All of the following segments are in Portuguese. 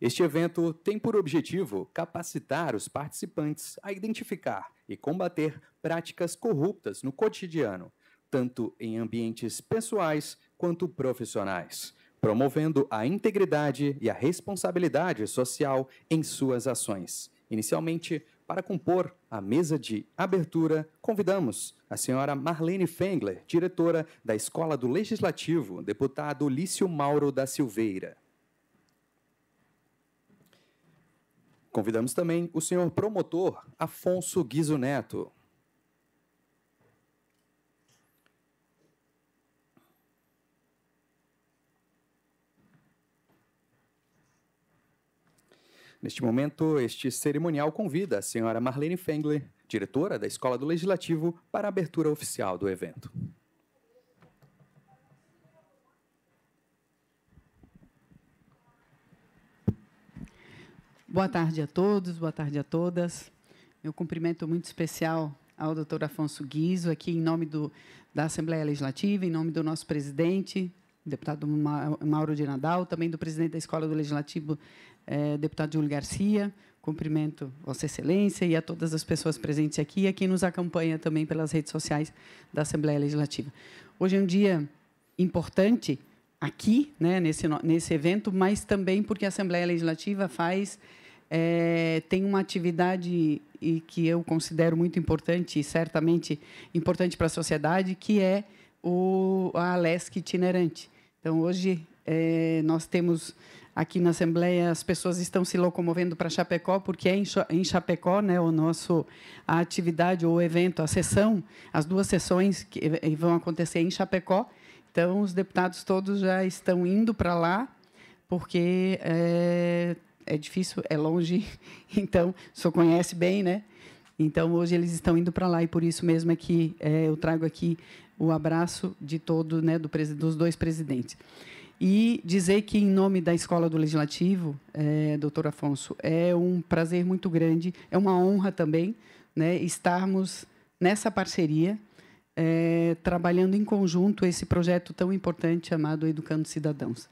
Este evento tem por objetivo capacitar os participantes a identificar e combater práticas corruptas no cotidiano, tanto em ambientes pessoais quanto profissionais, promovendo a integridade e a responsabilidade social em suas ações. Inicialmente, para compor a mesa de abertura, convidamos a senhora Marlene Fengler, diretora da Escola do Legislativo, deputado Lício Mauro da Silveira. Convidamos também o senhor promotor Afonso Guizo Neto. Neste momento, este cerimonial convida a senhora Marlene Fengler, diretora da Escola do Legislativo, para a abertura oficial do evento. Boa tarde a todos, boa tarde a todas. Meu cumprimento muito especial ao doutor Afonso Guizo, aqui em nome do, da Assembleia Legislativa, em nome do nosso presidente, deputado Mauro de Nadal, também do presidente da Escola do Legislativo, eh, deputado Júlio Garcia. Cumprimento Vossa Excelência e a todas as pessoas presentes aqui e a quem nos acompanha também pelas redes sociais da Assembleia Legislativa. Hoje é um dia importante aqui, né, nesse, nesse evento, mas também porque a Assembleia Legislativa faz é, tem uma atividade e que eu considero muito importante e certamente importante para a sociedade, que é o, a Alesc itinerante. Então, hoje, é, nós temos aqui na Assembleia, as pessoas estão se locomovendo para Chapecó, porque é em Chapecó né, o nosso, a atividade, ou evento, a sessão, as duas sessões que vão acontecer em Chapecó, então, os deputados todos já estão indo para lá, porque é, é, difícil, é longe, então, só conhece bem, né? Então, hoje eles estão indo para lá e por isso mesmo é que é, eu trago aqui o abraço de todo, né, do, dos dois presidentes. E dizer que, em nome da Escola do Legislativo, é, doutor Afonso, é um prazer muito grande, é uma honra também né, estarmos nessa parceria é, trabalhando em conjunto esse projeto tão importante chamado Educando Cidadãos.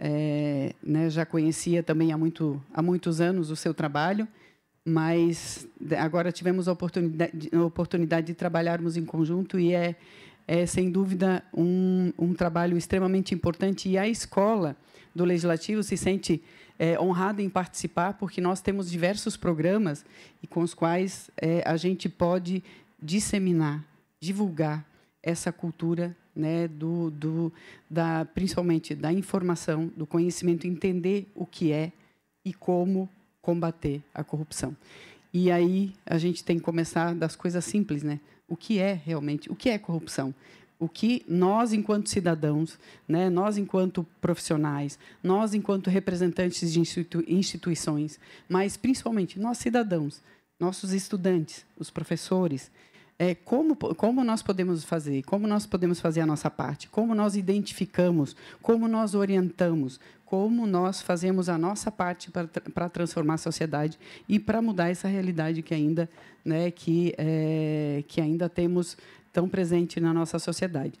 É, né, já conhecia também há, muito, há muitos anos o seu trabalho, mas agora tivemos a oportunidade, a oportunidade de trabalharmos em conjunto e é, é sem dúvida, um, um trabalho extremamente importante. E a escola do Legislativo se sente é, honrada em participar, porque nós temos diversos programas com os quais é, a gente pode disseminar divulgar essa cultura né, do, do, da, principalmente da informação, do conhecimento, entender o que é e como combater a corrupção. E aí a gente tem que começar das coisas simples, né? O que é realmente, o que é corrupção? O que nós, enquanto cidadãos, né, nós, enquanto profissionais, nós, enquanto representantes de instituições, mas principalmente nós, cidadãos, nossos estudantes, os professores, é, como, como nós podemos fazer, como nós podemos fazer a nossa parte, como nós identificamos, como nós orientamos, como nós fazemos a nossa parte para, para transformar a sociedade e para mudar essa realidade que ainda, né, que, é, que ainda temos tão presente na nossa sociedade.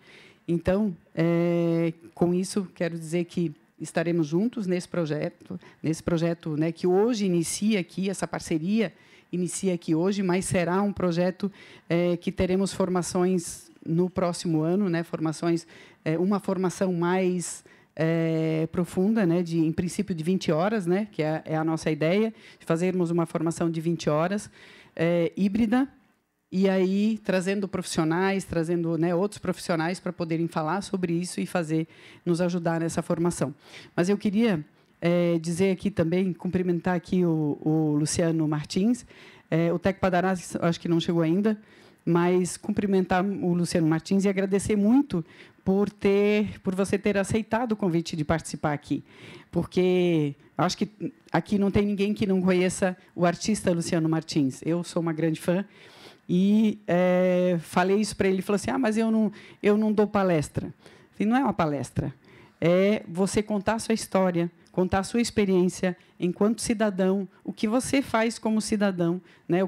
Então, é, com isso, quero dizer que estaremos juntos nesse projeto, nesse projeto né, que hoje inicia aqui, essa parceria inicia aqui hoje, mas será um projeto é, que teremos formações no próximo ano, né? Formações, é, uma formação mais é, profunda, né, de, em princípio de 20 horas, né, que é, é, a nossa ideia, de fazermos uma formação de 20 horas, é, híbrida, e aí trazendo profissionais, trazendo né, outros profissionais para poderem falar sobre isso e fazer, nos ajudar nessa formação. Mas eu queria é, dizer aqui também, cumprimentar aqui o, o Luciano Martins, é, o Tec Padarás, acho que não chegou ainda, mas cumprimentar o Luciano Martins e agradecer muito por ter, por você ter aceitado o convite de participar aqui, porque acho que aqui não tem ninguém que não conheça o artista Luciano Martins. Eu sou uma grande fã e é, falei isso para ele. Ele falou assim: Ah, mas eu não, eu não dou palestra. falei, não é uma palestra. É você contar a sua história, contar a sua experiência enquanto cidadão, o que você faz como cidadão, né,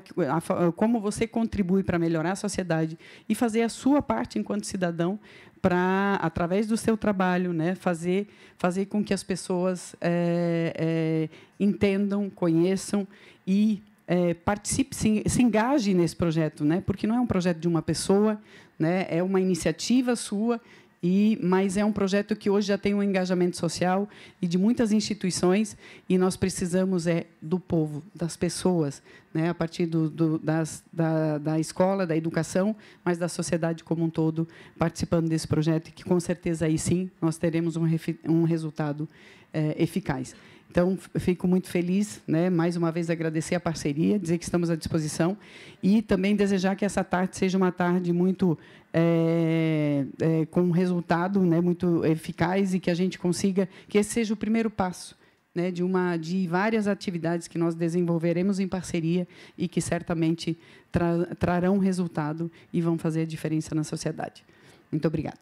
como você contribui para melhorar a sociedade e fazer a sua parte enquanto cidadão para, através do seu trabalho, né, fazer, fazer com que as pessoas é, é, entendam, conheçam e é, participe, se, se engaje nesse projeto, né, porque não é um projeto de uma pessoa, né, é uma iniciativa sua e, mas é um projeto que hoje já tem um engajamento social e de muitas instituições e nós precisamos é do povo, das pessoas, né, a partir do, do, das, da, da escola, da educação, mas da sociedade como um todo participando desse projeto e que com certeza aí sim nós teremos um, um resultado é, eficaz. Então, fico muito feliz, né? mais uma vez agradecer a parceria, dizer que estamos à disposição e também desejar que essa tarde seja uma tarde muito é, é, com um resultado né? muito eficaz e que a gente consiga, que esse seja o primeiro passo né? de, uma, de várias atividades que nós desenvolveremos em parceria e que certamente tra trarão resultado e vão fazer a diferença na sociedade. Muito obrigada.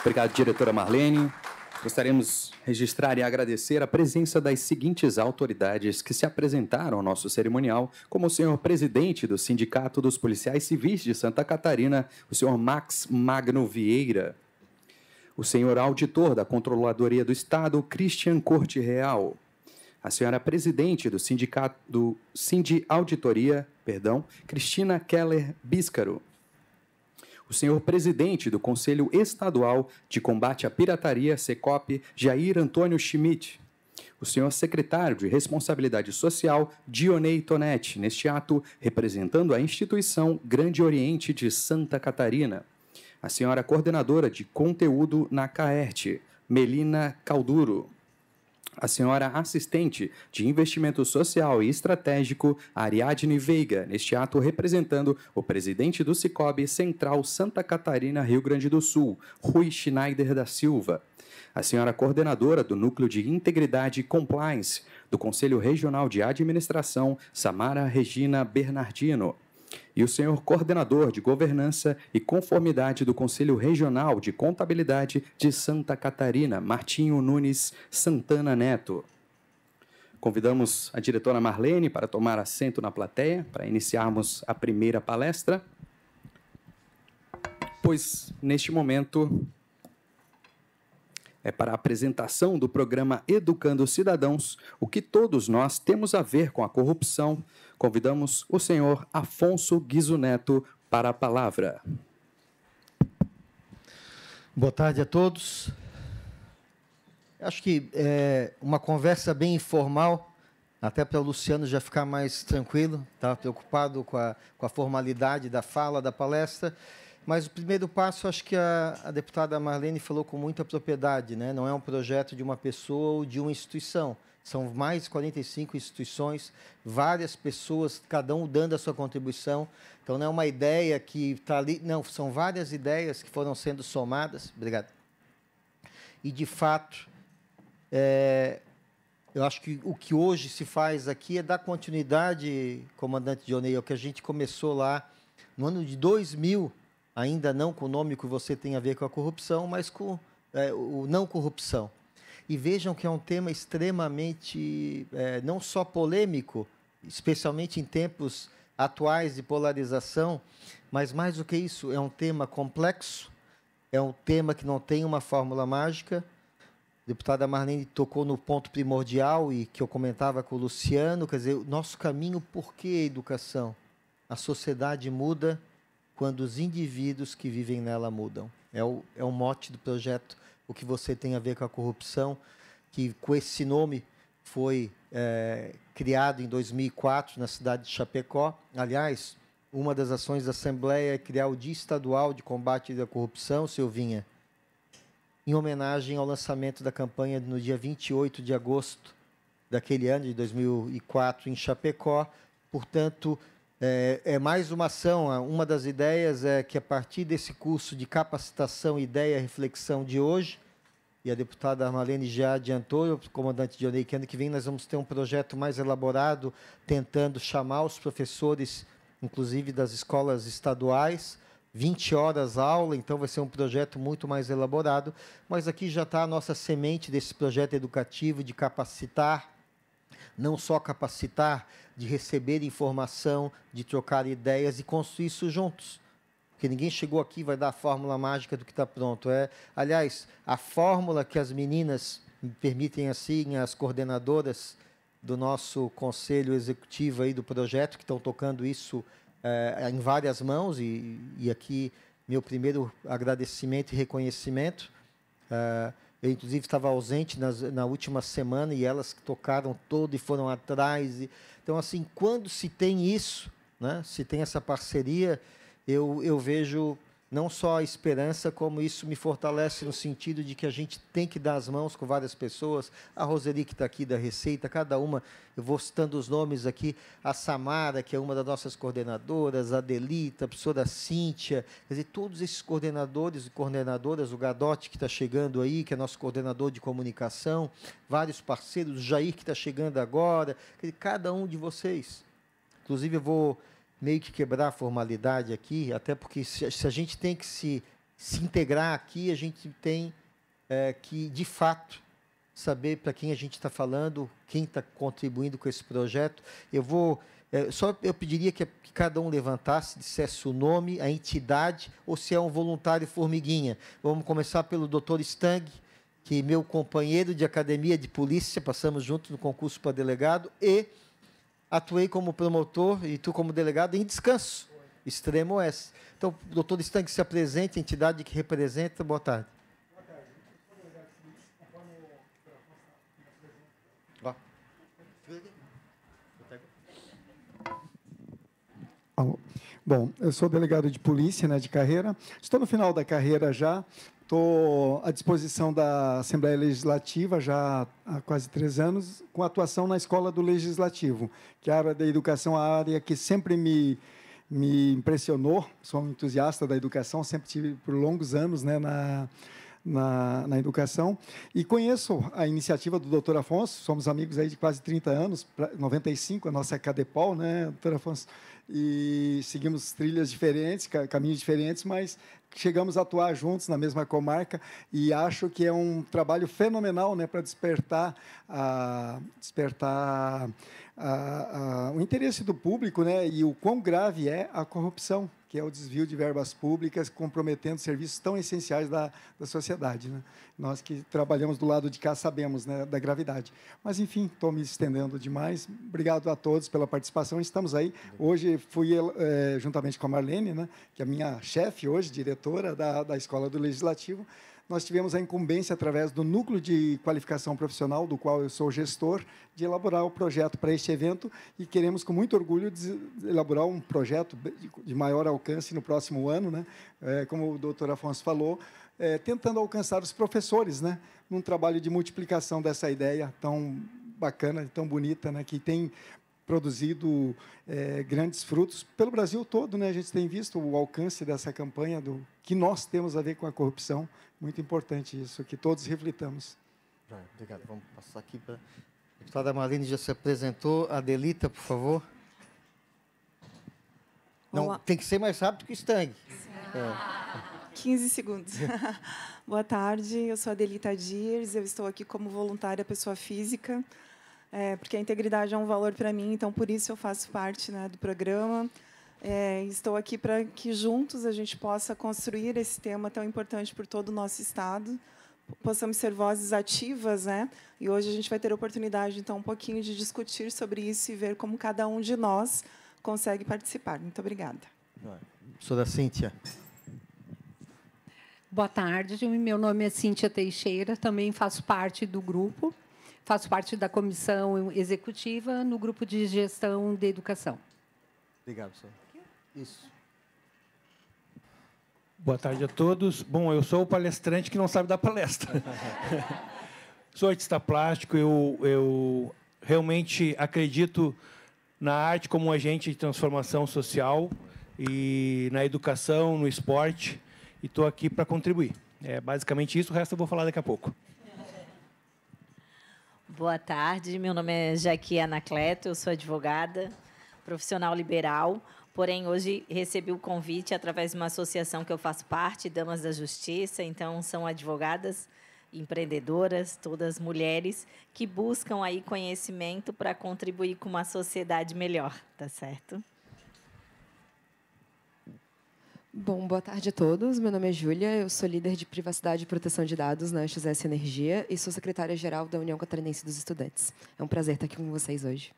Obrigado, diretora Marlene. Gostaríamos de registrar e agradecer a presença das seguintes autoridades que se apresentaram ao nosso cerimonial, como o senhor presidente do Sindicato dos Policiais Civis de Santa Catarina, o senhor Max Magno Vieira, o senhor auditor da Controladoria do Estado, Christian Corte Real, a senhora presidente do Sindicato do Sindi Auditoria, perdão, Cristina Keller Biscaro, o senhor presidente do Conselho Estadual de Combate à Pirataria, SECOP, Jair Antônio Schmidt. O senhor secretário de Responsabilidade Social, Dionei Tonetti, neste ato, representando a instituição Grande Oriente de Santa Catarina. A senhora coordenadora de conteúdo na CAERT, Melina Calduro. A senhora assistente de investimento social e estratégico, Ariadne Veiga, neste ato representando o presidente do Cicobi Central Santa Catarina, Rio Grande do Sul, Rui Schneider da Silva. A senhora coordenadora do Núcleo de Integridade e Compliance do Conselho Regional de Administração, Samara Regina Bernardino e o senhor coordenador de governança e conformidade do Conselho Regional de Contabilidade de Santa Catarina, Martinho Nunes Santana Neto. Convidamos a diretora Marlene para tomar assento na plateia para iniciarmos a primeira palestra, pois neste momento é para a apresentação do programa Educando Cidadãos o que todos nós temos a ver com a corrupção Convidamos o senhor Afonso Guizo Neto para a palavra. Boa tarde a todos. Acho que é uma conversa bem informal, até para o Luciano já ficar mais tranquilo, tá? estava preocupado com a, com a formalidade da fala, da palestra. Mas o primeiro passo, acho que a, a, deputada Marlene falou com muita propriedade, né? não é um projeto de uma pessoa ou de uma instituição, são mais de 45 instituições, várias pessoas, cada um dando a sua contribuição. Então, não é uma ideia que está ali, não, são várias ideias que foram sendo somadas. Obrigado. E, de fato, é, eu acho que o que hoje se faz aqui é dar continuidade, comandante Dionei, ao que a gente começou lá no ano de 2000, ainda não com o nome que você tem a ver com a corrupção, mas com é, o não corrupção. E vejam que é um tema extremamente, é, não só polêmico, especialmente em tempos atuais de polarização, mas mais do que isso, é um tema complexo, é um tema que não tem uma fórmula mágica. A deputada Marlene tocou no ponto primordial e que eu comentava com o Luciano, quer dizer, o nosso caminho por que educação? A sociedade muda quando os indivíduos que vivem nela mudam. É o, é o mote do projeto o que você tem a ver com a corrupção, que com esse nome foi é, criado em 2004 na cidade de Chapecó. Aliás, uma das ações da Assembleia é criar o Dia Estadual de Combate à Corrupção, Silvinha, em homenagem ao lançamento da campanha no dia 28 de agosto daquele ano de 2004 em Chapecó. Portanto, é, é, mais uma ação. É, uma das ideias é que, a partir desse curso de capacitação, ideia e reflexão de hoje, e a deputada Marlene já adiantou, o comandante Dionei, que ano que vem nós vamos ter um projeto mais elaborado, tentando chamar os professores, inclusive das escolas estaduais, 20 horas aula, então vai ser um projeto muito mais elaborado. Mas aqui já está a nossa semente desse projeto educativo de capacitar, não só capacitar de receber informação, de trocar ideias e construir isso juntos. Porque ninguém chegou aqui e vai dar a fórmula mágica do que está pronto. É, aliás, a fórmula que as meninas me permitem assim, as coordenadoras do nosso conselho executivo aí do projeto, que estão tocando isso é, em várias mãos, e, e, aqui meu primeiro agradecimento e reconhecimento. É, eu, inclusive, estava ausente nas, na última semana e elas tocaram todo e foram atrás. E, então, assim, quando se tem isso, né, se tem essa parceria, eu, eu vejo não só a esperança, como isso me fortalece no sentido de que a gente tem que dar as mãos com várias pessoas. A Roseli, que está aqui da Receita, cada uma, eu vou citando os nomes aqui, a Samara, que é uma das nossas coordenadoras, a Delita, a professora Cíntia, quer dizer, todos esses coordenadores e coordenadoras, o Gadotti, que está chegando aí, que é nosso coordenador de comunicação, vários parceiros, o Jair, que está chegando agora, dizer, cada um de vocês. Inclusive, eu vou meio que quebrar a formalidade aqui, até porque se, se a gente tem que se, se integrar aqui, a gente tem é, que, de fato, saber para quem a gente está falando, quem está contribuindo com esse projeto. Eu vou. É, só eu pediria que, que, cada um levantasse, dissesse o nome, a entidade, ou se é um voluntário formiguinha. Vamos começar pelo doutor Stang, que é meu companheiro de academia de polícia, passamos juntos no concurso para delegado, e atuei como promotor e tu como delegado em descanso. Extremo S. Então, doutor Stank, se apresente, entidade que representa. Boa tarde. Bom, eu sou delegado de polícia né, de carreira, estou no final da carreira já, Estou à disposição da Assembleia Legislativa já há quase três anos, com atuação na Escola do Legislativo, que é a área da educação, a área que sempre me, me impressionou. Sou um entusiasta da educação, sempre tive por longos anos né, na, na, na, educação. E conheço a iniciativa do Dr. Afonso, somos amigos aí de quase 30 anos, 95, a nossa é Cadepol, né, Dr. Afonso? E seguimos trilhas diferentes, caminhos diferentes, mas chegamos a atuar juntos na mesma comarca e acho que é um trabalho fenomenal né, para despertar, a, despertar a, a, o interesse do público né, e o quão grave é a corrupção que é o desvio de verbas públicas, comprometendo serviços tão essenciais da, da sociedade. Né? Nós que trabalhamos do lado de cá sabemos né, da gravidade. Mas, enfim, estou me estendendo demais. Obrigado a todos pela participação. Estamos aí. Hoje fui, é, juntamente com a Marlene, né, que é a minha chefe hoje, diretora da, da Escola do Legislativo, nós tivemos a incumbência, através do Núcleo de Qualificação Profissional, do qual eu sou gestor, de elaborar o projeto para este evento e queremos, com muito orgulho, elaborar um projeto de maior alcance no próximo ano, né? É, como o doutor Afonso falou, é, tentando alcançar os professores, né? num trabalho de multiplicação dessa ideia tão bacana, tão bonita, né? que tem produzido é, grandes frutos pelo Brasil todo, né? A gente tem visto o alcance dessa campanha do que nós temos a ver com a corrupção muito importante isso, que todos reflitamos. Obrigado. Vamos passar aqui para. A deputada Marlene já se apresentou. Adelita, por favor. Não, tem que ser mais rápido que o Stang. É. 15 ah. segundos. Boa tarde, eu sou Adelita Dias, eu estou aqui como voluntária pessoa física, é, porque a integridade é um valor para mim, então por isso eu faço parte né, do programa. É, estou aqui para que juntos a gente possa construir esse tema tão importante por todo o nosso Estado, possamos ser vozes ativas, né? E hoje a gente vai ter a oportunidade, então, um pouquinho de discutir sobre isso e ver como cada um de nós consegue participar. Muito obrigada. Sou da Cíntia. Boa tarde, meu nome é Cíntia Teixeira, também faço parte do grupo, faço parte da comissão executiva no grupo de gestão de educação. Obrigado, senhor. Isso. Boa tarde a todos. Bom, eu sou o palestrante que não sabe dar palestra. sou artista plástico, eu, eu realmente acredito na arte como um agente de transformação social e na educação, no esporte, e estou aqui para contribuir. É basicamente isso, o resto eu vou falar daqui a pouco. Boa tarde, meu nome é Jaqui Anacleto, eu sou advogada, profissional liberal. Porém, hoje recebi o convite através de uma associação que eu faço parte, Damas da Justiça. Então, são advogadas, empreendedoras, todas mulheres que buscam aí conhecimento para contribuir com uma sociedade melhor, tá certo? Bom, boa tarde a todos. Meu nome é Júlia, eu sou líder de privacidade e proteção de dados na XS Energia e sou secretária-geral da União Catarinense dos Estudantes. É um prazer estar aqui com vocês hoje.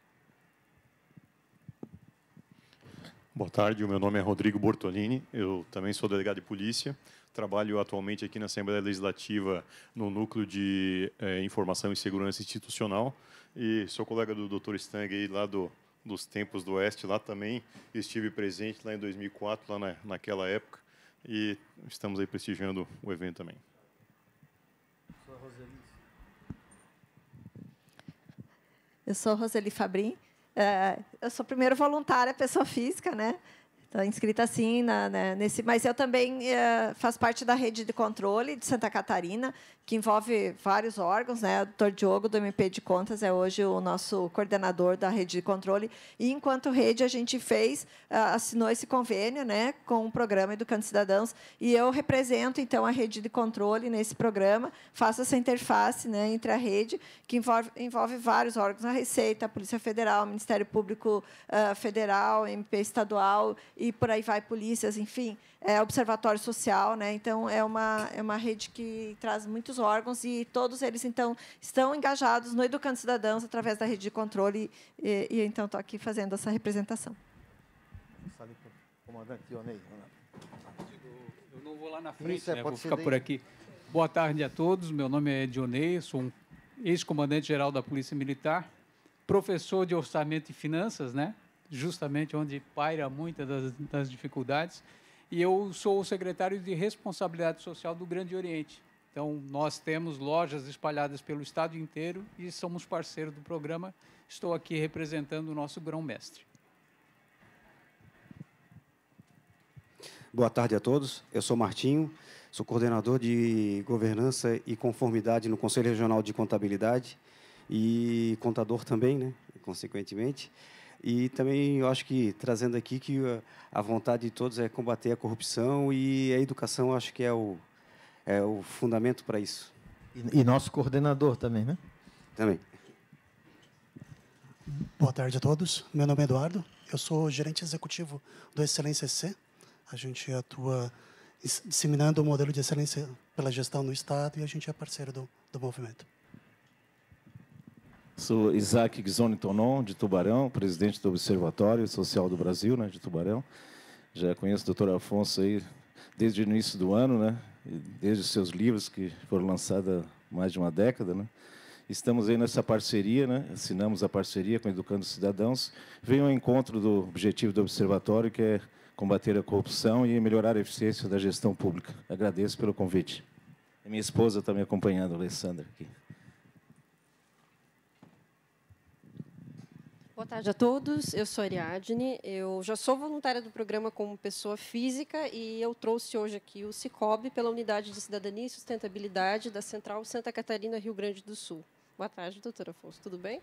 Boa tarde, meu nome é Rodrigo Bortolini, eu também sou delegado de polícia, trabalho atualmente aqui na Assembleia Legislativa no Núcleo de eh, Informação e Segurança Institucional e sou colega do Dr. Stang aí, lá do, dos tempos do Oeste, lá também estive presente lá em 2004, lá na, naquela época e estamos aí prestigiando o evento também. Eu sou Roseli Fabrin, é, eu sou primeiro voluntária, pessoa física, né? Estou inscrita assim na, né, nesse, mas eu também é, faço parte da rede de controle de Santa Catarina que envolve vários órgãos, né? O doutor Diogo, do MP de Contas, é hoje o nosso coordenador da rede de controle. E, enquanto rede, a gente fez, ah, assinou esse convênio né, com o programa Educando Cidadãos, e eu represento, então, a rede de controle nesse programa, faço essa interface né, entre a rede, que envolve, envolve vários órgãos, a Receita, a Polícia Federal, o Ministério Público uh, Federal, MP Estadual, e por aí vai, polícias, enfim, é, observatório social, né? Então é uma é uma rede que traz muitos órgãos e todos eles então estão engajados no educando cidadãos através da rede de controle e, e então estou aqui fazendo essa representação. Comandante Dionei. Eu não vou lá na frente, Isso, é, né? vou ficar por aqui. Boa tarde a todos. Meu nome é Dionei, sou um ex-comandante geral da Polícia Militar, professor de orçamento e finanças, né? Justamente onde paira muitas das, das dificuldades e eu sou o secretário de Responsabilidade Social do Grande Oriente. Então, nós temos lojas espalhadas pelo estado inteiro e somos parceiro do programa. Estou aqui representando o nosso grão-mestre. Boa tarde a todos. Eu sou Martinho, sou coordenador de governança e conformidade no Conselho Regional de Contabilidade e contador também, né? consequentemente. E também eu acho que trazendo aqui que eh, a vontade de todos é combater a corrupção e a educação acho que é o, é o fundamento para isso. E, e nosso coordenador também, né? Também. Boa tarde a todos. Meu nome é Eduardo. Eu sou gerente executivo do Excelência C. A gente atua disseminando o modelo de excelência pela gestão no Estado e a gente é parceiro do, do movimento. Sou Isaac Gizoni Tonon, de Tubarão, presidente do Observatório Social do Brasil, né, de Tubarão. Já conheço o doutor Afonso aí desde o início do ano, né, desde os seus livros, que foram lançados há mais de uma década. Né. Estamos aí nessa parceria, né, assinamos a parceria com Educando Cidadãos. Veio ao encontro do objetivo do Observatório, que é combater a corrupção e melhorar a eficiência da gestão pública. Agradeço pelo convite. É minha esposa está me acompanhando, Alessandra, aqui. Boa tarde a todos. Eu sou Ariadne. Eu já sou voluntária do programa como pessoa física e eu trouxe hoje aqui o Cicobi pela Unidade de Cidadania e Sustentabilidade da Central Santa Catarina, Rio Grande do Sul. Boa tarde, doutora Afonso. Tudo bem?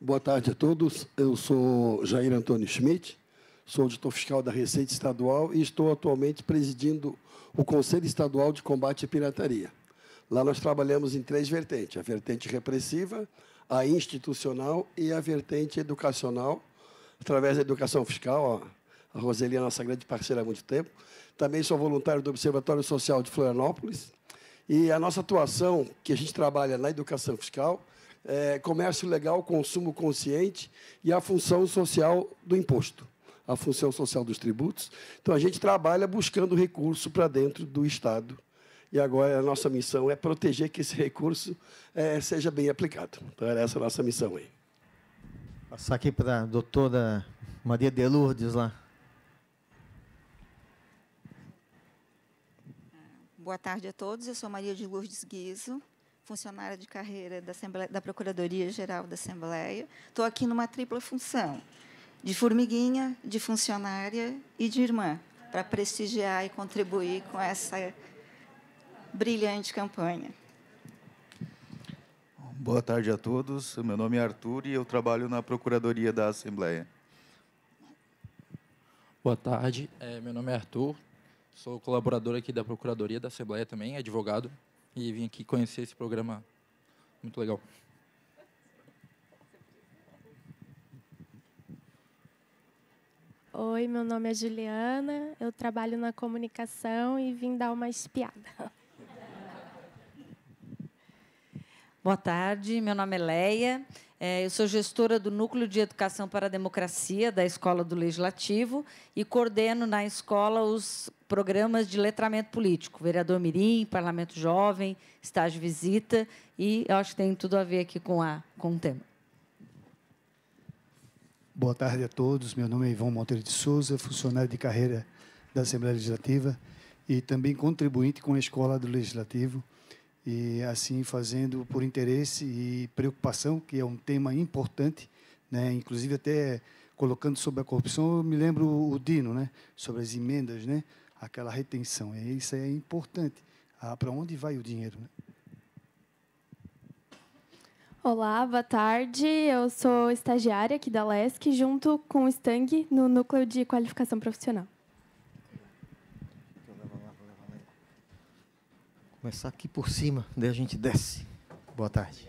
Boa tarde a todos. Eu sou Jair Antônio Schmidt sou auditor fiscal da Receita Estadual e estou atualmente presidindo o Conselho Estadual de Combate à Pirataria. Lá nós trabalhamos em três vertentes: a vertente repressiva, a institucional e a vertente educacional, através da educação fiscal. A Roseli é nossa grande parceira há muito tempo. Também sou voluntário do Observatório Social de Florianópolis. E a nossa atuação, que a gente trabalha na educação fiscal, é comércio legal, consumo consciente e a função social do imposto a função social dos tributos. Então, a gente trabalha buscando recurso para dentro do Estado. E agora a nossa missão é proteger que esse recurso é, seja bem aplicado. Então, era essa a nossa missão aí. Passar aqui para a doutora Maria de Lourdes lá. Boa tarde a todos. Eu sou Maria de Lourdes Guizo, funcionária de carreira da, da Procuradoria Geral da Assembleia. Estou aqui numa tripla função de formiguinha, de funcionária e de irmã, para prestigiar e contribuir com essa brilhante campanha. Boa tarde a todos. Meu nome é Arthur e eu trabalho na Procuradoria da Assembleia. Boa tarde. É, meu nome é Arthur. Sou colaborador aqui da Procuradoria da Assembleia também, advogado, e vim aqui conhecer esse programa muito legal. Oi, meu nome é Juliana, eu trabalho na comunicação e vim dar uma espiada. Boa tarde, meu nome é Leia, é, eu sou gestora do Núcleo de Educação para a Democracia da Escola do Legislativo e coordeno na escola os programas de letramento político, vereador Mirim, Parlamento Jovem, estágio visita, e acho que tem tudo a ver aqui com, a, com o tema. Boa tarde a todos. Meu nome é Ivão Monteiro de Souza, funcionário de carreira da Assembleia Legislativa e também contribuinte com a Escola do Legislativo e assim fazendo por interesse e preocupação, que é um tema importante, né? Inclusive até colocando sobre a corrupção, eu me lembro o Dino, né? Sobre as emendas, né? Aquela retenção. E isso é importante. Ah, para onde vai o dinheiro? Né? Olá, boa tarde. Eu sou estagiária aqui da LESC, junto com o Stang, no Núcleo de Qualificação Profissional. Então, começar aqui por cima, daí a gente desce. Boa tarde.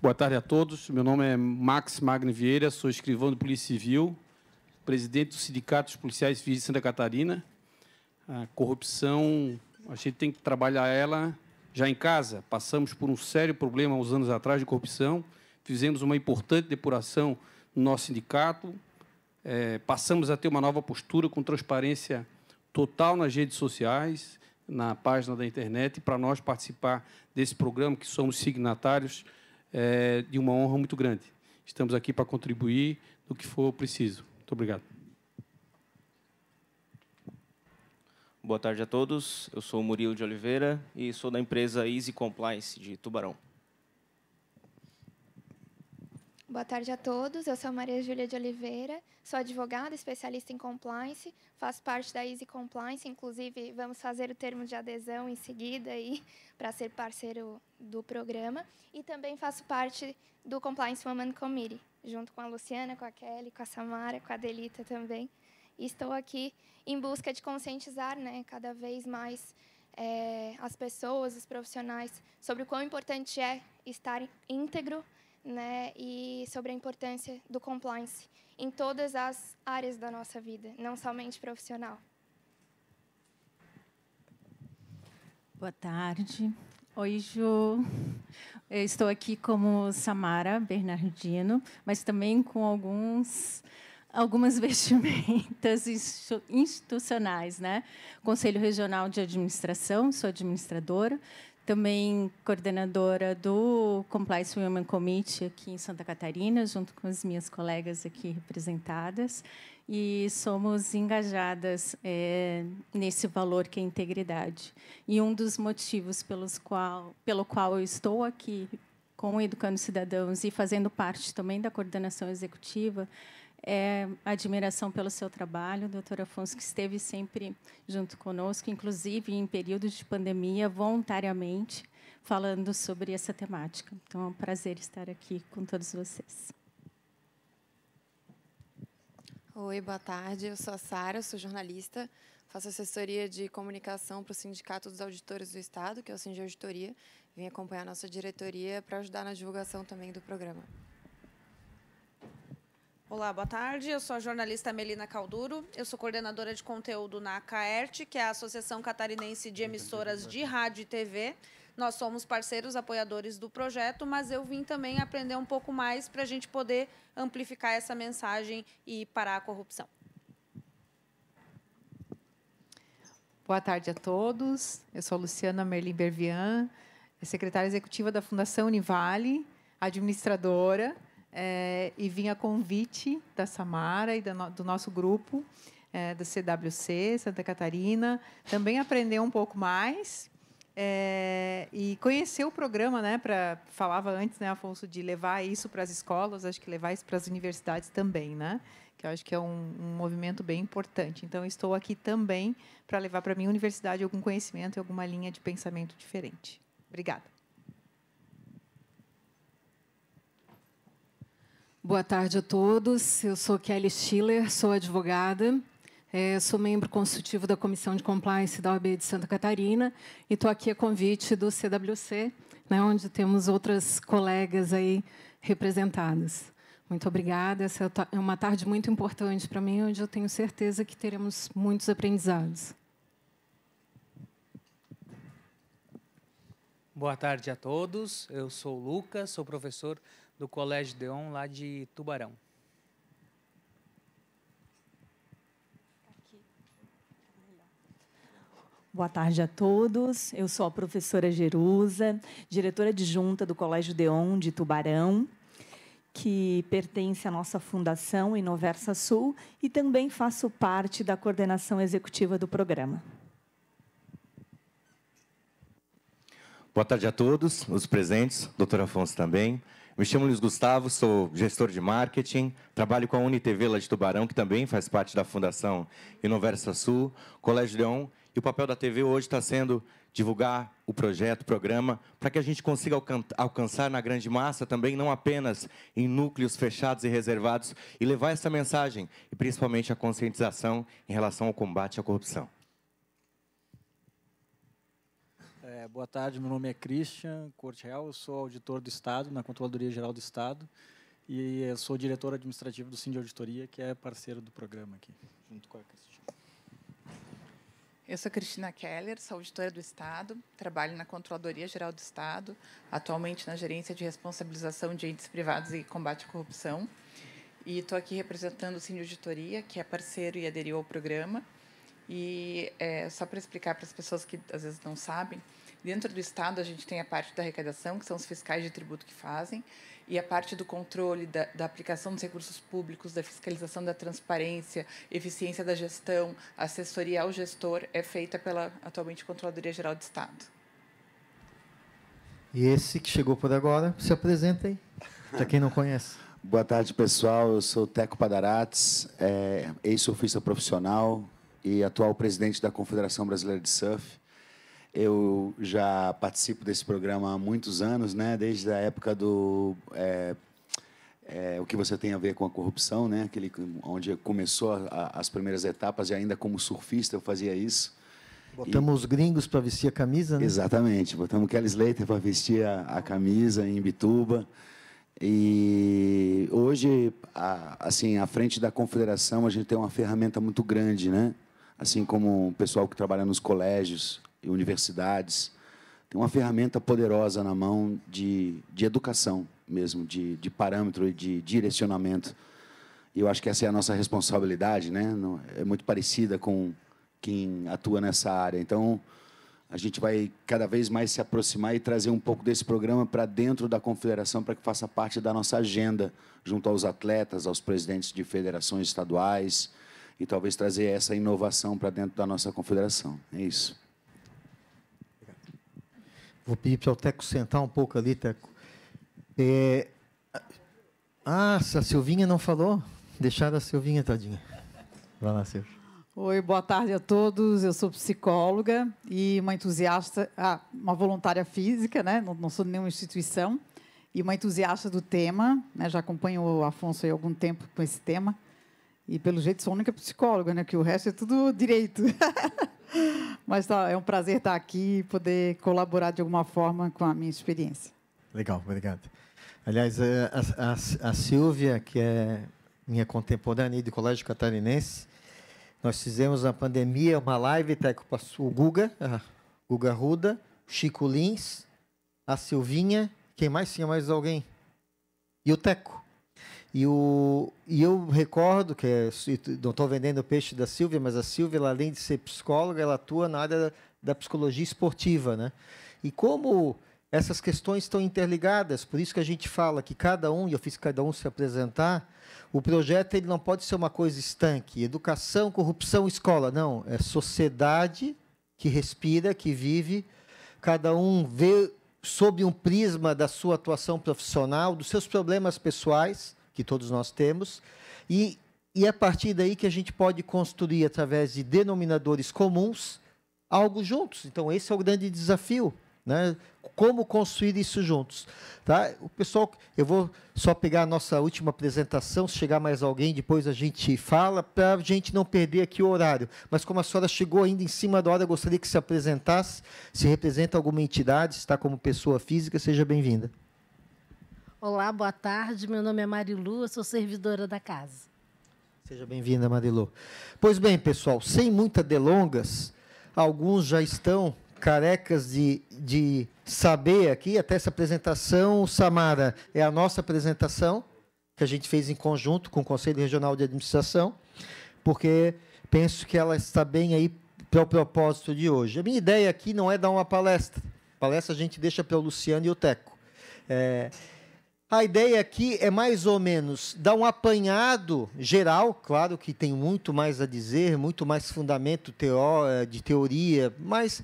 Boa tarde a todos. Meu nome é Max Magno Vieira, sou escrivão de Polícia Civil, presidente do Sindicato dos Policiais Civis de Santa Catarina. A corrupção, a gente tem que trabalhar ela já em casa, passamos por um sério problema uns anos atrás de corrupção, fizemos uma importante depuração no nosso sindicato, é, passamos a ter uma nova postura com transparência total nas redes sociais, na página da internet, e para nós participar desse programa, que somos signatários, é, de uma honra muito grande. Estamos aqui para contribuir no que for preciso. Muito obrigado. Boa tarde a todos. Eu sou Murilo de Oliveira e sou da empresa Easy Compliance de Tubarão. Boa tarde a todos. Eu sou Maria Júlia de Oliveira, sou advogada especialista em compliance, faço parte da Easy Compliance, inclusive vamos fazer o termo de adesão em seguida aí para ser parceiro do programa e também faço parte do Compliance Woman Committee, junto com a Luciana, com a Kelly, com a Samara, com a Delita também estou aqui em busca de conscientizar né, cada vez mais é, as pessoas, os profissionais, sobre o quão importante é estar íntegro né, e sobre a importância do compliance em todas as áreas da nossa vida, não somente profissional. Boa tarde. Oi, Ju. Eu estou aqui como Samara Bernardino, mas também com alguns algumas vestimentas institucionais, né? Conselho Regional de Administração, sou administradora, também coordenadora do Compliance Women Committee aqui em Santa Catarina, junto com as minhas colegas aqui representadas, e somos engajadas é, nesse valor que é integridade. E um dos motivos pelos qual, pelo qual eu estou aqui com Educando Cidadãos e fazendo parte também da coordenação executiva é admiração pelo seu trabalho, doutor Afonso, que esteve sempre junto conosco, inclusive em períodos de pandemia, voluntariamente, falando sobre essa temática. Então, é um prazer estar aqui com todos vocês. Oi, boa tarde. Eu sou a Sara, sou jornalista, faço assessoria de comunicação para o Sindicato dos Auditores do Estado, que é o Sindicato Auditoria. Vim acompanhar a nossa diretoria para ajudar na divulgação também do programa. Olá, boa tarde. Eu sou a jornalista Melina Calduro. Eu sou coordenadora de conteúdo na CAERT, que é a Associação Catarinense de Emissoras de Rádio e TV. Nós somos parceiros apoiadores do projeto, mas eu vim também aprender um pouco mais para a gente poder amplificar essa mensagem e parar a corrupção. Boa tarde a todos. Eu sou a Luciana Merlin Bervian, secretária executiva da Fundação Univale, administradora é, e vinha convite da Samara e do nosso grupo é, do CWC Santa Catarina, também aprender um pouco mais é, e conhecer o programa, né? Para falava antes, né, Afonso, de levar isso para as escolas, acho que levar isso para as universidades também, né? Que eu acho que é um, um movimento bem importante. Então estou aqui também para levar para minha universidade algum conhecimento e alguma linha de pensamento diferente. Obrigada. Boa tarde a todos. Eu sou Kelly Schiller, sou advogada, é, sou membro consultivo da Comissão de Compliance da OAB de Santa Catarina e estou aqui a convite do CWC, né, onde temos outras colegas aí representadas. Muito obrigada. Essa é, é uma tarde muito importante para mim, onde eu tenho certeza que teremos muitos aprendizados. Boa tarde a todos. Eu sou o Lucas, sou professor do Colégio Deon, lá de Tubarão. Boa tarde a todos. Eu sou a professora Jerusa, diretora adjunta do Colégio Deon de Tubarão, que pertence à nossa fundação Inoversa Sul e também faço parte da coordenação executiva do programa. Boa tarde a todos, os presentes, doutor Afonso também. Me chamo Luiz Gustavo, sou gestor de marketing, trabalho com a UniTV lá de Tubarão, que também faz parte da Fundação Inoversa Sul, Colégio Leon, e o papel da TV hoje está sendo divulgar o projeto, o programa, para que a gente consiga alcançar na grande massa também, não apenas em núcleos fechados e reservados, e levar essa mensagem, e principalmente a conscientização em relação ao combate à corrupção. É, boa tarde, meu nome é Christian Cortiel, eu sou auditor do Estado, na Controladoria Geral do Estado, e eu sou diretor administrativo do Sind Auditoria, que é parceiro do programa aqui, junto com a Cristina. Eu sou Cristina Keller, sou auditora do Estado, trabalho na Controladoria Geral do Estado, atualmente na Gerência de Responsabilização de Entes Privados e Combate à Corrupção. E estou aqui representando o Cine Auditoria, que é parceiro e aderiu ao programa. E é, só para explicar para as pessoas que às vezes não sabem, Dentro do Estado, a gente tem a parte da arrecadação, que são os fiscais de tributo que fazem, e a parte do controle, da, da aplicação dos recursos públicos, da fiscalização da transparência, eficiência da gestão, assessoria ao gestor, é feita pela, atualmente, Controladoria Geral do Estado. E esse que chegou por agora, se apresenta aí, para quem não conhece. Boa tarde, pessoal. Eu sou Teco Padarates, é, ex-surfista profissional e atual presidente da Confederação Brasileira de Surf. Eu já participo desse programa há muitos anos, né? Desde a época do é, é, o que você tem a ver com a corrupção, né? Aquele onde começou a, as primeiras etapas e ainda como surfista eu fazia isso. Botamos e... os gringos para vestir a camisa, né? Exatamente. Botamos Kelly Slater para vestir a, a, camisa em Bituba. E hoje, a, assim, à frente da confederação, a gente tem uma ferramenta muito grande, né? Assim como o pessoal que trabalha nos colégios, e universidades tem uma ferramenta poderosa na mão de, de educação mesmo, de, de parâmetro e de direcionamento. E eu acho que essa é a nossa responsabilidade, né? É muito parecida com quem atua nessa área. Então, a gente vai cada vez mais se aproximar e trazer um pouco desse programa para dentro da confederação, para que faça parte da nossa agenda, junto aos atletas, aos presidentes de federações estaduais, e talvez trazer essa inovação para dentro da nossa confederação. É isso. Vou pedir para o Teco sentar um pouco ali, Teco. É... Ah, a Silvinha não falou? Deixar a Silvinha, tadinha. Vai lá, Silvia. Oi, boa tarde a todos. Eu sou psicóloga e uma entusiasta, ah, uma voluntária física, né? Não, não, sou nenhuma instituição, e uma entusiasta do tema. Né? Já acompanho o Afonso há algum tempo com esse tema. E pelo jeito sou a única psicóloga, né? Que o resto é tudo direito. Mas tá, é um prazer estar aqui e poder colaborar de alguma forma com a minha experiência. Legal, obrigado. Aliás, eh, a, a, a Silvia, que é minha contemporânea do Colégio Catarinense, nós fizemos na pandemia uma live até tá, com o Guga, a ah, Guga Ruda, Chico Lins, a Silvinha, quem mais tinha mais alguém? E o Teco. E, o, e eu recordo que, é, não estou vendendo o peixe da Silvia, mas a Silvia, ela, além de ser psicóloga, ela atua na área da, da psicologia esportiva. Né? E como essas questões estão interligadas, por isso que a gente fala que cada um, e eu fiz cada um se apresentar, o projeto ele não pode ser uma coisa estanque. Educação, corrupção, escola. Não, é sociedade que respira, que vive, cada um vê sob um prisma da sua atuação profissional, dos seus problemas pessoais, que todos nós temos, e, e é a partir daí que a gente pode construir, através de denominadores comuns, algo juntos. Então, esse é o grande desafio. Né? Como construir isso juntos? Tá? O pessoal, eu vou só pegar a nossa última apresentação. Se chegar mais alguém, depois a gente fala para a gente não perder aqui o horário. Mas como a senhora chegou ainda em cima da hora, eu gostaria que se apresentasse. Se representa alguma entidade, está como pessoa física, seja bem-vinda. Olá, boa tarde. Meu nome é Marilu, sou servidora da casa. Seja bem-vinda, Marilu. Pois bem, pessoal, sem muitas delongas, alguns já estão carecas de, de saber aqui, até essa apresentação, Samara, é a nossa apresentação, que a gente fez em conjunto com o Conselho Regional de Administração, porque penso que ela está bem aí para o propósito de hoje. A minha ideia aqui não é dar uma palestra. A palestra a gente deixa para o Luciano e o Teco. É, a ideia aqui é mais ou menos dar um apanhado geral, claro que tem muito mais a dizer, muito mais fundamento teó eh, de teoria, mas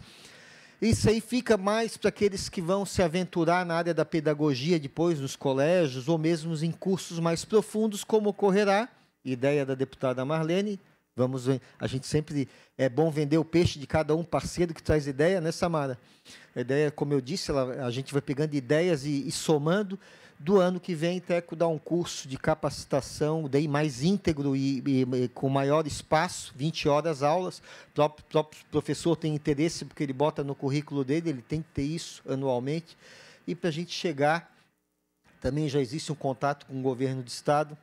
isso aí fica mais para aqueles que vão se aventurar na área da pedagogia depois nos colégios ou mesmo em cursos mais profundos, como ocorrerá, ideia da deputada Marlene. Vamos a gente sempre é bom vender o peixe de cada um parceiro que traz ideia, né, Samara? A ideia, como eu disse, ela, a gente vai pegando ideias e, e somando do ano que vem, Teco dá um curso de capacitação daí mais íntegro e, e, e com maior espaço, 20 horas aulas. O próprio, próprio professor tem interesse, porque ele bota no currículo dele, ele tem que ter isso anualmente. E para a gente chegar, também já existe um contato com o governo do Estado,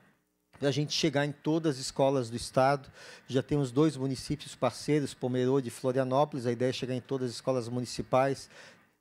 para a gente chegar em todas as escolas do Estado. Já temos dois municípios parceiros, Pomerode e Florianópolis. A ideia é chegar em todas as escolas municipais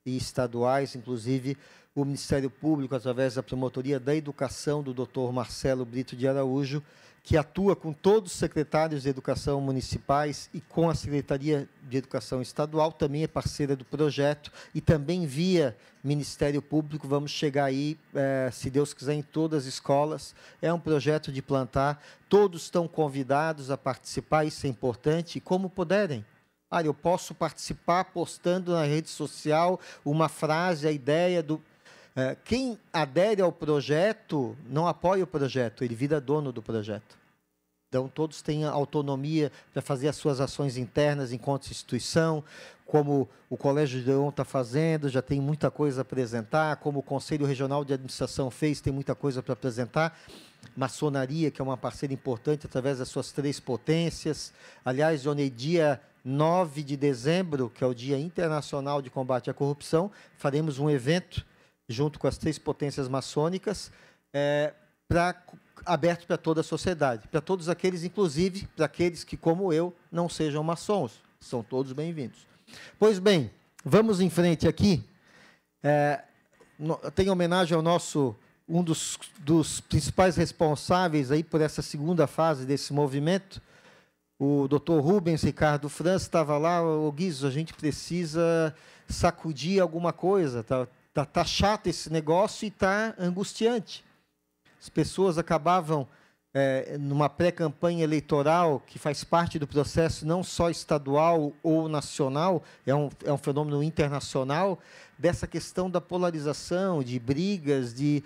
e estaduais, inclusive o Ministério Público, através da Promotoria da Educação do Dr. Marcelo Brito de Araújo, que atua com todos os secretários de educação municipais e com a Secretaria de Educação Estadual, também é parceira do projeto, e também via Ministério Público. Vamos chegar aí, eh, se Deus quiser, em todas as escolas. É um projeto de plantar, todos estão convidados a participar, isso é importante, e como puderem. Ah, eu posso participar postando na rede social uma frase, a ideia do é, quem adere ao projeto não apoia o projeto, ele vira dono do projeto. Então, todos têm autonomia para fazer as suas ações internas enquanto instituição, como o Colégio de Leão está fazendo, já tem muita coisa a apresentar, como o Conselho Regional de Administração fez, tem muita coisa para apresentar. Maçonaria, que é uma parceira importante através das suas três potências. Aliás, Johnny, dia 9 de dezembro, que é o Dia Internacional de Combate à Corrupção, faremos um evento junto com as três potências maçônicas, é, pra, aberto para toda a sociedade, para todos aqueles, inclusive para aqueles que, como eu, não sejam maçons. São todos bem-vindos. Pois bem, vamos em frente aqui. É, no, tem homenagem ao nosso um dos, dos, principais responsáveis aí por essa segunda fase desse movimento, o Dr. Rubens Ricardo França estava lá, o Guizo, a gente precisa sacudir alguma coisa, tá? Tá, tá chato esse negócio e tá angustiante. As pessoas acabavam é, numa pré-campanha eleitoral que faz parte do processo não só estadual ou nacional, é um, é um fenômeno internacional, dessa questão da polarização, de brigas, de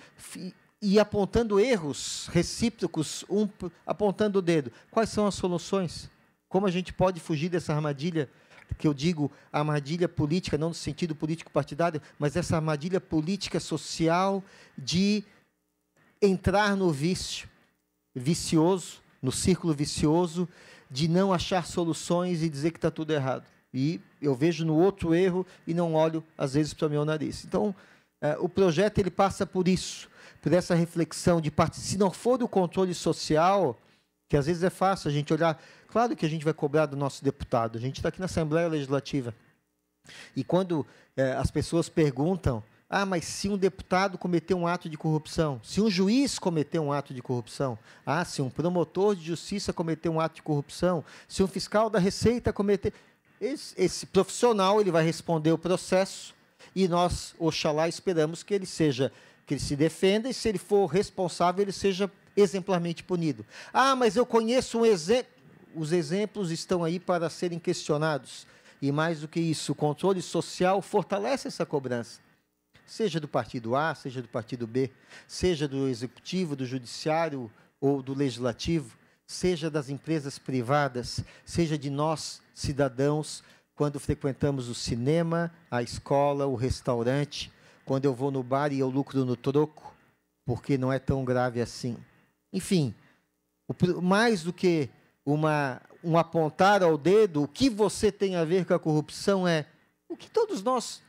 e apontando erros recíprocos, um apontando o dedo. Quais são as soluções? Como a gente pode fugir dessa armadilha? que eu digo armadilha política, não no sentido político partidário, mas essa armadilha política social de entrar no vício, vicioso, no círculo vicioso, de não achar soluções e dizer que está tudo errado. E eu vejo no outro erro e não olho, às vezes, para o meu nariz. Então, eh, o projeto ele passa por isso, por essa reflexão de parte. Se não for do controle social, que às vezes é fácil a gente olhar claro que a gente vai cobrar do nosso deputado. A gente está aqui na Assembleia Legislativa. E quando é, as pessoas perguntam, ah, mas se um deputado cometeu um ato de corrupção, se um juiz cometeu um ato de corrupção, ah, se um promotor de justiça cometeu um ato de corrupção, se um fiscal da Receita cometeu Esse, esse profissional ele vai responder o processo e nós, oxalá, esperamos que ele seja, que ele se defenda e, se ele for responsável, ele seja exemplarmente punido. Ah, mas eu conheço um exemplo os exemplos estão aí para serem questionados. E mais do que isso, o controle social fortalece essa cobrança. Seja do partido A, seja do partido B, seja do executivo, do judiciário ou do legislativo, seja das empresas privadas, seja de nós, cidadãos, quando frequentamos o cinema, a escola, o restaurante, quando eu vou no bar e eu lucro no troco, porque não é tão grave assim. Enfim, mais do que uma, um apontar ao dedo, o que você tem a ver com a corrupção é o que todos nós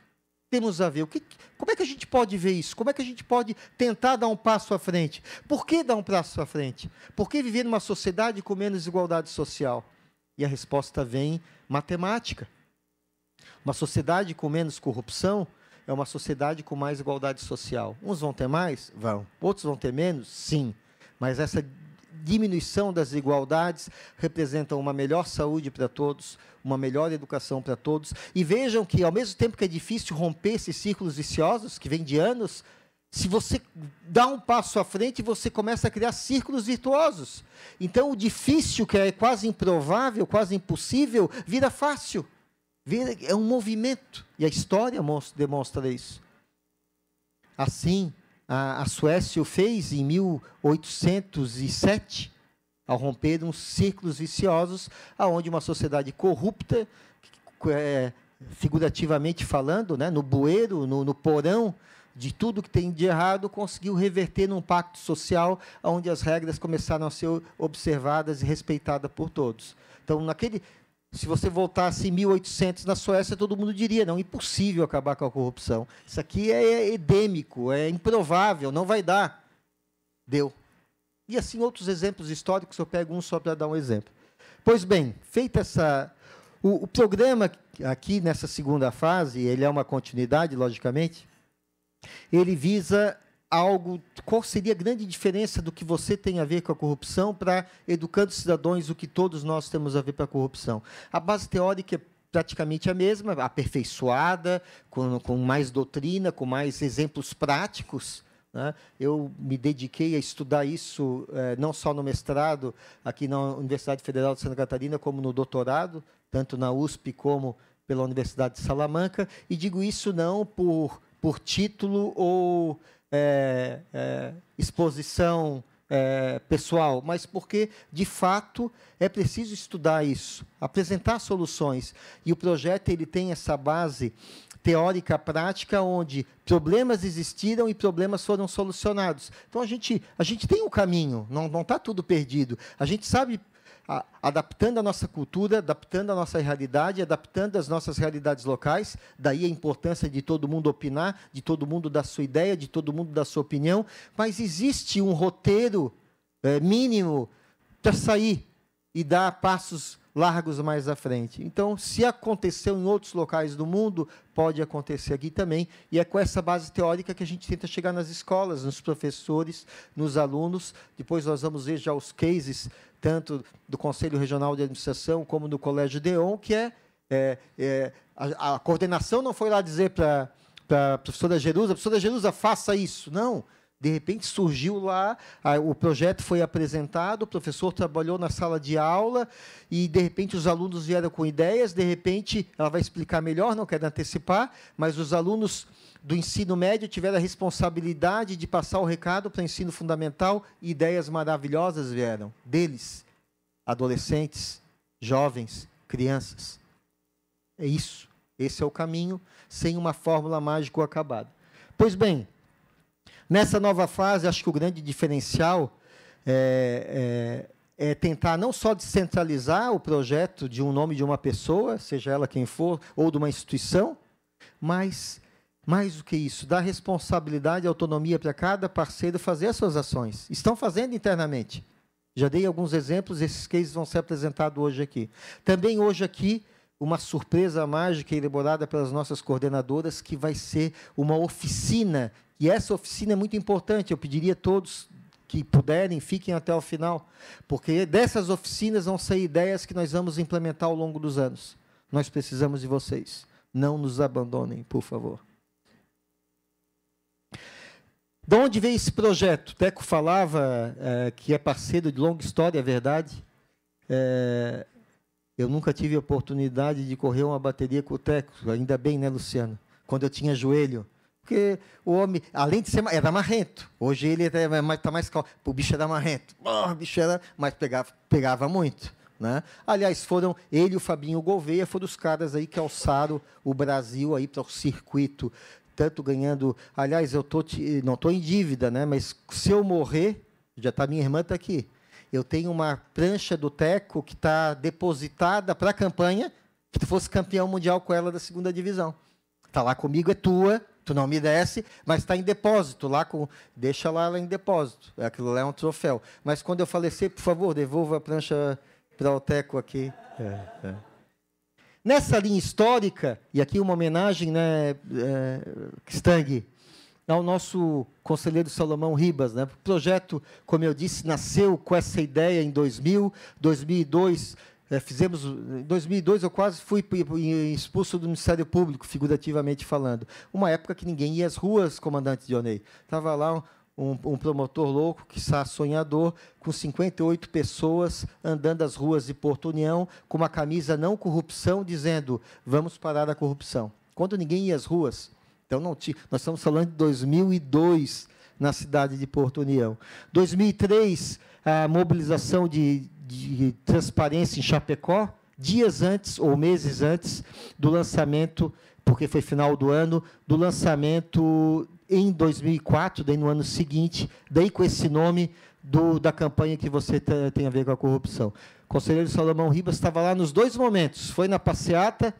temos a ver. O que, como é que a gente pode ver isso? Como é que a gente pode tentar dar um passo à frente? Por que dar um passo à frente? Por que viver numa sociedade com menos igualdade social? E a resposta vem matemática. Uma sociedade com menos corrupção é uma sociedade com mais igualdade social. Uns vão ter mais? Vão. Outros vão ter menos? Sim. Mas essa diminuição das desigualdades representam uma melhor saúde para todos, uma melhor educação para todos. E vejam que, ao mesmo tempo que é difícil romper esses círculos viciosos, que vêm de anos, se você dá um passo à frente, você começa a criar círculos virtuosos. Então, o difícil, que é quase improvável, quase impossível, vira fácil. é um movimento. E a história demonstra isso. Assim, a, Suécia o fez em 1807, ao romper uns círculos viciosos, aonde uma sociedade corrupta, é, figurativamente falando, né, no bueiro, no, no porão, de tudo que tem de errado, conseguiu reverter num pacto social onde as regras começaram a ser observadas e respeitadas por todos. Então, naquele, se você voltasse em 1800 na Suécia, todo mundo diria: não, impossível acabar com a corrupção. Isso aqui é, é endêmico, é improvável, não vai dar. Deu. E assim, outros exemplos históricos, eu pego um só para dar um exemplo. Pois bem, feita essa. O, o programa, aqui nessa segunda fase, ele é uma continuidade, logicamente, ele visa algo, qual seria a grande diferença do que você tem a ver com a corrupção para educando cidadãos o que todos nós temos a ver com a corrupção? A base teórica é praticamente a mesma, aperfeiçoada, com, com mais doutrina, com mais exemplos práticos. Né? Eu me dediquei a estudar isso eh, não só no mestrado aqui na Universidade Federal de Santa Catarina, como no doutorado, tanto na USP como pela Universidade de Salamanca, e digo isso não por, por título ou é, é, exposição é, pessoal, mas porque, de fato, é preciso estudar isso, apresentar soluções. E o projeto ele tem essa base teórica prática onde problemas existiram e problemas foram solucionados. Então, a gente, a gente tem um caminho, não está tudo perdido. A gente sabe a, adaptando a nossa cultura, adaptando a nossa realidade, adaptando as nossas realidades locais. Daí a importância de todo mundo opinar, de todo mundo dar sua ideia, de todo mundo dar sua opinião. Mas existe um roteiro é, mínimo para sair e dar passos largos mais à frente. Então, se aconteceu em outros locais do mundo, pode acontecer aqui também. E é com essa base teórica que a gente tenta chegar nas escolas, nos professores, nos alunos. Depois nós vamos ver já os cases, tanto do Conselho Regional de Administração como do Colégio Deon, que é, é, é a, a, coordenação não foi lá dizer para a professora Jerusa, professora Jerusa, faça isso. Não de repente surgiu lá, o projeto foi apresentado, o professor trabalhou na sala de aula e, de repente, os alunos vieram com ideias. De repente, ela vai explicar melhor, não quero antecipar, mas os alunos do ensino médio tiveram a responsabilidade de passar o recado para o ensino fundamental e ideias maravilhosas vieram deles, adolescentes, jovens, crianças. É isso. Esse é o caminho, sem uma fórmula mágica acabada. Pois bem. Nessa nova fase, acho que o grande diferencial é, é, é, tentar não só descentralizar o projeto de um nome de uma pessoa, seja ela quem for, ou de uma instituição, mas, mais do que isso, dar responsabilidade e autonomia para cada parceiro fazer as suas ações. Estão fazendo internamente. Já dei alguns exemplos, esses cases vão ser apresentados hoje aqui. Também hoje aqui uma surpresa mágica elaborada pelas nossas coordenadoras, que vai ser uma oficina. E essa oficina é muito importante. Eu pediria a todos que puderem, fiquem até o final, porque dessas oficinas vão sair ideias que nós vamos implementar ao longo dos anos. Nós precisamos de vocês. Não nos abandonem, por favor. De onde veio esse projeto? Teco falava é, que é parceiro de longa história, é verdade. É, eu nunca tive a oportunidade de correr uma bateria com o Teco, ainda bem, né, Luciano? Quando eu tinha joelho. Porque o homem, além de ser. Era marrento. Hoje ele está é, é mais, tá mais calmo. O bicho era marrento. O bicho era. Mas pegava, pegava muito. Né? Aliás, foram ele e o Fabinho Gouveia foram os caras aí que alçaram o Brasil aí para o circuito, tanto ganhando. Aliás, eu tô não estou em dívida, né? Mas se eu morrer, já está minha irmã tá aqui. Eu tenho uma prancha do Teco que está depositada para a campanha, que tu fosse campeão mundial com ela da segunda divisão. Está lá comigo, é tua, tu não me desce, mas está em depósito lá com, deixa lá ela em depósito. É aquilo lá é um troféu. Mas quando eu falecer, por favor, devolva a prancha para o Teco aqui. É, é. Nessa linha histórica, e aqui uma homenagem, né, é, Stang, ao nosso conselheiro Salomão Ribas. Né? O projeto, como eu disse, nasceu com essa ideia em 2000, 2002. É, fizemos em 2002 eu quase fui expulso do Ministério Público, figurativamente falando. Uma época que ninguém ia às ruas, comandante Dionei. Estava lá um, um, promotor louco, que está sonhador, com 58 pessoas andando as ruas de Porto União com uma camisa não corrupção, dizendo: vamos parar a corrupção. Quando ninguém ia às ruas, então, não tinha, nós estamos falando de 2002 na cidade de Porto União. 2003, a mobilização de, de transparência em Chapecó, dias antes ou meses antes do lançamento, porque foi final do ano, do lançamento em 2004, daí no ano seguinte, daí com esse nome do, da campanha que você tem a ver com a corrupção. O conselheiro Salomão Ribas estava lá nos dois momentos. Foi na passeata,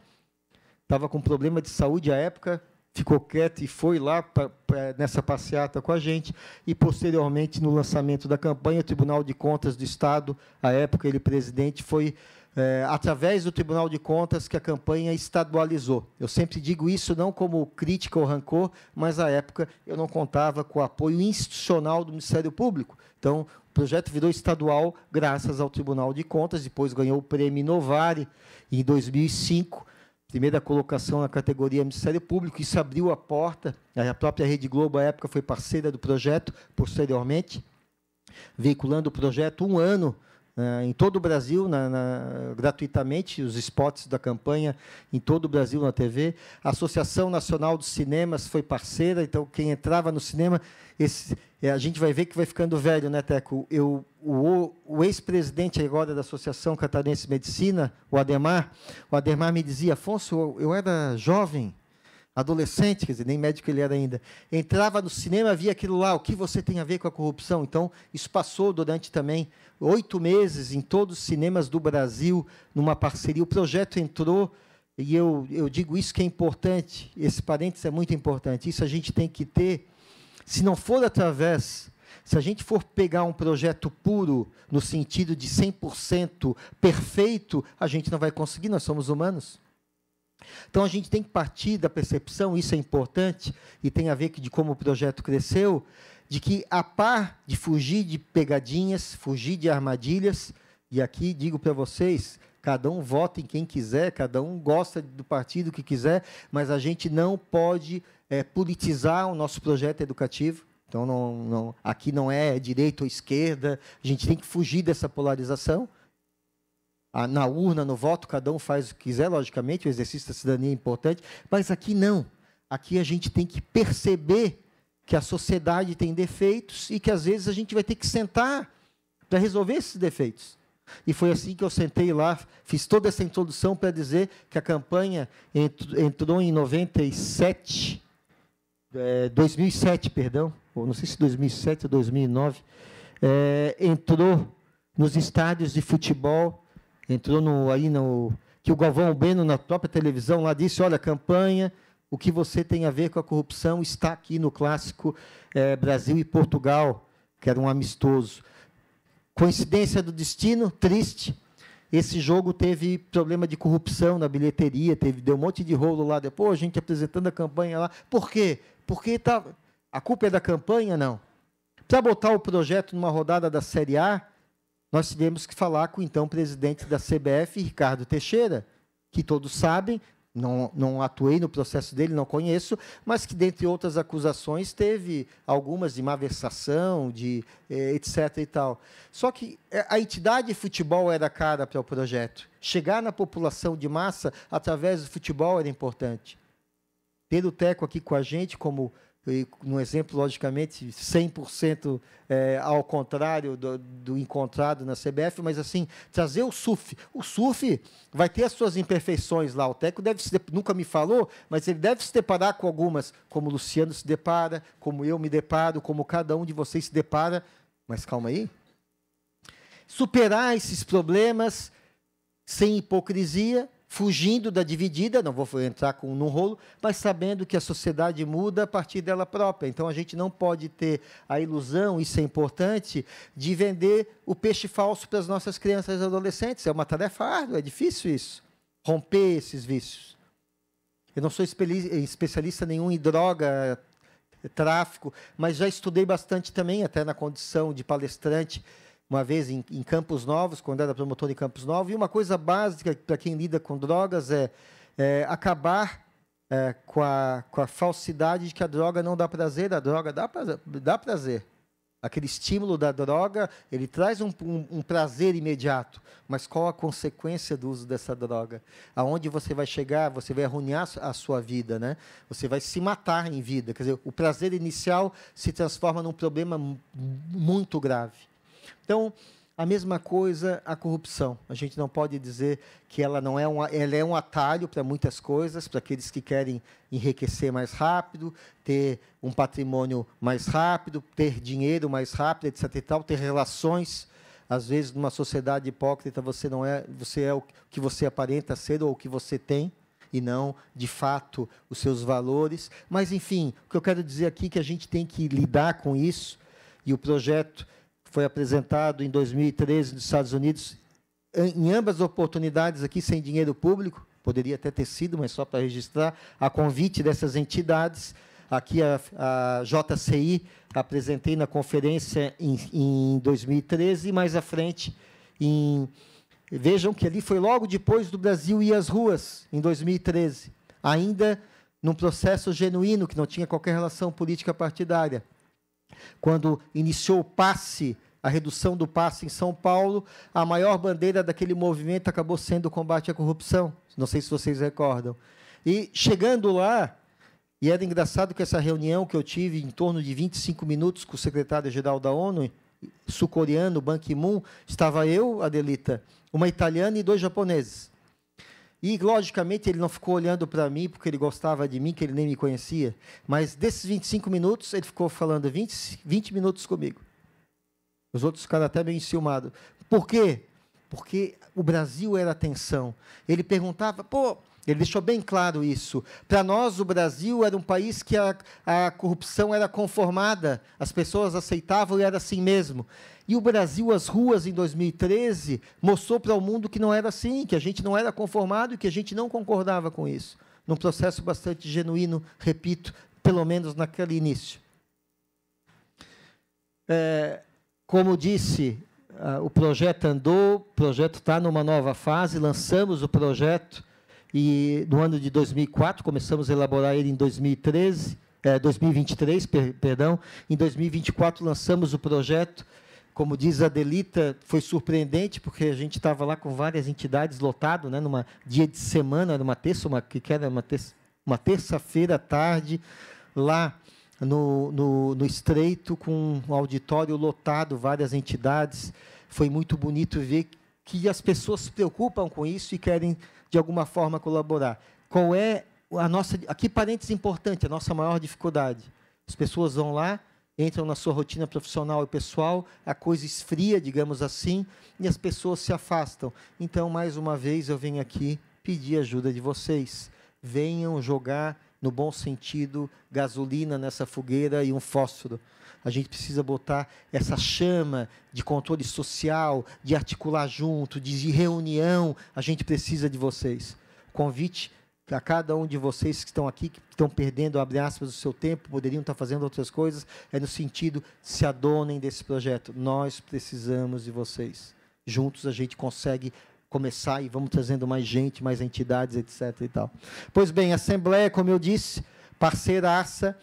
estava com problema de saúde à época, ficou quieto e foi lá pra, pra, nessa passeata com a gente. E, posteriormente, no lançamento da campanha, o Tribunal de Contas do Estado, à época ele presidente, foi é, através do Tribunal de Contas que a campanha estadualizou. Eu sempre digo isso não como crítica ou rancor, mas à época eu não contava com o apoio institucional do Ministério Público. Então, o projeto virou estadual graças ao Tribunal de Contas, depois ganhou o prêmio Novare em 2005 primeira colocação na categoria Ministério Público. Isso abriu a porta. A própria Rede Globo, à época, foi parceira do projeto, posteriormente, veiculando o projeto um ano né, em todo o Brasil, na, na, gratuitamente, os spots da campanha em todo o Brasil na TV. A Associação Nacional dos Cinemas foi parceira, então quem entrava no cinema esse, é, a gente vai ver que vai ficando velho, né, Teco? Eu, o, o ex-presidente agora da Associação Catarinense de Medicina, o Ademar, o Ademar me dizia, Afonso, eu era jovem, adolescente, quer dizer, nem médico ele era ainda, entrava no cinema, via aquilo lá, o que você tem a ver com a corrupção? Então, isso passou durante também oito meses em todos os cinemas do Brasil, numa parceria. O projeto entrou, e eu, eu digo isso que é importante, esse parênteses é muito importante, isso a gente tem que ter se não for através, se a gente for pegar um projeto puro, no sentido de 100% perfeito, a gente não vai conseguir, nós somos humanos. Então a gente tem que partir da percepção, isso é importante, e tem a ver de como o projeto cresceu, de que a par de fugir de pegadinhas, fugir de armadilhas, e aqui digo para vocês, cada um vota em quem quiser, cada um gosta do partido que quiser, mas a gente não pode é, politizar o nosso projeto educativo. Então, não, não, aqui não é direita ou esquerda, a gente tem que fugir dessa polarização. Ah, na urna, no voto, cada um faz o que quiser, logicamente, o exercício da cidadania é importante, mas aqui não. Aqui a gente tem que perceber que a sociedade tem defeitos e que às vezes a gente vai ter que sentar para resolver esses defeitos. E foi assim que eu sentei lá, fiz toda essa introdução para dizer que a campanha entrou em 97 2007, é, perdão, ou não sei se 2007 ou 2009, é, entrou nos estádios de futebol, entrou no, aí no que o Galvão Beno na própria televisão lá disse, olha, campanha, o que você tem a ver com a corrupção está aqui no clássico é, Brasil e Portugal, que era um amistoso. Coincidência do destino, triste. Esse jogo teve problema de corrupção na bilheteria, teve deu um monte de rolo lá depois, a gente apresentando a campanha lá. Por quê? Porque tá, a culpa é da campanha? Não. Para botar o projeto numa rodada da Série A, nós tivemos que falar com o então presidente da CBF, Ricardo Teixeira, que todos sabem, não, não atuei no processo dele, não conheço, mas que, dentre outras acusações, teve algumas de malversação, de eh, etc. e tal. Só que eh, a entidade futebol era cara para o projeto. Chegar na população de massa através do futebol era importante tendo o Teco aqui com a gente, como no exemplo, logicamente, 100% é, ao contrário do, do, encontrado na CBF, mas assim, trazer o surf. O surf vai ter as suas imperfeições lá. O Teco deve se, nunca me falou, mas ele deve se deparar com algumas, como o Luciano se depara, como eu me deparo, como cada um de vocês se depara. Mas calma aí. Superar esses problemas sem hipocrisia, fugindo da dividida, não vou entrar com, no rolo, mas sabendo que a sociedade muda a partir dela própria. Então a gente não pode ter a ilusão, isso é importante, de vender o peixe falso para as nossas crianças e adolescentes. É uma tarefa árdua, é difícil isso, romper esses vícios. Eu não sou especialista nenhum em droga, tráfico, mas já estudei bastante também, até na condição de palestrante uma vez em, em Campos Novos, quando era promotor em Campos Novos. E uma coisa básica para quem lida com drogas é, é acabar é, com, a, com a falsidade de que a droga não dá prazer. A droga dá prazer. Dá prazer. Aquele estímulo da droga, ele traz um, um, um, prazer imediato, mas qual a consequência do uso dessa droga? Aonde você vai chegar? Você vai arruinar a sua vida, né? Você vai se matar em vida. Quer dizer, o prazer inicial se transforma num problema muito grave. Então, a mesma coisa a corrupção. A gente não pode dizer que ela não é um, ela é um atalho para muitas coisas, para aqueles que querem enriquecer mais rápido, ter um patrimônio mais rápido, ter dinheiro mais rápido, etc. E tal, ter relações. Às vezes, numa sociedade hipócrita, você não é, você é o que você aparenta ser ou o que você tem e não, de fato, os seus valores. Mas, enfim, o que eu quero dizer aqui é que a gente tem que lidar com isso e o projeto foi apresentado em 2013 nos Estados Unidos, em ambas as oportunidades aqui sem dinheiro público, poderia até ter sido, mas só para registrar, a convite dessas entidades. Aqui a, a JCI apresentei na conferência em, em 2013, e mais à frente em Vejam que ali foi logo depois do Brasil ir às ruas, em 2013, ainda num processo genuíno que não tinha qualquer relação política partidária quando iniciou o passe, a redução do passe em São Paulo, a maior bandeira daquele movimento acabou sendo o combate à corrupção. Não sei se vocês recordam. E chegando lá, e era engraçado que essa reunião que eu tive em torno de 25 minutos com o secretário-geral da ONU, sul-coreano, Ban Ki-moon, estava eu, Adelita, uma italiana e dois japoneses. E, logicamente, ele não ficou olhando para mim porque ele gostava de mim, que ele nem me conhecia. Mas desses 25 minutos, ele ficou falando 20, 20 minutos comigo. Os outros ficaram até meio enciumados. Por quê? Porque o Brasil era tensão. Ele perguntava, pô, ele deixou bem claro isso. Para nós, o Brasil era um país que a, a, corrupção era conformada, as pessoas aceitavam e era assim mesmo. E o Brasil, as ruas, em 2013, mostrou para o mundo que não era assim, que a gente não era conformado e que a gente não concordava com isso. Num processo bastante genuíno, repito, pelo menos naquele início. É, como disse, ah, o projeto andou, o projeto está numa nova fase, lançamos o projeto e no ano de 2004 começamos a elaborar ele em 2013, 2023, é, per, perdão, em 2024 lançamos o projeto. Como diz a Delita, foi surpreendente porque a gente estava lá com várias entidades lotado, né, numa dia de semana, numa terça, uma que era uma terça, uma terça-feira à tarde, lá no, no, no Estreito, com um auditório lotado, várias entidades. Foi muito bonito ver que as pessoas se preocupam com isso e querem de alguma forma colaborar. Qual é a nossa. Aqui, parênteses importante, a nossa maior dificuldade. As pessoas vão lá, entram na sua rotina profissional e pessoal, a coisa esfria, digamos assim, e as pessoas se afastam. Então, mais uma vez, eu venho aqui pedir ajuda de vocês. Venham jogar, no bom sentido, gasolina nessa fogueira e um fósforo a gente precisa botar essa chama de controle social, de articular junto, de reunião. A gente precisa de vocês. Convite a cada um de vocês que estão aqui, que estão perdendo, abre aspas, o seu tempo, poderiam estar fazendo outras coisas, é no sentido, se adonem desse projeto. Nós precisamos de vocês. Juntos a gente consegue começar e vamos trazendo mais gente, mais entidades, etc. E tal. Pois bem, Assembleia, como eu disse, parceiraça,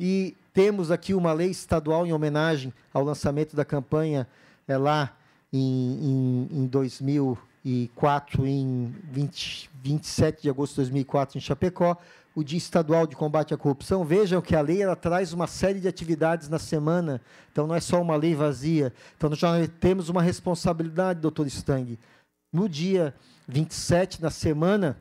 e temos aqui uma lei estadual em homenagem ao lançamento da campanha é, lá em, em, em 2004, em 20, 27 de agosto de 2004, em Chapecó, o Dia Estadual de Combate à Corrupção. Vejam que a lei ela traz uma série de atividades na semana, então não é só uma lei vazia. Então nós já temos uma responsabilidade, doutor Stang. No dia 27, na semana,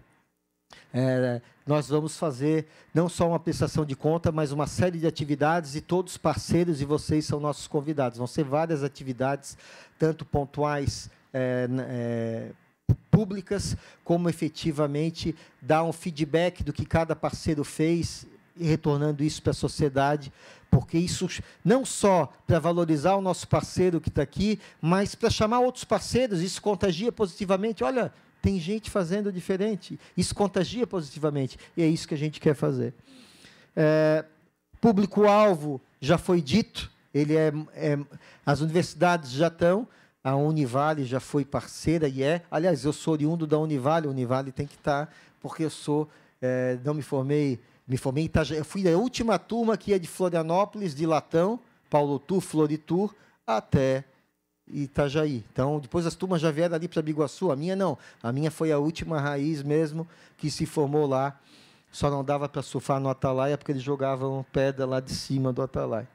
é, nós vamos fazer não só uma prestação de conta, mas uma série de atividades e todos os parceiros e vocês são nossos convidados. Vão ser várias atividades, tanto pontuais, é, é, públicas, como efetivamente dar um feedback do que cada parceiro fez e retornando isso para a sociedade, porque isso não só para valorizar o nosso parceiro que está aqui, mas para chamar outros parceiros, isso contagia positivamente. Olha, tem gente fazendo diferente. Isso contagia positivamente. E é isso que a gente quer fazer. É, Público-alvo já foi dito. Ele é, é, as universidades já estão. A Univale já foi parceira e é. Aliás, eu sou oriundo da Univale. A Univale tem que estar, tá, porque eu sou. É, não me formei. Me formei em Itajaí. Eu fui da última turma que ia de Florianópolis, de Latão, Paulo Tur, Floritur, até Itajaí. Então, depois as turmas já vieram ali para Biguaçu. A minha não. A minha foi a última raiz mesmo que se formou lá. Só não dava para surfar no atalaia porque eles jogavam pedra lá de cima do atalaia.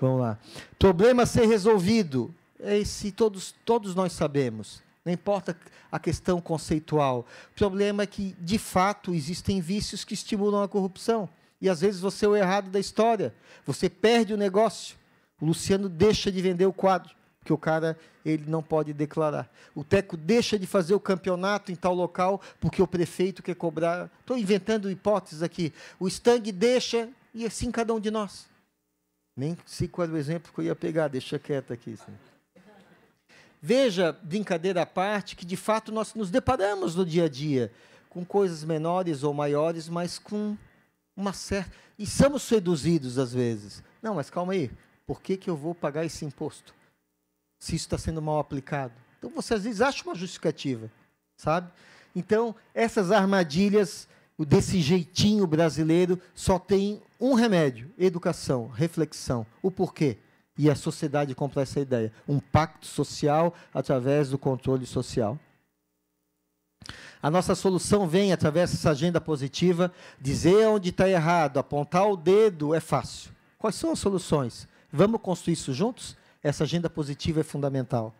Vamos lá. Problema a ser resolvido. É esse todos, todos nós sabemos. Não importa a questão conceitual. O problema é que, de fato, existem vícios que estimulam a corrupção. E às vezes você é o errado da história. Você perde o negócio. O Luciano deixa de vender o quadro que o cara ele não pode declarar. O Teco deixa de fazer o campeonato em tal local porque o prefeito quer cobrar. Estou inventando hipóteses aqui. O Stang deixa e assim cada um de nós. Nem sei qual era é o exemplo que eu ia pegar, deixa quieto aqui. Veja, brincadeira à parte, que de fato nós nos deparamos no dia a dia com coisas menores ou maiores, mas com uma certa. E somos seduzidos às vezes. Não, mas calma aí, por que, que eu vou pagar esse imposto? se isso está sendo mal aplicado. Então você às vezes acha uma justificativa, sabe? Então essas armadilhas, desse jeitinho brasileiro, só tem um remédio: educação, reflexão. O porquê? E a sociedade compra essa ideia: um pacto social através do controle social. A nossa solução vem através dessa agenda positiva. Dizer onde está errado, apontar o dedo é fácil. Quais são as soluções? Vamos construir isso juntos? essa agenda positiva é fundamental.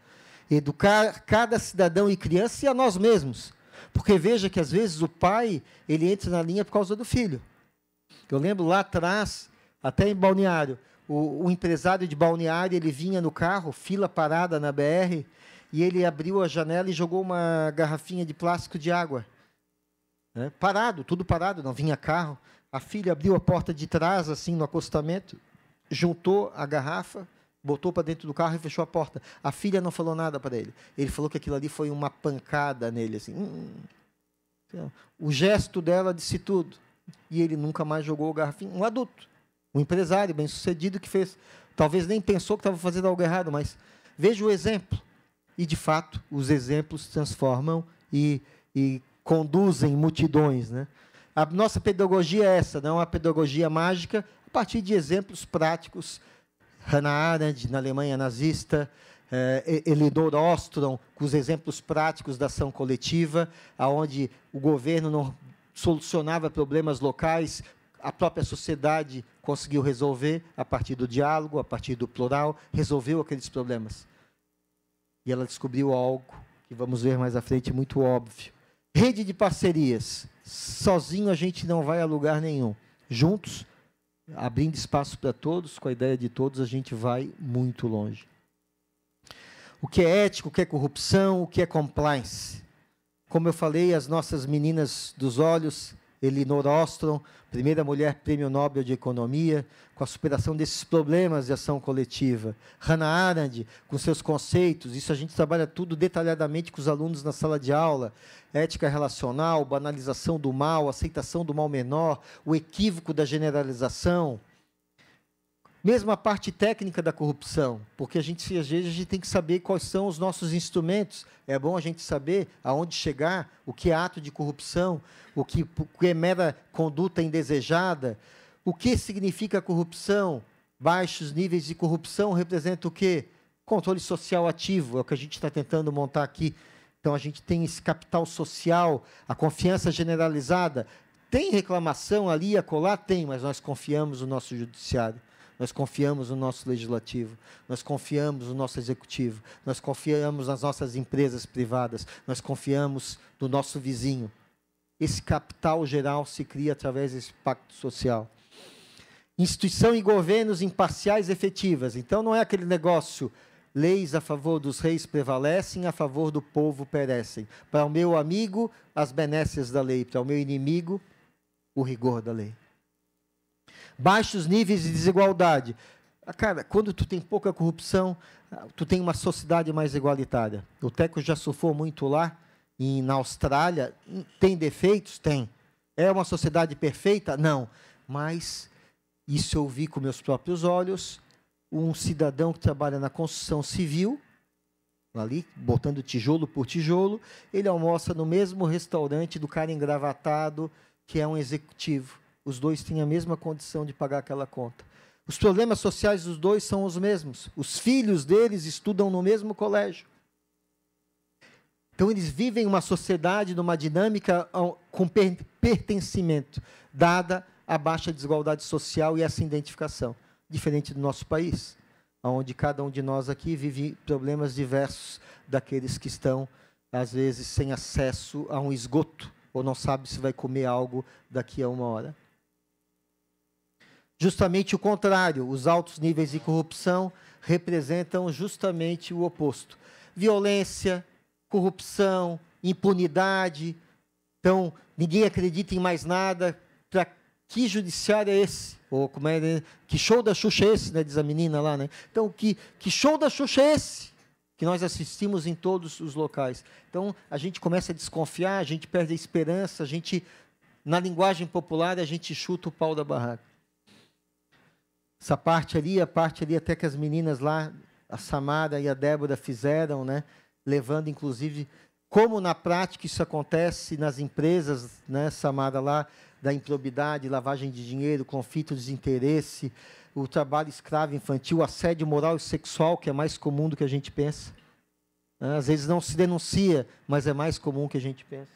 Educar cada cidadão e criança e a nós mesmos. Porque veja que às vezes o pai ele entra na linha por causa do filho. Eu lembro lá atrás, até em Balneário, o, o empresário de Balneário ele vinha no carro, fila parada na BR, e ele abriu a janela e jogou uma garrafinha de plástico de água. Né? Parado, tudo parado, não vinha carro. A filha abriu a porta de trás, assim, no acostamento, juntou a garrafa, botou para dentro do carro e fechou a porta. A filha não falou nada para ele. Ele falou que aquilo ali foi uma pancada nele, assim. Hum. hum, hum. O gesto dela disse tudo. E ele nunca mais jogou o garrafinho. Um adulto, um empresário bem sucedido que fez. Talvez nem pensou que estava fazendo algo errado, mas veja o exemplo. E, de fato, os exemplos transformam e, e conduzem multidões. Né? A nossa pedagogia é essa, não é uma pedagogia mágica, a partir de exemplos práticos Hannah Arendt, na Alemanha nazista, eh, Elidor Ostrom, com os exemplos práticos da ação coletiva, aonde o governo não solucionava problemas locais, a própria sociedade conseguiu resolver a partir do diálogo, a partir do plural, resolveu aqueles problemas. E ela descobriu algo que vamos ver mais à frente muito óbvio. Rede de parcerias. Sozinho a gente não vai a lugar nenhum. Juntos abrindo espaço para todos, com a ideia de todos, a gente vai muito longe. O que é ético, o que é corrupção, o que é compliance. Como eu falei, as nossas meninas dos olhos Elinor Ostrom, primeira mulher prêmio Nobel de Economia, com a superação desses problemas de ação coletiva. Hannah Arendt, com seus conceitos, isso a gente trabalha tudo detalhadamente com os alunos na sala de aula. Ética relacional, banalização do mal, aceitação do mal menor, o equívoco da generalização. Mesmo a parte técnica da corrupção, porque a gente, às vezes a gente tem que saber quais são os nossos instrumentos. É bom a gente saber aonde chegar, o que é ato de corrupção, o que, o que é mera conduta indesejada, o que significa corrupção. Baixos níveis de corrupção representam o quê? Controle social ativo, é o que a gente está tentando montar aqui. Então, a gente tem esse capital social, a confiança generalizada. Tem reclamação ali, acolá? Tem, mas nós confiamos no nosso judiciário. Nós confiamos no nosso legislativo, nós confiamos no nosso executivo, nós confiamos nas nossas empresas privadas, nós confiamos no nosso vizinho. Esse capital geral se cria através desse pacto social. Instituição e governos imparciais e efetivas. Então não é aquele negócio leis a favor dos reis prevalecem, a favor do povo perecem. Para o meu amigo, as benécias da lei, para o meu inimigo, o rigor da lei baixos níveis de desigualdade. Ah, cara, quando tu tem pouca corrupção, ah, tu tem uma sociedade mais igualitária. O Teco já surfou muito lá, e na Austrália. Hum, tem defeitos? Tem. É uma sociedade perfeita? Não. Mas isso eu vi com meus próprios olhos. Um cidadão que trabalha na construção civil, ali, botando tijolo por tijolo, ele almoça no mesmo restaurante do cara engravatado, que é um executivo. Os dois têm a mesma condição de pagar aquela conta. Os problemas sociais dos dois são os mesmos. Os filhos deles estudam no mesmo colégio. Então, eles vivem uma sociedade numa dinâmica com pertencimento, dada a baixa desigualdade social e essa identificação, diferente do nosso país, onde cada um de nós aqui vive problemas diversos daqueles que estão, às vezes, sem acesso a um esgoto, ou não sabe se vai comer algo daqui a uma hora justamente o contrário. Os altos níveis de corrupção representam justamente o oposto: violência, corrupção, impunidade. Então, ninguém acredita em mais nada. Para que judiciário é esse? Ou como é, né? que show da Xuxa é esse, né? diz a menina lá. Né? Então, que, que show da Xuxa é esse? Que nós assistimos em todos os locais. Então, a gente começa a desconfiar, a gente perde a esperança, a gente, na linguagem popular, a gente chuta o pau da barraca. Essa parte ali, a parte ali até que as meninas lá, a Samara e a Débora fizeram, né? Levando, inclusive, como na prática isso acontece nas empresas, né, Samara, lá, da improbidade, lavagem de dinheiro, conflito, desinteresse, o trabalho escravo infantil, assédio moral e sexual, que é mais comum do que a gente pensa. Né? Às vezes não se denuncia, mas é mais comum do que a gente pensa.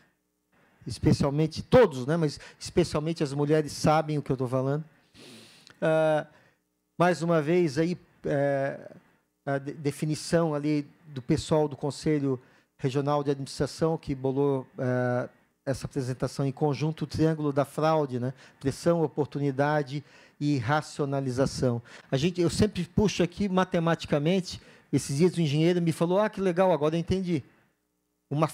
Especialmente, todos, né, mas especialmente as mulheres sabem o que eu estou falando. Uh, mais uma vez aí é, a de, definição ali do pessoal do Conselho Regional de Administração que bolou é, essa apresentação em conjunto o triângulo da fraude, né? Pressão, oportunidade e racionalização. A gente, eu sempre puxo aqui matematicamente. Esses dias o engenheiro me falou: "Ah, que legal, agora eu entendi." Uma,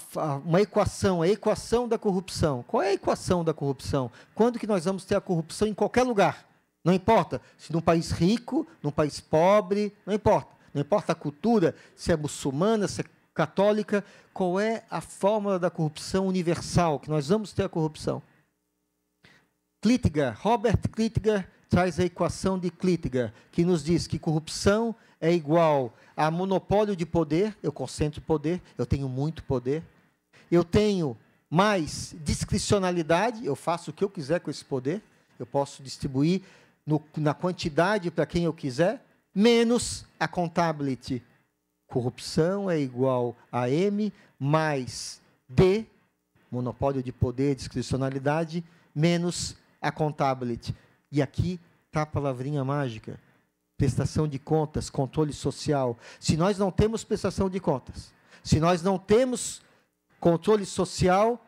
uma equação, a equação da corrupção. Qual é a equação da corrupção? Quando que nós vamos ter a corrupção em qualquer lugar? Não importa se num país rico, num país pobre, não importa. Não importa a cultura, se é muçulmana, se é católica, qual é a fórmula da corrupção universal, que nós vamos ter a corrupção. Klittiger, Robert Klitger traz a equação de Klitger, que nos diz que corrupção é igual a monopólio de poder, eu concentro poder, eu tenho muito poder, eu tenho mais discricionalidade, eu faço o que eu quiser com esse poder, eu posso distribuir no, na quantidade para quem eu quiser, menos a contability. Corrupção é igual a M mais D, monopólio de poder, discricionalidade, menos a contability. E aqui está a palavrinha mágica: prestação de contas, controle social. Se nós não temos prestação de contas, se nós não temos controle social,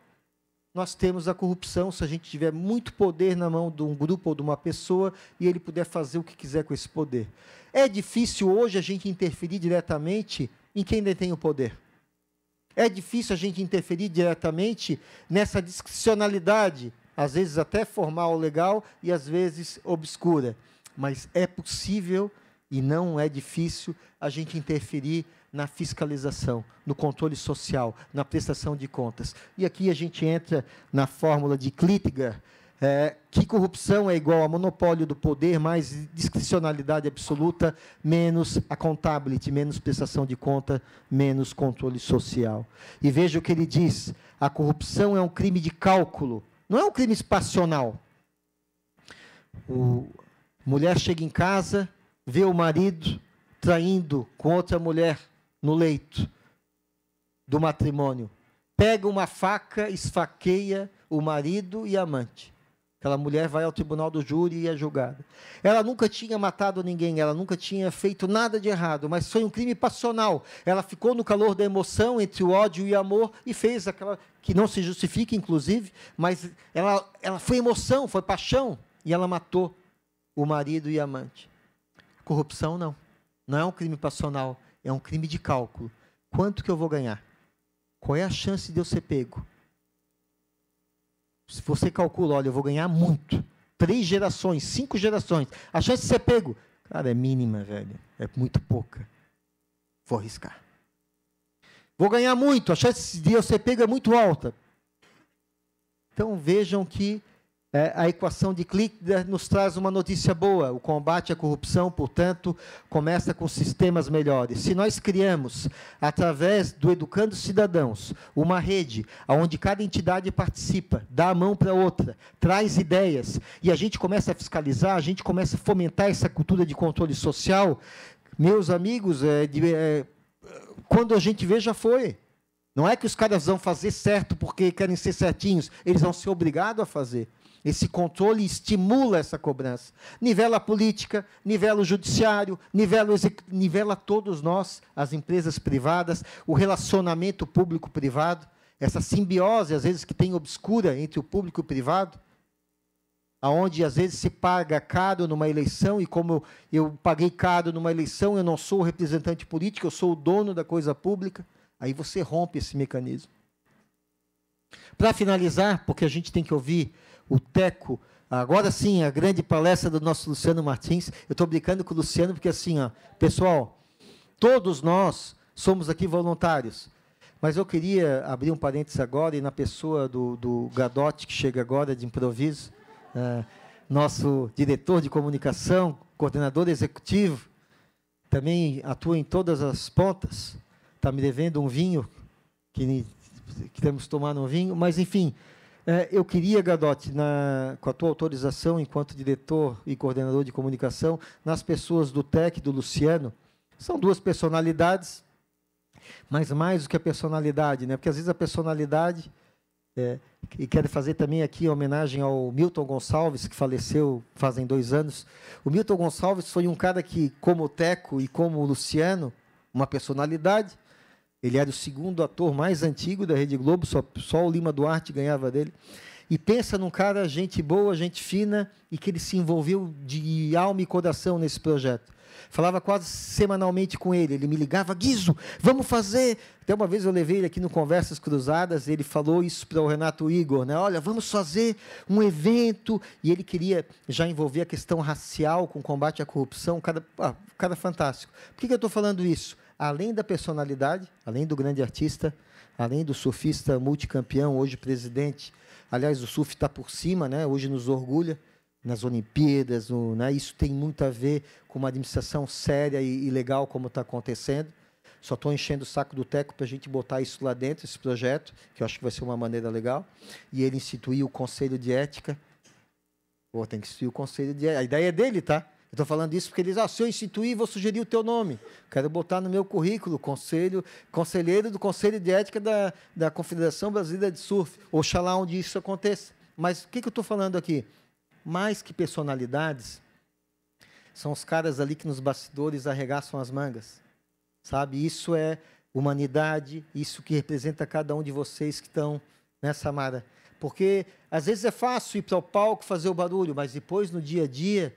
nós temos a corrupção, se a gente tiver muito poder na mão de um grupo ou de uma pessoa e ele puder fazer o que quiser com esse poder. É difícil hoje a gente interferir diretamente em quem detém o poder. É difícil a gente interferir diretamente nessa discricionalidade, às vezes até formal legal e às vezes obscura. Mas é possível e não é difícil a gente interferir na fiscalização, no controle social, na prestação de contas. E aqui a gente entra na fórmula de Klittiger, é, que corrupção é igual a monopólio do poder mais discricionalidade absoluta, menos accountability, menos prestação de conta, menos controle social. E veja o que ele diz: a corrupção é um crime de cálculo, não é um crime espacional. O, mulher chega em casa, vê o marido traindo com outra mulher no leito do matrimônio. Pega uma faca, esfaqueia o marido e a amante. Aquela mulher vai ao tribunal do júri e é julgada. Ela nunca tinha matado ninguém, ela nunca tinha feito nada de errado, mas foi um crime passional. Ela ficou no calor da emoção, entre o ódio e o amor, e fez aquela que não se justifica, inclusive, mas ela, ela foi emoção, foi paixão, e ela matou o marido e a amante. Corrupção não. Não é um crime passional, é um crime de cálculo. Quanto que eu vou ganhar? Qual é a chance de eu ser pego? Se você calcula, olha, eu vou ganhar muito. Três gerações, cinco gerações. A chance de ser pego, cara, é mínima, velho. É muito pouca. Vou arriscar. Vou ganhar muito. A chance de eu ser pego é muito alta. Então vejam que é, a equação de Clíquidas nos traz uma notícia boa. O combate à corrupção, portanto, começa com sistemas melhores. Se nós criamos, através do Educando Cidadãos, uma rede onde cada entidade participa, dá a mão para outra, traz ideias, e a gente começa a fiscalizar, a gente começa a fomentar essa cultura de controle social, meus amigos, é, de, é, quando a gente vê, já foi. Não é que os caras vão fazer certo porque querem ser certinhos, eles vão ser obrigados a fazer. Esse controle estimula essa cobrança. Nivela a política, nivela o judiciário, nivela, o exec... nivela todos nós, as empresas privadas, o relacionamento público-privado, essa simbiose, às vezes, que tem obscura entre o público e o privado, aonde às vezes se paga caro numa eleição, e como eu, eu paguei caro numa eleição, eu não sou o representante político, eu sou o dono da coisa pública, aí você rompe esse mecanismo. Para finalizar, porque a gente tem que ouvir o Teco. Agora sim, a grande palestra do nosso Luciano Martins. Eu estou brincando com o Luciano, porque assim, ó, pessoal, todos nós somos aqui voluntários. Mas eu queria abrir um parênteses agora e na pessoa do, do Gadotti, que chega agora de improviso, é, nosso diretor de comunicação, coordenador executivo, também atua em todas as pontas, está me devendo um vinho, que queremos tomar um vinho, mas enfim, é, eu queria, Gadotti, na, com a tua autorização, enquanto diretor e coordenador de comunicação, nas pessoas do TEC, do Luciano, são duas personalidades, mas mais do que a personalidade, né? porque às vezes a personalidade, é, e quero fazer também aqui homenagem ao Milton Gonçalves, que faleceu fazem dois anos. O Milton Gonçalves foi um cara que, como o Teco e como o Luciano, uma personalidade, ele era o segundo ator mais antigo da Rede Globo, só, só o Lima Duarte ganhava dele. E pensa num cara, gente boa, gente fina, e que ele se envolveu de alma e coração nesse projeto. Falava quase semanalmente com ele. Ele me ligava, Guizo, vamos fazer. Até uma vez eu levei ele aqui no Conversas Cruzadas, ele falou isso para o Renato Igor, né? Olha, vamos fazer um evento. E ele queria já envolver a questão racial com combate à corrupção. Cara, ah, cara fantástico. Por que eu estou falando isso? além da personalidade, além do grande artista, além do surfista multicampeão, hoje presidente. Aliás, o surf está por cima, né? hoje nos orgulha nas Olimpíadas, no, né? isso tem muito a ver com uma administração séria e, e legal como está acontecendo. Só estou enchendo o saco do Teco para a gente botar isso lá dentro, esse projeto, que eu acho que vai ser uma maneira legal. E ele instituiu o Conselho de Ética. Pô, tem que instituir o Conselho de Ética. A ideia é dele, tá? estou falando isso porque eles, ah, se eu instituir, vou sugerir o teu nome. Quero botar no meu currículo, conselho, conselheiro do Conselho de Ética da, da Confederação Brasileira de Surf. Oxalá onde isso aconteça. Mas o que, que eu estou falando aqui? Mais que personalidades, são os caras ali que nos bastidores arregaçam as mangas. Sabe? Isso é humanidade, isso que representa cada um de vocês que estão nessa mara. Porque às vezes é fácil ir para o palco fazer o barulho, mas depois no dia a dia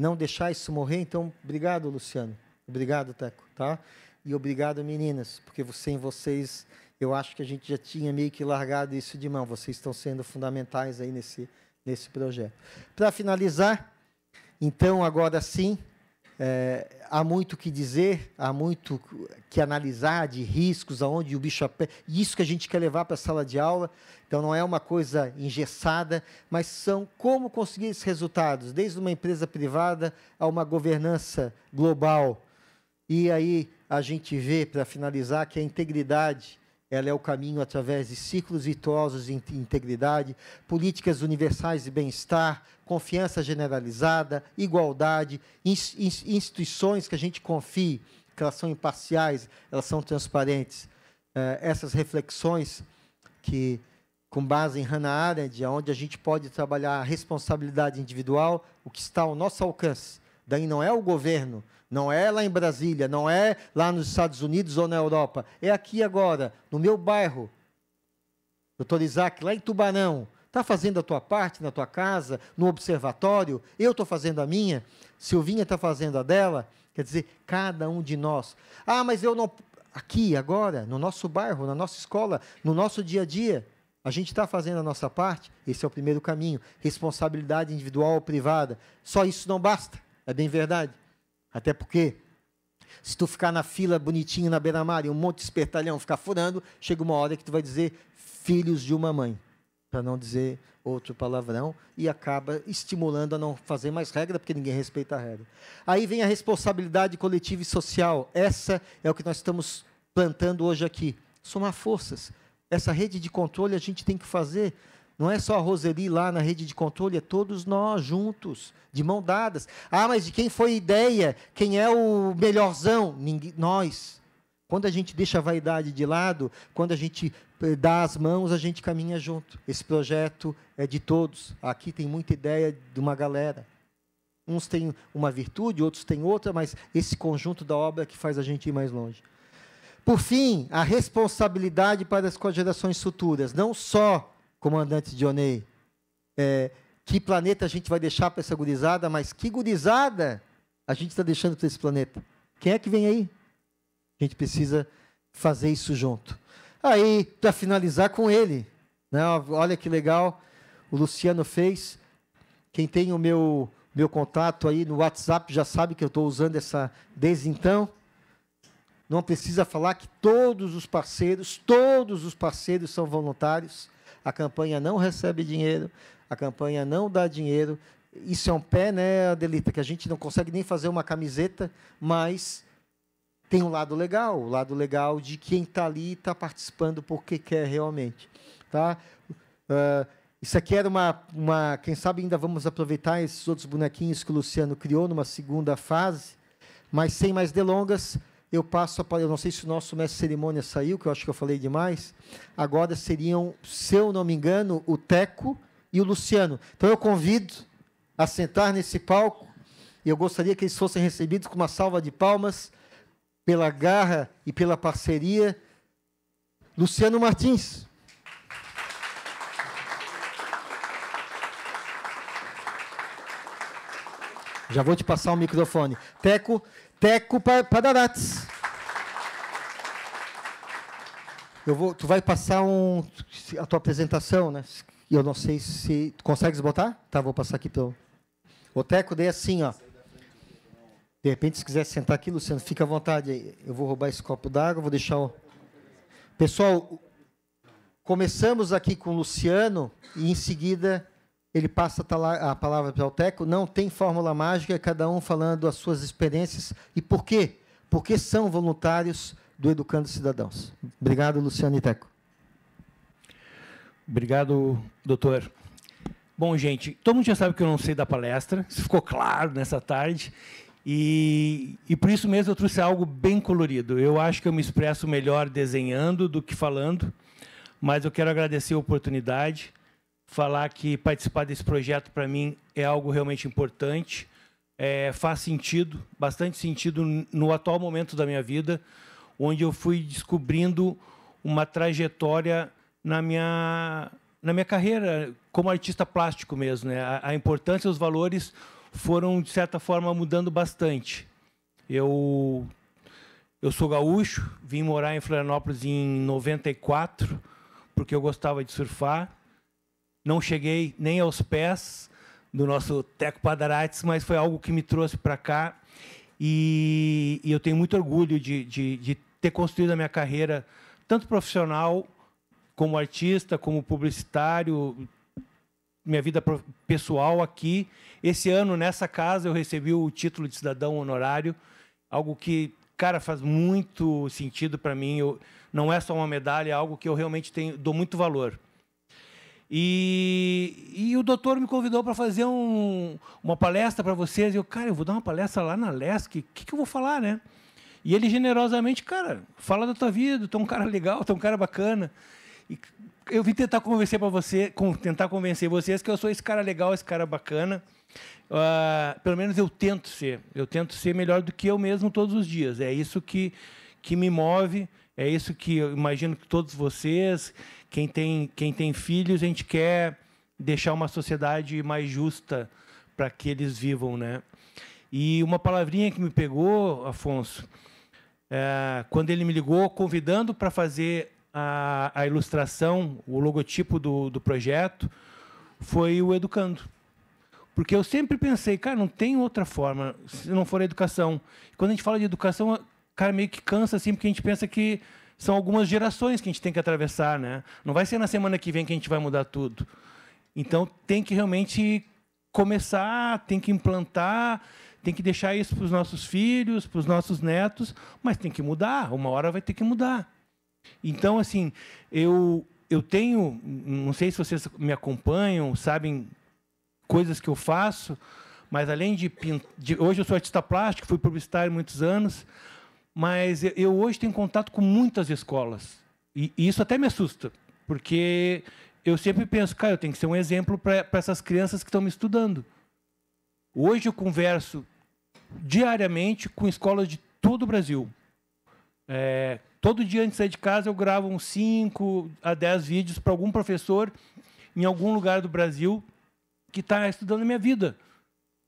não deixar isso morrer. Então, obrigado, Luciano. Obrigado, Teco, tá? E obrigado, meninas, porque sem vocês, eu acho que a gente já tinha meio que largado isso de mão. Vocês estão sendo fundamentais aí nesse, nesse projeto. Para finalizar, então, agora sim, é, há muito que dizer, há muito que analisar de riscos, aonde o bicho aperta. Isso que a gente quer levar para a sala de aula. Então, não é uma coisa engessada, mas são como conseguir esses resultados, desde uma empresa privada a uma governança global. E aí a gente vê, para finalizar, que a integridade ela é o caminho através de ciclos virtuosos de integridade, políticas universais de bem-estar, confiança generalizada, igualdade, instituições que a gente confie, que elas são imparciais, elas são transparentes. Eh, essas reflexões que, com base em Hannah Arendt, é onde a gente pode trabalhar a responsabilidade individual, o que está ao nosso alcance. Daí não é o governo, não é lá em Brasília, não é lá nos Estados Unidos ou na Europa. É aqui agora, no meu bairro. Doutor Isaac, lá em Tubarão. Está fazendo a tua parte na tua casa, no observatório? Eu estou fazendo a minha? Silvinha está fazendo a dela? Quer dizer, cada um de nós. Ah, mas eu não. Aqui, agora, no nosso bairro, na nossa escola, no nosso dia a dia, a gente está fazendo a nossa parte? Esse é o primeiro caminho. Responsabilidade individual ou privada. Só isso não basta. É bem verdade. Até porque, se tu ficar na fila bonitinho na beira-mar e um monte de espertalhão ficar furando, chega uma hora que tu vai dizer filhos de uma mãe, para não dizer outro palavrão, e acaba estimulando a não fazer mais regra, porque ninguém respeita a regra. Aí vem a responsabilidade coletiva e social. Essa é o que nós estamos plantando hoje aqui. Somar forças. Essa rede de controle a gente tem que fazer não é só a Roseli lá na rede de controle, é todos nós juntos, de mão dadas. Ah, mas de quem foi a ideia? Quem é o melhorzão? Ninguém, nós. Quando a gente deixa a vaidade de lado, quando a gente eh, dá as mãos, a gente caminha junto. Esse projeto é de todos. Aqui tem muita ideia de uma galera. Uns têm uma virtude, outros têm outra, mas esse conjunto da obra é que faz a gente ir mais longe. Por fim, a responsabilidade para as gerações futuras, não só comandante Dionei, é, que planeta a gente vai deixar para essa gurizada, mas que gurizada a gente está deixando para esse planeta? Quem é que vem aí? A gente precisa fazer isso junto. Aí, para finalizar com ele, né? olha que legal, o Luciano fez. Quem tem o meu, meu contato aí no WhatsApp já sabe que eu estou usando essa desde então. Não precisa falar que todos os parceiros, todos os parceiros são voluntários a campanha não recebe dinheiro, a campanha não dá dinheiro. Isso é um pé, né, Adelita, que a gente não consegue nem fazer uma camiseta, mas tem um lado legal, o lado legal de quem está ali está participando porque quer realmente. Tá? Uh, isso aqui era uma, uma. Quem sabe ainda vamos aproveitar esses outros bonequinhos que o Luciano criou numa segunda fase, mas sem mais delongas, eu passo a, eu não sei se o nosso mestre cerimônia saiu, que eu acho que eu falei demais. Agora seriam, se eu não me engano, o Teco e o Luciano. Então eu convido a sentar nesse palco e eu gostaria que eles fossem recebidos com uma salva de palmas pela garra e pela parceria. Luciano Martins. Já vou te passar o microfone. Teco, Teco Padarats. Eu vou, tu vai passar um, a tua apresentação, né? Eu não sei se tu consegues botar. Tá, vou passar aqui pelo. O Teco dei assim, ó. De repente, se quiser sentar aqui, Luciano, fica à vontade. aí. Eu vou roubar esse copo d'água, vou deixar o. Pessoal, começamos aqui com o Luciano e em seguida ele passa a palavra para o Teco, não tem fórmula mágica, cada um falando as suas experiências e por quê? Porque são voluntários do Educando Cidadãos. Obrigado, Luciano e Teco. Obrigado, doutor. Bom, gente, todo mundo já sabe que eu não sei da palestra, isso ficou claro nessa tarde. E, e por isso mesmo eu trouxe algo bem colorido. Eu acho que eu me expresso melhor desenhando do que falando, mas eu quero agradecer a oportunidade falar que participar desse projeto para mim é algo realmente importante, é, faz sentido, bastante sentido no atual momento da minha vida, onde eu fui descobrindo uma trajetória na minha na minha carreira como artista plástico mesmo, né? A, a importância e os valores foram de certa forma mudando bastante. Eu eu sou gaúcho, vim morar em Florianópolis em 94 porque eu gostava de surfar não cheguei nem aos pés do nosso Teco Padarates, mas foi algo que me trouxe para cá. E, e, eu tenho muito orgulho de, de, de ter construído a minha carreira, tanto profissional, como artista, como publicitário, minha vida pessoal aqui. Esse ano, nessa casa, eu recebi o título de cidadão honorário, algo que, cara, faz muito sentido para mim. Eu, não é só uma medalha, é algo que eu realmente tenho, dou muito valor. E, e o doutor me convidou para fazer um, uma palestra para vocês. E eu, cara, eu vou dar uma palestra lá na LESC, o que, que eu vou falar, né? E ele generosamente, cara, fala da tua vida, tu é um cara legal, tu é um cara bacana. E eu vim tentar convencer para você, tentar convencer vocês que eu sou esse cara legal, esse cara bacana. Uh, pelo menos eu tento ser. Eu tento ser melhor do que eu mesmo todos os dias. É isso que, que me move, é isso que eu imagino que todos vocês quem tem, quem tem filhos, a gente quer deixar uma sociedade mais justa para que eles vivam, né? E uma palavrinha que me pegou, Afonso, é, quando ele me ligou convidando para fazer a, a, ilustração, o logotipo do, do projeto, foi o educando. Porque eu sempre pensei, cara, não tem outra forma se não for a educação. Quando a gente fala de educação, cara, meio que cansa assim, porque a gente pensa que são algumas gerações que a gente tem que atravessar, né? Não vai ser na semana que vem que a gente vai mudar tudo. Então tem que realmente começar, tem que implantar, tem que deixar isso para os nossos filhos, para os nossos netos, mas tem que mudar, uma hora vai ter que mudar. Então assim, eu eu tenho, não sei se vocês me acompanham, sabem coisas que eu faço, mas além de, de hoje eu sou artista plástico, fui publicitário muitos anos, mas eu hoje tenho contato com muitas escolas. E, isso até me assusta, porque eu sempre penso, cara, eu tenho que ser um exemplo para essas crianças que estão me estudando. Hoje eu converso diariamente com escolas de todo o Brasil. É, todo dia antes de sair de casa eu gravo uns 5 a 10 vídeos para algum professor em algum lugar do Brasil que está estudando a minha vida.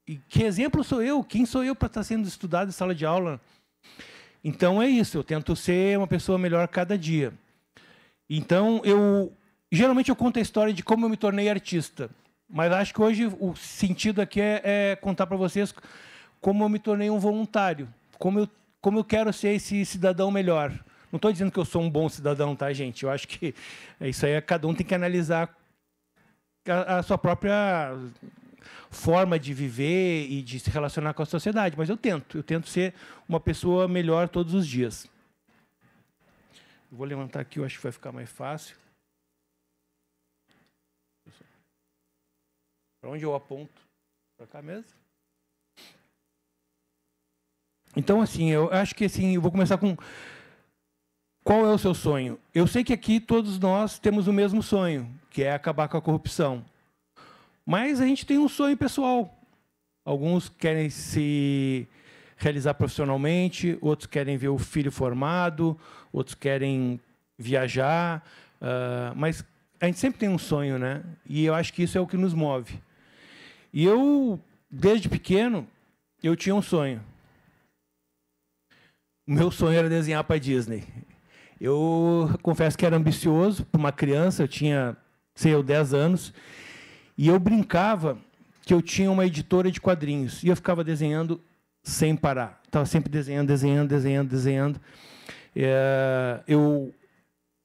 E que exemplo sou eu? Quem sou eu para estar tá sendo estudado em sala de aula? Então é isso, eu tento ser uma pessoa melhor cada dia. Então eu geralmente eu conto a história de como eu me tornei artista, mas acho que hoje o sentido aqui é, é contar para vocês como eu me tornei um voluntário, como eu como eu quero ser esse cidadão melhor. Não estou dizendo que eu sou um bom cidadão, tá, gente? Eu acho que é isso aí cada um tem que analisar a, a sua própria forma de viver e de se relacionar com a sociedade, mas eu tento, eu tento ser uma pessoa melhor todos os dias. vou levantar aqui, eu acho que vai ficar mais fácil. Para onde eu aponto? Para cá mesmo? Então, assim, eu acho que assim, eu vou começar com qual é o seu sonho? Eu sei que aqui todos nós temos o mesmo sonho, que é acabar com a corrupção. Mas a gente tem um sonho pessoal. Alguns querem se realizar profissionalmente, outros querem ver o filho formado, outros querem viajar. Uh, mas a gente sempre tem um sonho, né? E eu acho que isso é o que nos move. E eu, desde pequeno, eu tinha um sonho. O meu sonho era desenhar para a Disney. Eu confesso que era ambicioso para uma criança, eu tinha, sei eu, 10 anos. E eu brincava que eu tinha uma editora de quadrinhos. E eu ficava desenhando sem parar. Estava sempre desenhando, desenhando, desenhando, desenhando. É, eu,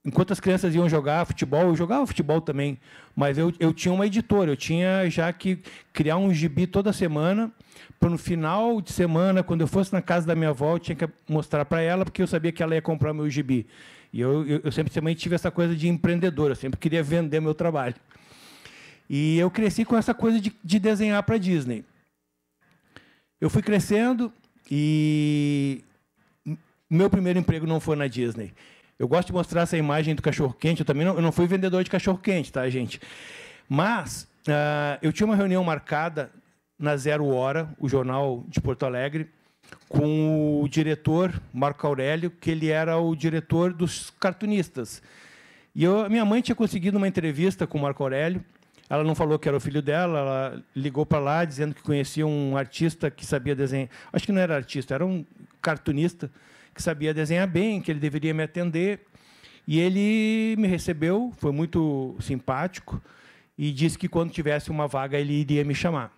enquanto as crianças iam jogar futebol, eu jogava futebol também. Mas eu, eu tinha uma editora, eu tinha já que criar um gibi toda semana, para no final de semana, quando eu fosse na casa da minha avó, eu tinha que mostrar para ela, porque eu sabia que ela ia comprar meu gibi. E eu, eu, eu sempre tive essa coisa de empreendedor, eu sempre queria vender meu trabalho. E eu cresci com essa coisa de, de desenhar para Disney. Eu fui crescendo e meu primeiro emprego não foi na Disney. Eu gosto de mostrar essa imagem do cachorro-quente. Eu também não, eu não fui vendedor de cachorro-quente, tá, gente? Mas uh, eu tinha uma reunião marcada na Zero Hora, o jornal de Porto Alegre, com o diretor Marco Aurélio, que ele era o diretor dos cartunistas. E eu, minha mãe tinha conseguido uma entrevista com o Marco Aurélio ela não falou que era o filho dela, ela ligou para lá dizendo que conhecia um artista que sabia desenhar. Acho que não era artista, era um cartunista que sabia desenhar bem, que ele deveria me atender. E ele me recebeu, foi muito simpático e disse que quando tivesse uma vaga ele iria me chamar.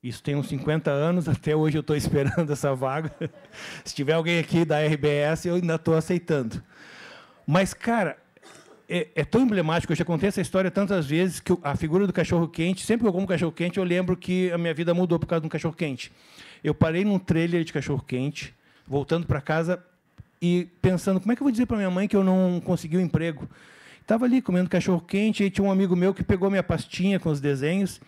Isso tem uns 50 anos, até hoje eu estou esperando essa vaga. Se tiver alguém aqui da RBS, eu ainda estou aceitando. Mas, cara, é, é, tão emblemático, eu já contei essa história tantas vezes, que a figura do cachorro-quente, sempre que eu como cachorro-quente, eu lembro que a minha vida mudou por causa de um cachorro-quente. Eu parei num trailer de cachorro-quente, voltando para casa e pensando, como é que eu vou dizer para minha mãe que eu não consegui o um emprego? Estava ali comendo cachorro-quente, e tinha um amigo meu que pegou minha pastinha com os desenhos,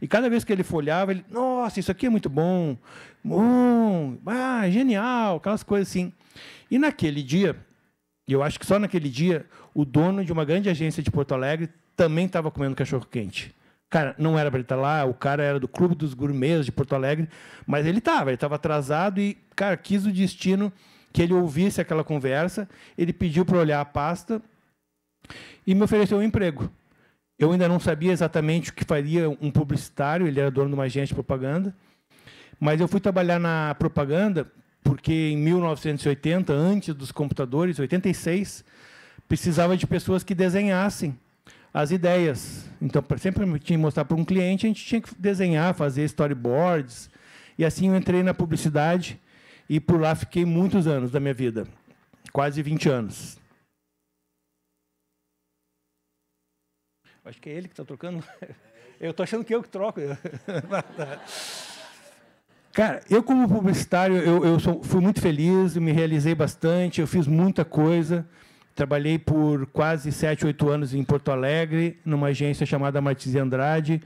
e cada vez que ele folhava, ele, nossa, isso aqui é muito bom, bom, hum, ah, genial, aquelas coisas assim. E naquele dia, eu acho que só naquele dia, o dono de uma grande agência de Porto Alegre também estava comendo cachorro quente. Cara, não era para ele estar tá lá, o cara era do Clube dos Gourmets de Porto Alegre, mas ele estava, ele estava atrasado e, cara, quis o destino que ele ouvisse aquela conversa. Ele pediu para olhar a pasta e me ofereceu um emprego. Eu ainda não sabia exatamente o que faria um publicitário, ele era dono de uma agência de propaganda, mas eu fui trabalhar na propaganda porque em 1980, antes dos computadores, 86, precisava de pessoas que desenhassem as ideias. Então, sempre tinha que mostrar para um cliente, a gente tinha que desenhar, fazer storyboards. E assim eu entrei na publicidade e por lá fiquei muitos anos da minha vida, quase 20 anos. Acho que é ele que está trocando. Eu estou achando que eu que troco. Cara, eu como publicitário, eu, eu sou, fui muito feliz, me realizei bastante, eu fiz muita coisa. Trabalhei por quase sete, oito anos em Porto Alegre, numa agência chamada Martins Andrade.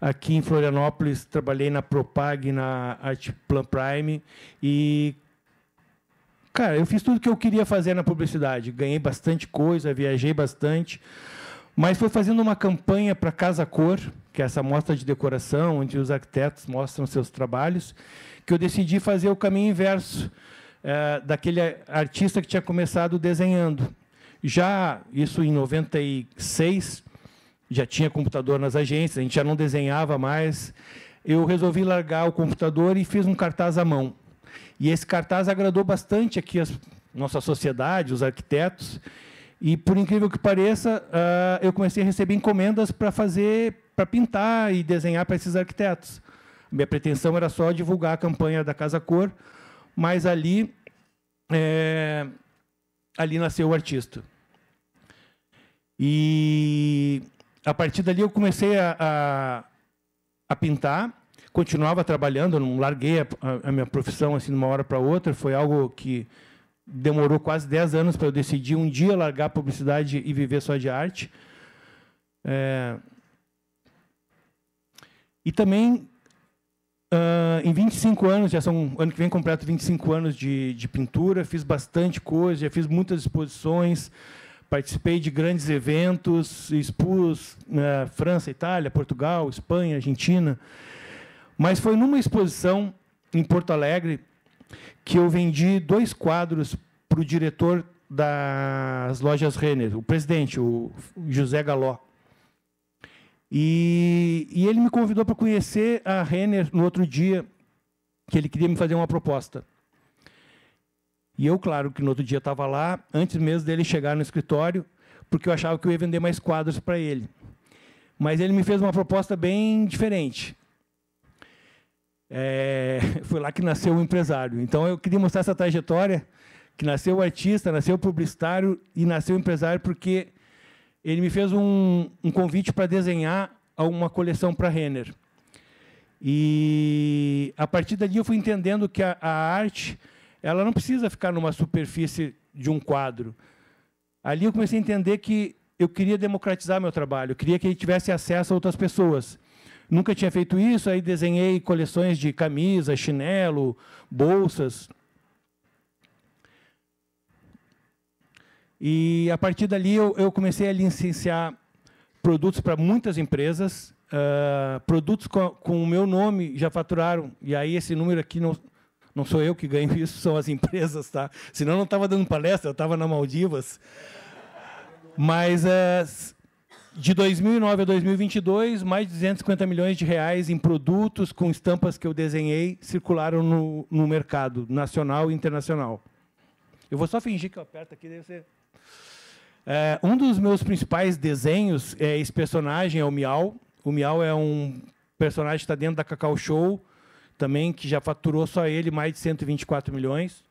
Aqui em Florianópolis, trabalhei na Propag, na Artplan Prime. E, cara, eu fiz tudo o que eu queria fazer na publicidade. Ganhei bastante coisa, viajei bastante. Mas foi fazendo uma campanha para Casa Cor, que é essa mostra de decoração, onde os arquitetos mostram seus trabalhos, que eu decidi fazer o caminho inverso é, daquele artista que tinha começado desenhando. Já isso em 96, já tinha computador nas agências, a gente já não desenhava mais. Eu resolvi largar o computador e fiz um cartaz à mão. E esse cartaz agradou bastante aqui a nossa sociedade, os arquitetos. E por incrível que pareça, ah, eu comecei a receber encomendas para fazer, para pintar e desenhar para esses arquitetos. Minha pretensão era só divulgar a campanha da Casa Cor, mas ali é, ali nasceu o artista. E a partir dali eu comecei a, a, a pintar, continuava trabalhando, não larguei a, a, minha profissão assim de uma hora para outra, foi algo que demorou quase 10 anos para eu decidir um dia largar a publicidade e viver só de arte. É... E também Uh, em 25 anos, já são ano que vem completo 25 anos de, de pintura, fiz bastante coisa, já fiz muitas exposições, participei de grandes eventos, expus uh, França, Itália, Portugal, Espanha, Argentina. Mas foi numa exposição em Porto Alegre que eu vendi dois quadros para o diretor das lojas Renner, o presidente, o José Galó. E, e ele me convidou para conhecer a Renner no outro dia, que ele queria me fazer uma proposta. E eu, claro, que no outro dia estava lá, antes mesmo dele chegar no escritório, porque eu achava que eu ia vender mais quadros para ele. Mas ele me fez uma proposta bem diferente. É, foi lá que nasceu o empresário. Então eu queria mostrar essa trajetória, que nasceu o artista, nasceu o publicitário e nasceu o empresário, porque ele me fez um, um convite para desenhar uma coleção para Renner. E a partir dali eu fui entendendo que a, a, arte ela não precisa ficar numa superfície de um quadro. Ali eu comecei a entender que eu queria democratizar meu trabalho, eu queria que ele tivesse acesso a outras pessoas. Nunca tinha feito isso, aí desenhei coleções de camisas, chinelo, bolsas. E a partir dali eu, eu comecei a licenciar produtos para muitas empresas. Uh, produtos com, com, o meu nome já faturaram, e aí esse número aqui não, não sou eu que ganho isso, são as empresas, tá? Senão eu não estava dando palestra, eu estava na Maldivas. Mas uh, de 2009 a 2022, mais de 250 milhões de reais em produtos com estampas que eu desenhei circularam no, no mercado nacional e internacional. Eu vou só fingir que eu aperto aqui, deve ser. É, um dos meus principais desenhos é esse personagem, é o Miau. O Miau é um personagem que está dentro da Cacau Show, também, que já faturou só ele mais de 124 milhões.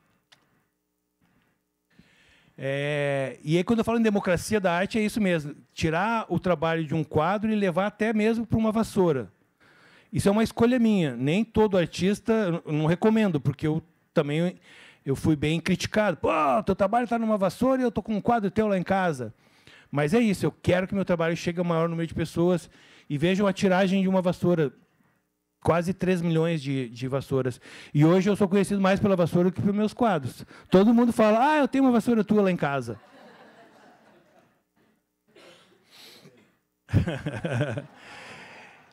É, e aí, quando eu falo em democracia da arte, é isso mesmo: tirar o trabalho de um quadro e levar até mesmo para uma vassoura. Isso é uma escolha minha. Nem todo artista, não recomendo, porque eu também eu fui bem criticado. Pô, teu trabalho está numa vassoura e eu estou com um quadro teu lá em casa. Mas é isso, eu quero que meu trabalho chegue ao maior número de pessoas e vejam a tiragem de uma vassoura. Quase 3 milhões de, de vassouras. E hoje eu sou conhecido mais pela vassoura do que pelos meus quadros. Todo mundo fala, ah, eu tenho uma vassoura tua lá em casa.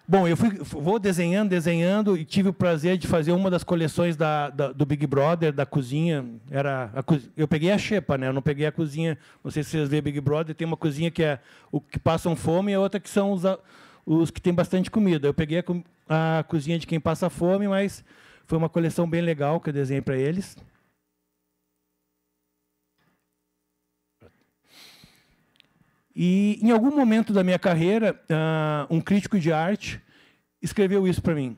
Bom, eu fui, vou desenhando, desenhando, e tive o prazer de fazer uma das coleções da, da, do Big Brother, da cozinha. Era a, eu peguei a xepa, né? Eu não peguei a cozinha. Não sei se vocês veem Big Brother, tem uma cozinha que é o que passam fome e a outra que são os, os que têm bastante comida. Eu peguei a, a cozinha de quem passa fome, mas foi uma coleção bem legal que eu desenhei para eles. E em algum momento da minha carreira, uh, um crítico de arte escreveu isso para mim.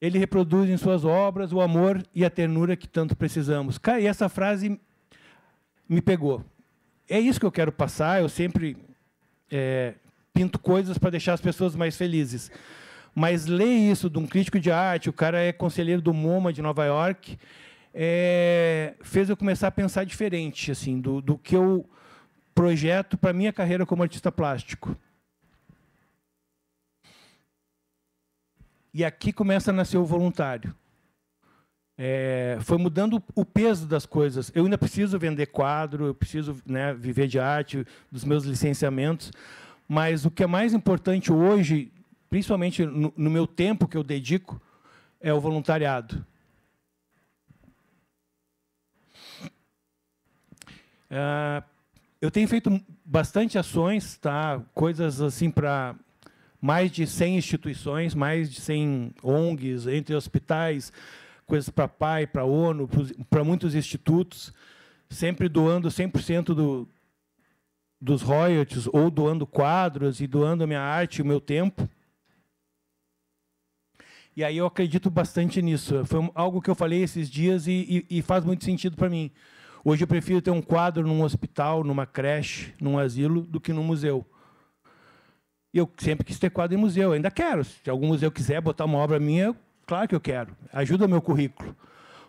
Ele reproduz em suas obras o amor e a ternura que tanto precisamos. Cara, e essa frase me pegou. É isso que eu quero passar. Eu sempre é, pinto coisas para deixar as pessoas mais felizes. Mas ler isso de um crítico de arte, o cara é conselheiro do MoMA de Nova York, é, fez eu começar a pensar diferente, assim, do, do que eu projeto para minha carreira como artista plástico. E aqui começa a nascer o voluntário. É, foi mudando o peso das coisas. Eu ainda preciso vender quadro, eu preciso né, viver de arte, dos meus licenciamentos, mas o que é mais importante hoje, principalmente no, no meu tempo que eu dedico, é o voluntariado. Uh, eu tenho feito bastante ações, tá? coisas assim para mais de 100 instituições, mais de 100 ONGs, entre hospitais, coisas para pai, para ONU, para muitos institutos, sempre doando 100% do, dos royalties, ou doando quadros e doando a minha arte e o meu tempo. E aí eu acredito bastante nisso. Foi algo que eu falei esses dias e, e, e faz muito sentido para mim. Hoje eu prefiro ter um quadro num hospital, numa creche, num asilo, do que num museu. E eu sempre quis ter quadro em museu, ainda quero. Se algum museu quiser botar uma obra minha, claro que eu quero. Ajuda o meu currículo.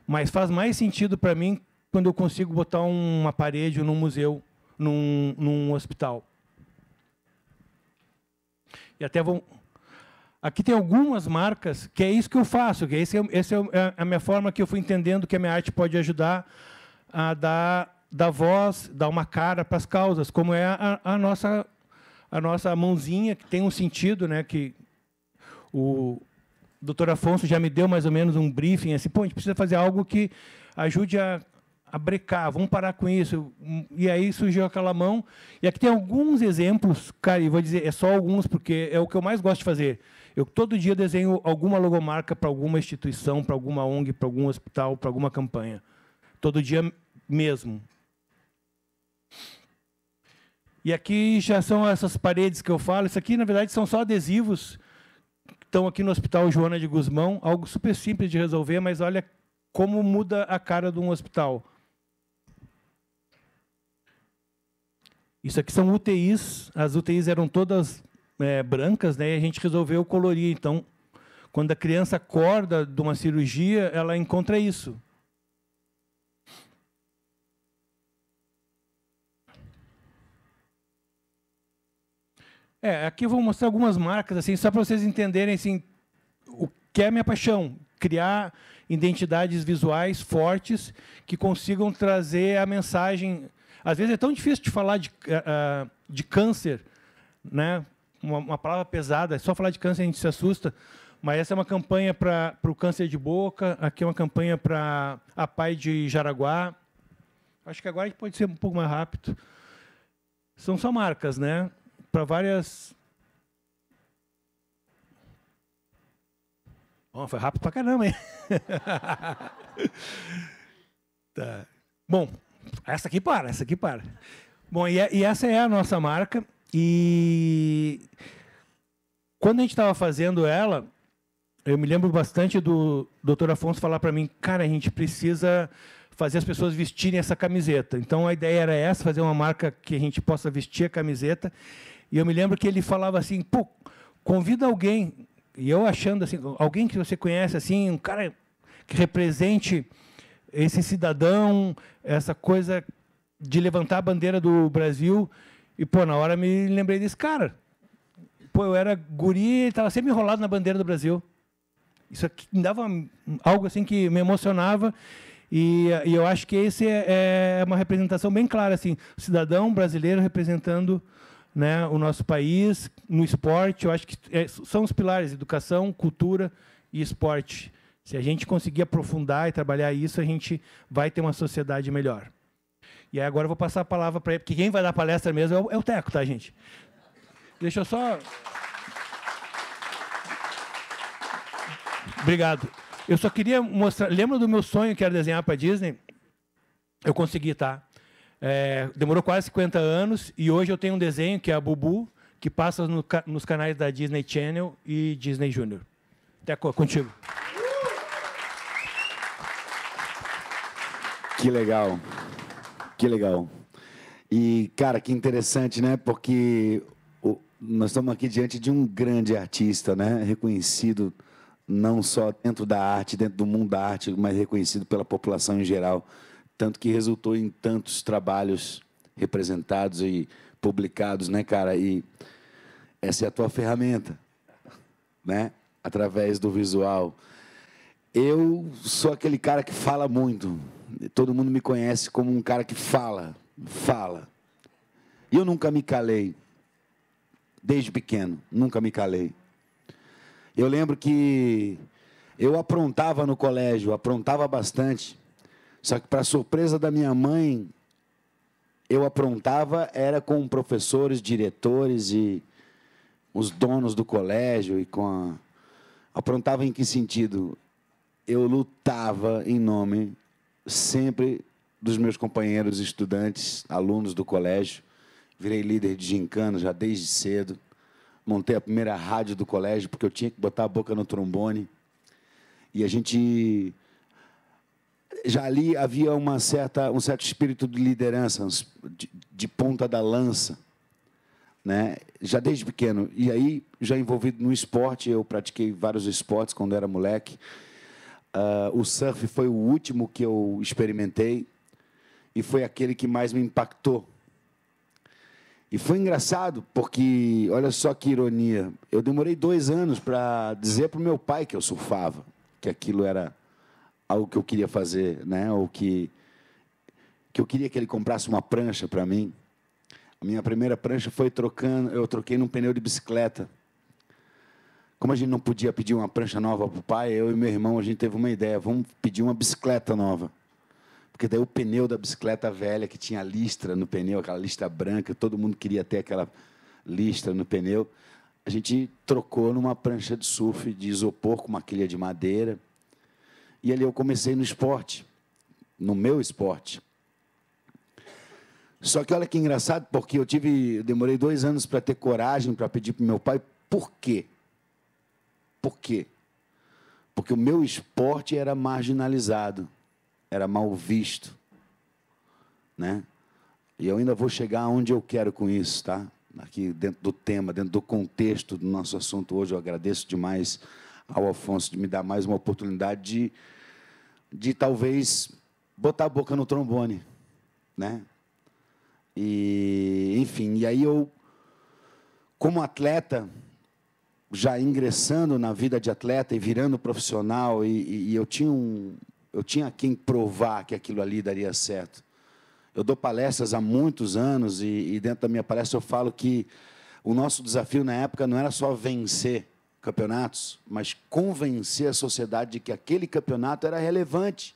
Mas faz mais sentido para mim quando eu consigo botar uma parede num museu, num, num hospital. E até vão. Aqui tem algumas marcas que é isso que eu faço, que é esse, é esse é, é a minha forma que eu fui entendendo que a minha arte pode ajudar a dar, dar voz, dar uma cara para as causas, como é a, a, nossa, a nossa mãozinha, que tem um sentido, né, que o doutor Afonso já me deu mais ou menos um briefing, assim, pô, a gente precisa fazer algo que ajude a, a brecar, vamos parar com isso. E aí surgiu aquela mão. E aqui tem alguns exemplos, cara, e vou dizer, é só alguns, porque é o que eu mais gosto de fazer. Eu todo dia desenho alguma logomarca para alguma instituição, para alguma ONG, para algum hospital, para alguma campanha. Todo dia mesmo. E aqui já são essas paredes que eu falo. Isso aqui, na verdade, são só adesivos. Estão aqui no Hospital Joana de Guzmão. Algo super simples de resolver, mas olha como muda a cara de um hospital. Isso aqui são UTIs. As UTIs eram todas é, brancas, né? E a gente resolveu colorir. Então, quando a criança acorda de uma cirurgia, ela encontra isso. É, aqui eu vou mostrar algumas marcas, assim, só para vocês entenderem assim, o que é a minha paixão. Criar identidades visuais fortes que consigam trazer a mensagem. Às vezes é tão difícil de falar de, uh, de câncer, né? Uma, uma, palavra pesada, é só falar de câncer a gente se assusta. Mas essa é uma campanha para o câncer de boca, aqui é uma campanha para a PAI de Jaraguá. Acho que agora a gente pode ser um pouco mais rápido. São só marcas, né? para várias. Bom, foi rápido pra caramba, hein? tá. Bom, essa aqui para, essa aqui para. Bom, e, é, e essa é a nossa marca. E quando a gente estava fazendo ela, eu me lembro bastante do Dr. Afonso falar para mim, cara, a gente precisa fazer as pessoas vestirem essa camiseta. Então a ideia era essa, fazer uma marca que a gente possa vestir a camiseta. E eu me lembro que ele falava assim, pô, convida alguém. E eu achando assim, alguém que você conhece assim, um cara que represente esse cidadão, essa coisa de levantar a bandeira do Brasil. E, pô, na hora me lembrei desse cara. Pô, eu era guri, ele estava sempre enrolado na bandeira do Brasil. Isso aqui me dava algo assim que me emocionava. E, e eu acho que esse é, é uma representação bem clara, assim, cidadão brasileiro representando né, o nosso país no esporte. Eu acho que é, são os pilares: educação, cultura e esporte. Se a gente conseguir aprofundar e trabalhar isso, a gente vai ter uma sociedade melhor. E aí agora eu vou passar a palavra para ele, porque quem vai dar palestra mesmo é o, é o Teco, tá, gente? Deixa eu só. Obrigado. Eu só queria mostrar. Lembra do meu sonho que era desenhar para Disney? Eu consegui, tá? É, demorou quase 50 anos e hoje eu tenho um desenho que é a Bubu, que passa no, nos canais da Disney Channel e Disney Junior. Até contigo. Que legal. Que legal. E, cara, que interessante, né? Porque o, nós estamos aqui diante de um grande artista, né? Reconhecido não só dentro da arte, dentro do mundo da arte, mas reconhecido pela população em geral. Tanto que resultou em tantos trabalhos representados e publicados, né, cara? E essa é a tua ferramenta, né? Através do visual. Eu sou aquele cara que fala muito. Todo mundo me conhece como um cara que fala, fala. E eu nunca me calei. Desde pequeno, nunca me calei. Eu lembro que eu aprontava no colégio, aprontava bastante. Só que, para surpresa da minha mãe, eu aprontava era com professores, diretores e os donos do colégio e com a... aprontava em que sentido? Eu lutava em nome sempre dos meus companheiros estudantes, alunos do colégio. Virei líder de gincana já desde cedo. Montei a primeira rádio do colégio porque eu tinha que botar a boca no trombone. E a gente já ali havia uma certa, um certo espírito de liderança, de, de ponta da lança, né? já desde pequeno. E aí, já envolvido no esporte, eu pratiquei vários esportes quando era moleque. Uh, o surf foi o último que eu experimentei e foi aquele que mais me impactou. E foi engraçado, porque, olha só que ironia, eu demorei dois anos para dizer para o meu pai que eu surfava, que aquilo era algo que eu queria fazer, né? Ou que que eu queria que ele comprasse uma prancha para mim. A minha primeira prancha foi trocando, eu troquei num pneu de bicicleta. Como a gente não podia pedir uma prancha nova para o pai, eu e meu irmão, a gente teve uma ideia, vamos pedir uma bicicleta nova. Porque daí o pneu da bicicleta velha, que tinha listra no pneu, aquela listra branca, todo mundo queria ter aquela listra no pneu, a gente trocou numa prancha de surf de isopor com uma quilha de madeira. E ali eu comecei no esporte, no meu esporte. Só que olha que engraçado, porque eu tive, eu demorei dois anos para ter coragem para pedir para meu pai por quê? Por quê? Porque o meu esporte era marginalizado, era mal visto, né? E eu ainda vou chegar onde eu quero com isso, tá? Aqui dentro do tema, dentro do contexto do nosso assunto hoje, eu agradeço demais ao Afonso de me dar mais uma oportunidade de de talvez botar a boca no trombone, né? E, enfim, e aí eu, como atleta, já ingressando na vida de atleta e virando profissional, e, e, e eu tinha um, eu tinha quem provar que aquilo ali daria certo. Eu dou palestras há muitos anos e, e dentro da minha palestra eu falo que o nosso desafio na época não era só vencer, campeonatos, mas convencer a sociedade de que aquele campeonato era relevante.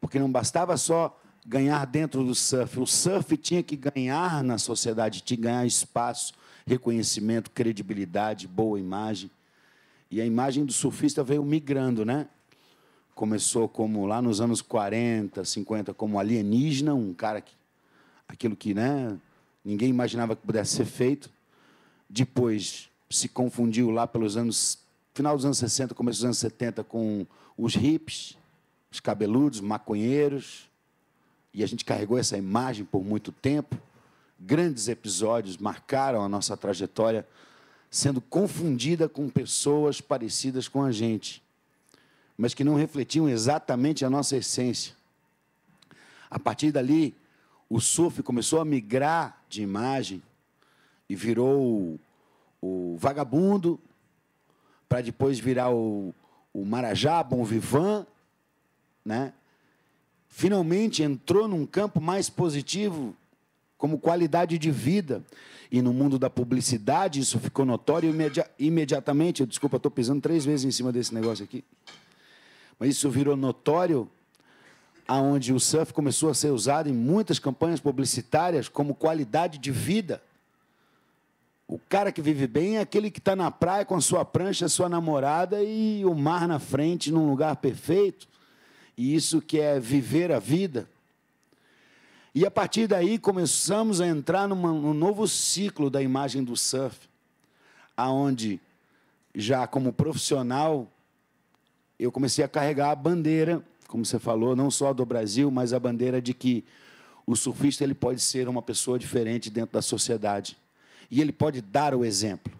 Porque não bastava só ganhar dentro do surf, o surf tinha que ganhar na sociedade, tinha que ganhar espaço, reconhecimento, credibilidade, boa imagem. E a imagem do surfista veio migrando, né? Começou como lá nos anos 40, 50, como alienígena, um cara que aquilo que, né, ninguém imaginava que pudesse ser feito. Depois se confundiu lá pelos anos final dos anos 60, começo dos anos 70 com os hips, os cabeludos, maconheiros, e a gente carregou essa imagem por muito tempo. Grandes episódios marcaram a nossa trajetória, sendo confundida com pessoas parecidas com a gente, mas que não refletiam exatamente a nossa essência. A partir dali, o surf começou a migrar de imagem e virou o vagabundo, para depois virar o, o Marajá, Bom Vivan, né? finalmente entrou num campo mais positivo, como qualidade de vida. E no mundo da publicidade, isso ficou notório imedi imediatamente. Desculpa, estou pisando três vezes em cima desse negócio aqui. Mas isso virou notório aonde o surf começou a ser usado em muitas campanhas publicitárias como qualidade de vida. O cara que vive bem é aquele que está na praia com a sua prancha, a sua namorada e o mar na frente, num lugar perfeito. E isso que é viver a vida. E a partir daí começamos a entrar numa, num novo ciclo da imagem do surf, aonde já como profissional eu comecei a carregar a bandeira, como você falou, não só do Brasil, mas a bandeira de que o surfista ele pode ser uma pessoa diferente dentro da sociedade e ele pode dar o exemplo.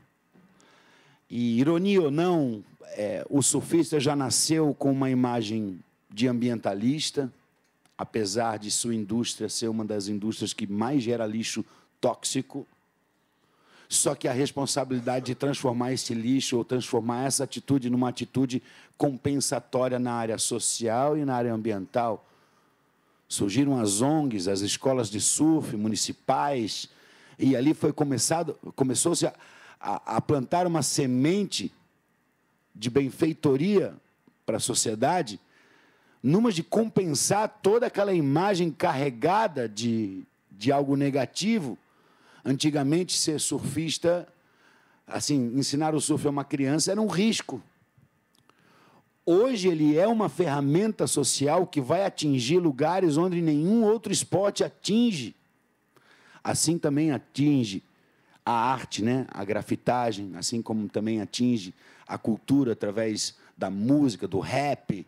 E, ironia ou não, é, o surfista já nasceu com uma imagem de ambientalista, apesar de sua indústria ser uma das indústrias que mais gera lixo tóxico. Só que a responsabilidade de transformar esse lixo ou transformar essa atitude numa atitude compensatória na área social e na área ambiental. Surgiram as ONGs, as escolas de surf municipais, e ali foi começado, começou-se a, a, a plantar uma semente de benfeitoria para a sociedade, numa de compensar toda aquela imagem carregada de, de algo negativo. Antigamente, ser surfista, assim, ensinar o surf a uma criança era um risco. Hoje ele é uma ferramenta social que vai atingir lugares onde nenhum outro esporte atinge. Assim também atinge a arte, né? a grafitagem, assim como também atinge a cultura através da música, do rap.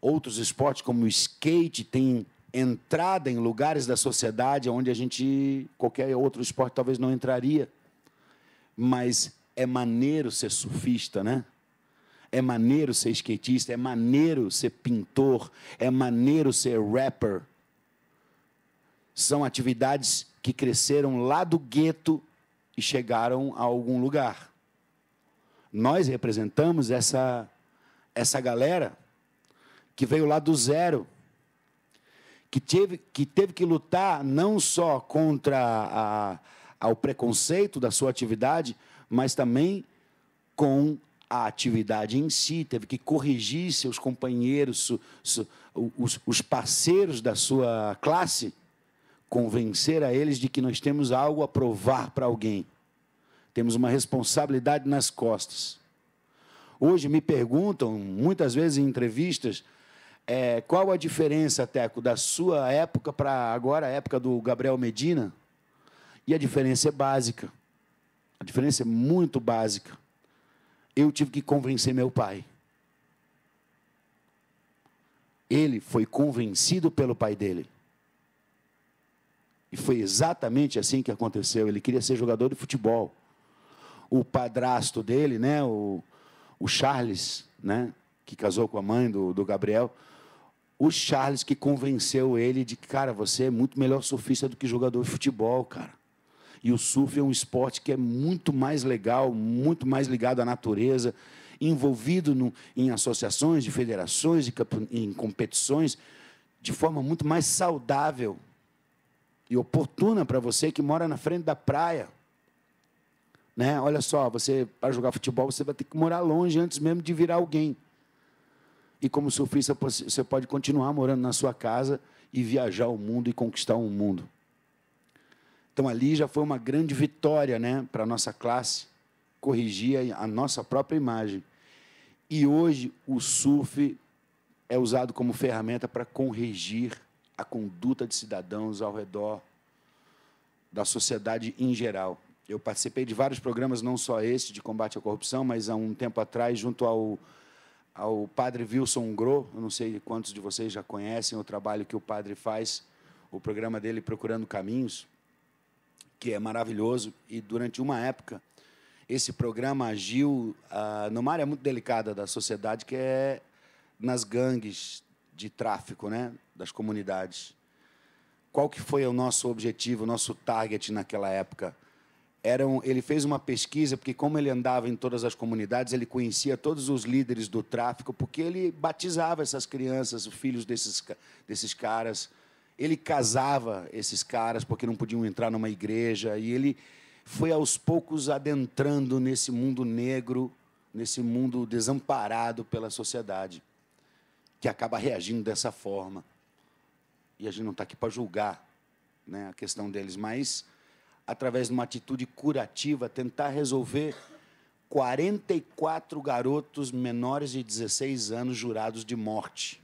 Outros esportes, como o skate, têm entrada em lugares da sociedade onde a gente, qualquer outro esporte, talvez não entraria. Mas é maneiro ser surfista, né? É maneiro ser skatista, é maneiro ser pintor, é maneiro ser rapper. São atividades que cresceram lá do gueto e chegaram a algum lugar. Nós representamos essa, essa galera que veio lá do zero, que teve que, teve que lutar não só contra a, o preconceito da sua atividade, mas também com a atividade em si, teve que corrigir seus companheiros, su, su, os, os parceiros da sua classe convencer a eles de que nós temos algo a provar para alguém. Temos uma responsabilidade nas costas. Hoje me perguntam, muitas vezes em entrevistas, é, qual a diferença, Teco, da sua época para agora, a época do Gabriel Medina? E a diferença é básica. A diferença é muito básica. Eu tive que convencer meu pai. Ele foi convencido pelo pai dele. E foi exatamente assim que aconteceu. Ele queria ser jogador de futebol. O padrasto dele, né, o, o Charles, né, que casou com a mãe do, do Gabriel, o Charles que convenceu ele de que, cara, você é muito melhor surfista do que jogador de futebol, cara. E o surf é um esporte que é muito mais legal, muito mais ligado à natureza, envolvido no, em associações, de federações, em competições, de forma muito mais saudável e oportuna para você que mora na frente da praia. Né? Olha só, você para jogar futebol você vai ter que morar longe antes mesmo de virar alguém. E como surfista você pode continuar morando na sua casa e viajar o mundo e conquistar o um mundo. Então ali já foi uma grande vitória, né, para nossa classe corrigir a nossa própria imagem. E hoje o surf é usado como ferramenta para corrigir a conduta de cidadãos ao redor da sociedade em geral. Eu participei de vários programas, não só esse de combate à corrupção, mas há um tempo atrás, junto ao, ao padre Wilson Gro, não sei quantos de vocês já conhecem o trabalho que o padre faz, o programa dele Procurando Caminhos, que é maravilhoso, e durante uma época esse programa agiu ah, numa área muito delicada da sociedade, que é nas gangues de tráfico, né? das comunidades. Qual que foi o nosso objetivo, o nosso target naquela época? Era um, ele fez uma pesquisa, porque como ele andava em todas as comunidades, ele conhecia todos os líderes do tráfico, porque ele batizava essas crianças, os filhos desses, desses caras. Ele casava esses caras, porque não podiam entrar numa igreja. E ele foi aos poucos adentrando nesse mundo negro, nesse mundo desamparado pela sociedade, que acaba reagindo dessa forma e a gente não está aqui para julgar né, a questão deles, mas através de uma atitude curativa, tentar resolver 44 garotos menores de 16 anos jurados de morte.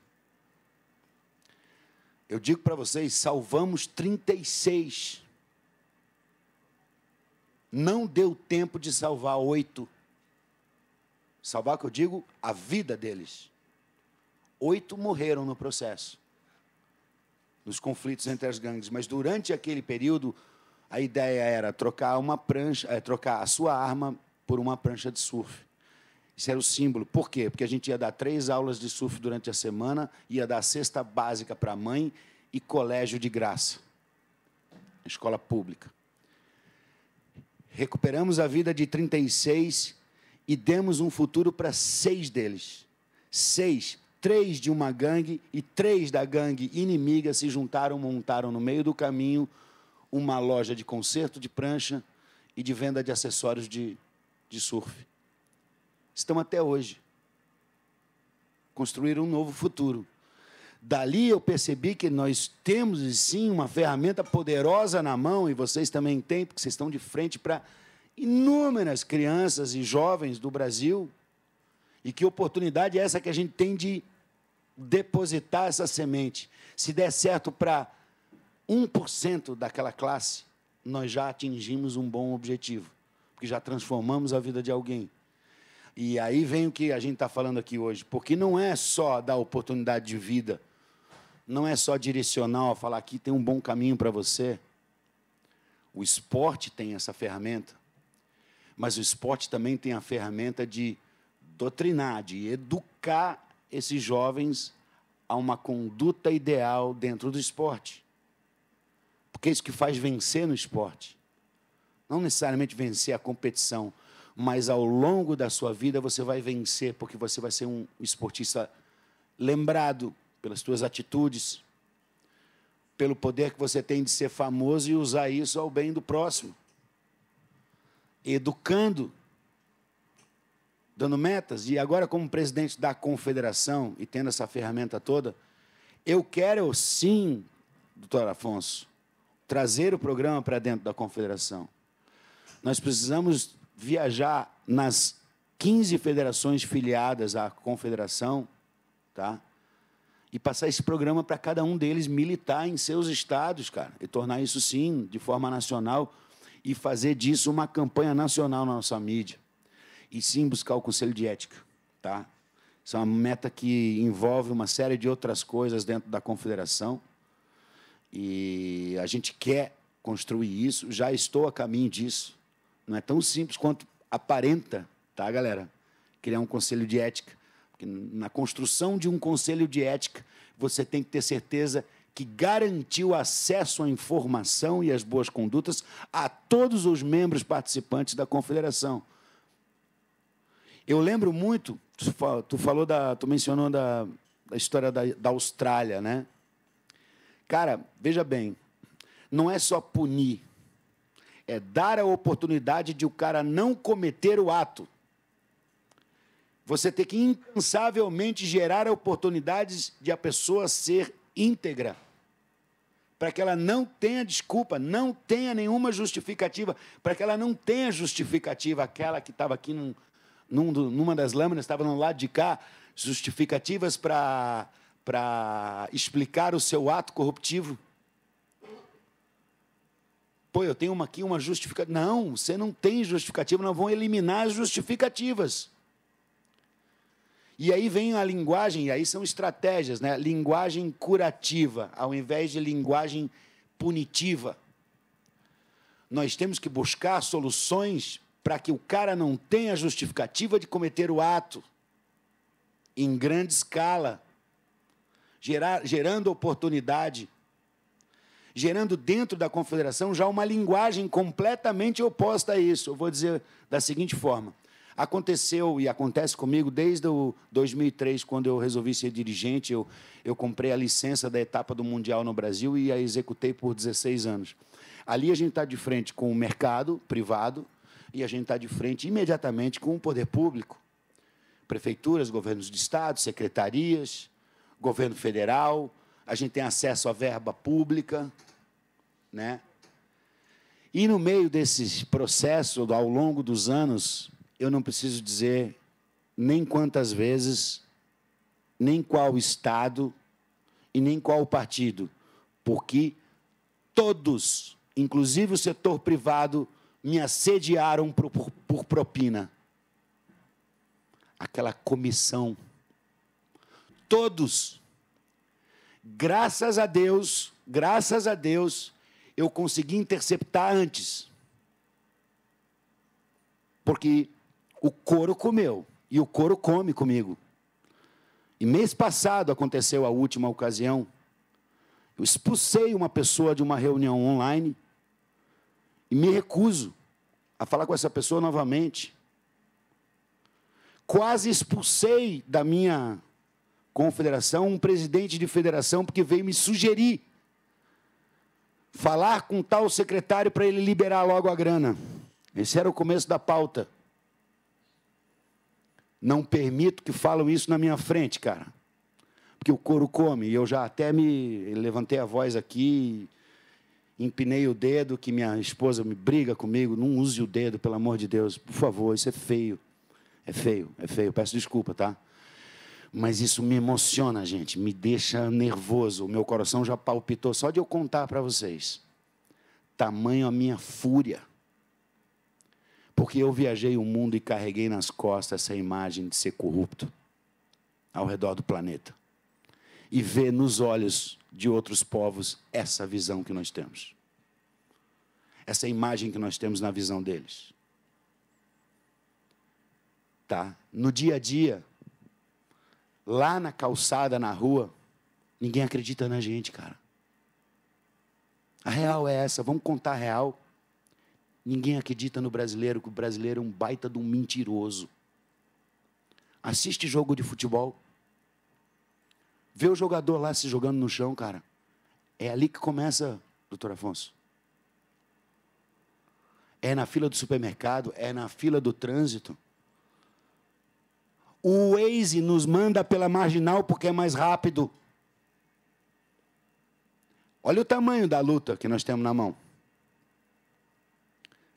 Eu digo para vocês, salvamos 36. Não deu tempo de salvar oito. Salvar, que eu digo, a vida deles. Oito morreram no processo nos conflitos entre as gangues. Mas durante aquele período, a ideia era trocar uma prancha, é, trocar a sua arma por uma prancha de surf. Isso era o símbolo. Por quê? Porque a gente ia dar três aulas de surf durante a semana, ia dar cesta básica para a mãe e colégio de graça, escola pública. Recuperamos a vida de 36 e demos um futuro para seis deles. Seis três de uma gangue e três da gangue inimiga se juntaram, montaram no meio do caminho uma loja de conserto de prancha e de venda de acessórios de, de surf. Estão até hoje. Construíram um novo futuro. Dali eu percebi que nós temos sim uma ferramenta poderosa na mão, e vocês também têm, porque vocês estão de frente para inúmeras crianças e jovens do Brasil e que oportunidade é essa que a gente tem de depositar essa semente? Se der certo para 1% daquela classe, nós já atingimos um bom objetivo, porque já transformamos a vida de alguém. E aí vem o que a gente está falando aqui hoje, porque não é só dar oportunidade de vida, não é só direcional, falar aqui tem um bom caminho para você. O esporte tem essa ferramenta, mas o esporte também tem a ferramenta de doutrinar, de educar esses jovens a uma conduta ideal dentro do esporte. Porque é isso que faz vencer no esporte. Não necessariamente vencer a competição, mas ao longo da sua vida você vai vencer, porque você vai ser um esportista lembrado pelas suas atitudes, pelo poder que você tem de ser famoso e usar isso ao bem do próximo. Educando dando metas, e agora, como presidente da confederação e tendo essa ferramenta toda, eu quero sim, doutor Afonso, trazer o programa para dentro da confederação. Nós precisamos viajar nas 15 federações filiadas à confederação, tá? E passar esse programa para cada um deles militar em seus estados, cara, e tornar isso sim de forma nacional e fazer disso uma campanha nacional na nossa mídia e sim buscar o conselho de ética, tá? Isso é uma meta que envolve uma série de outras coisas dentro da confederação e a gente quer construir isso. Já estou a caminho disso. Não é tão simples quanto aparenta, tá, galera? Criar um conselho de ética. Porque na construção de um conselho de ética, você tem que ter certeza que garantiu acesso à informação e às boas condutas a todos os membros participantes da confederação. Eu lembro muito, tu, falou da, tu mencionou da, da história da, da Austrália, né? Cara, veja bem, não é só punir, é dar a oportunidade de o cara não cometer o ato. Você tem que incansavelmente gerar oportunidades de a pessoa ser íntegra, para que ela não tenha desculpa, não tenha nenhuma justificativa, para que ela não tenha justificativa aquela que estava aqui num, num, numa das lâminas, estava no lado de cá, justificativas para explicar o seu ato corruptivo. Pô, eu tenho uma aqui, uma justificativa. Não, você não tem justificativa, não vão eliminar as justificativas. E aí vem a linguagem, e aí são estratégias, né? Linguagem curativa, ao invés de linguagem punitiva. Nós temos que buscar soluções para que o cara não tenha justificativa de cometer o ato em grande escala, gerar, gerando oportunidade, gerando dentro da confederação já uma linguagem completamente oposta a isso. Eu vou dizer da seguinte forma: aconteceu e acontece comigo desde o 2003, quando eu resolvi ser dirigente, eu, eu comprei a licença da etapa do Mundial no Brasil e a executei por 16 anos. Ali a gente está de frente com o mercado privado, e a gente está de frente imediatamente com o poder público. Prefeituras, governos de estado, secretarias, governo federal, a gente tem acesso à verba pública, né? E no meio desse processo, ao longo dos anos, eu não preciso dizer nem quantas vezes, nem qual estado e nem qual partido, porque todos, inclusive o setor privado, me assediaram por, por, por propina. Aquela comissão. Todos. Graças a Deus, graças a Deus, eu consegui interceptar antes. Porque o couro comeu e o couro come comigo. E mês passado aconteceu a última ocasião. Eu expulsei uma pessoa de uma reunião online e me recuso a falar com essa pessoa novamente. Quase expulsei da minha confederação um presidente de federação porque veio me sugerir falar com tal secretário para ele liberar logo a grana. Esse era o começo da pauta. Não permito que falam isso na minha frente, cara. Porque o couro come. E eu já até me levantei a voz aqui empinei o dedo, que minha esposa me briga comigo, não use o dedo, pelo amor de Deus, por favor, isso é feio. É feio, é feio, peço desculpa, tá? Mas isso me emociona, gente, me deixa nervoso, o meu coração já palpitou só de eu contar para vocês. Tamanho a minha fúria. Porque eu viajei o mundo e carreguei nas costas essa imagem de ser corrupto ao redor do planeta. E ver nos olhos de outros povos essa visão que nós temos. Essa imagem que nós temos na visão deles. Tá? No dia a dia, lá na calçada, na rua, ninguém acredita na gente, cara. A real é essa, vamos contar a real. Ninguém acredita no brasileiro, que o brasileiro é um baita de um mentiroso. Assiste jogo de futebol. Vê o jogador lá se jogando no chão, cara. É ali que começa, doutor Afonso. É na fila do supermercado, é na fila do trânsito. O Waze nos manda pela marginal porque é mais rápido. Olha o tamanho da luta que nós temos na mão.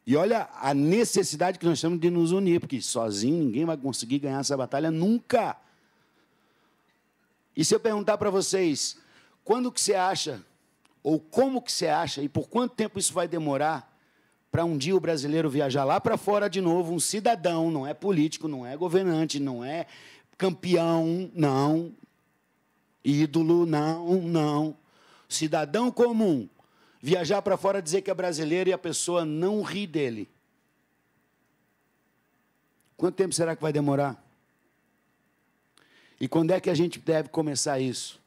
E olha a necessidade que nós temos de nos unir, porque sozinho ninguém vai conseguir ganhar essa batalha nunca. E se eu perguntar para vocês, quando que você acha, ou como que você acha, e por quanto tempo isso vai demorar para um dia o brasileiro viajar lá para fora de novo, um cidadão, não é político, não é governante, não é campeão, não, ídolo, não, não, cidadão comum, viajar para fora dizer que é brasileiro e a pessoa não ri dele. Quanto tempo será que vai demorar? E quando é que a gente deve começar isso?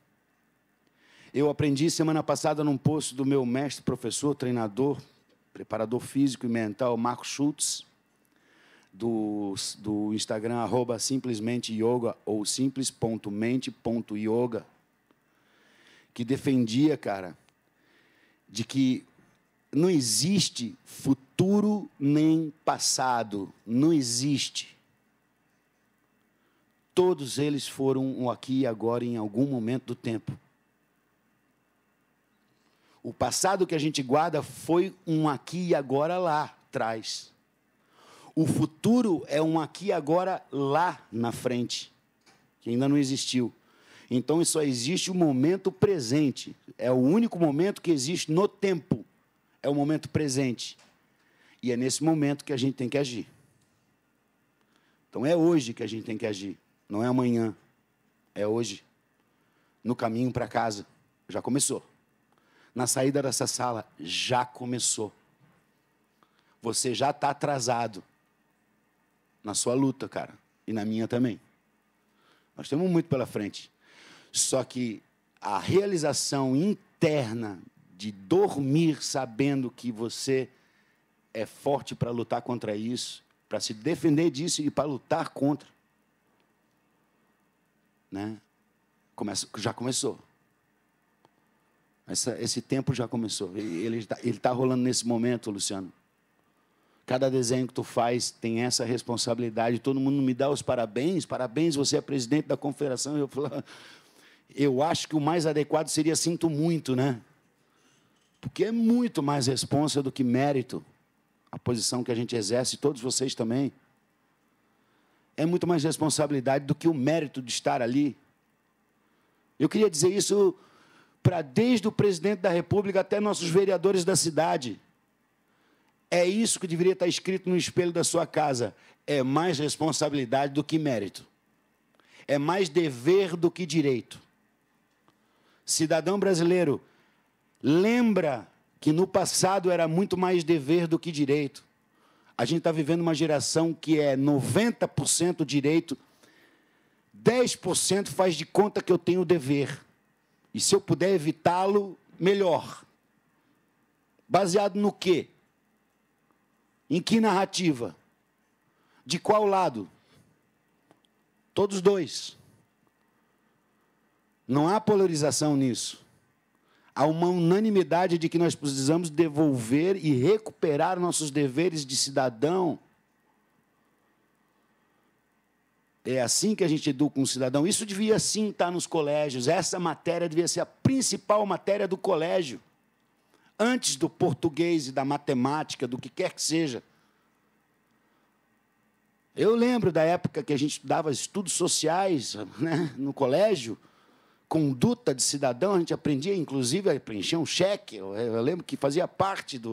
Eu aprendi semana passada num posto do meu mestre, professor, treinador, preparador físico e mental, Marco Schultz, do, do Instagram, arroba simplesmente yoga ou simples.mente.yoga, que defendia, cara, de que não existe futuro nem passado. Não existe. Todos eles foram um aqui e agora em algum momento do tempo. O passado que a gente guarda foi um aqui e agora lá atrás. O futuro é um aqui e agora lá na frente, que ainda não existiu. Então só existe o momento presente. É o único momento que existe no tempo. É o momento presente. E é nesse momento que a gente tem que agir. Então é hoje que a gente tem que agir. Não é amanhã, é hoje. No caminho para casa, já começou. Na saída dessa sala, já começou. Você já está atrasado na sua luta, cara, e na minha também. Nós temos muito pela frente. Só que a realização interna de dormir sabendo que você é forte para lutar contra isso, para se defender disso e para lutar contra, né? Começa, já começou. Essa, esse tempo já começou. Ele está ele tá rolando nesse momento, Luciano. Cada desenho que tu faz tem essa responsabilidade. Todo mundo me dá os parabéns. Parabéns, você é presidente da confederação. Eu, falo, eu acho que o mais adequado seria sinto muito, né? Porque é muito mais responsa do que mérito. A posição que a gente exerce, todos vocês também é muito mais responsabilidade do que o mérito de estar ali. Eu queria dizer isso para desde o presidente da República até nossos vereadores da cidade. É isso que deveria estar escrito no espelho da sua casa. É mais responsabilidade do que mérito. É mais dever do que direito. Cidadão brasileiro, lembra que no passado era muito mais dever do que direito. A gente está vivendo uma geração que é 90% direito, 10% faz de conta que eu tenho dever. E se eu puder evitá-lo, melhor. Baseado no quê? Em que narrativa? De qual lado? Todos dois. Não há polarização nisso há uma unanimidade de que nós precisamos devolver e recuperar nossos deveres de cidadão. É assim que a gente educa um cidadão. Isso devia sim estar nos colégios. Essa matéria devia ser a principal matéria do colégio. Antes do português e da matemática, do que quer que seja. Eu lembro da época que a gente estudava estudos sociais né, no colégio conduta de cidadão, a gente aprendia, inclusive, a preencher um cheque. Eu, eu lembro que fazia parte do.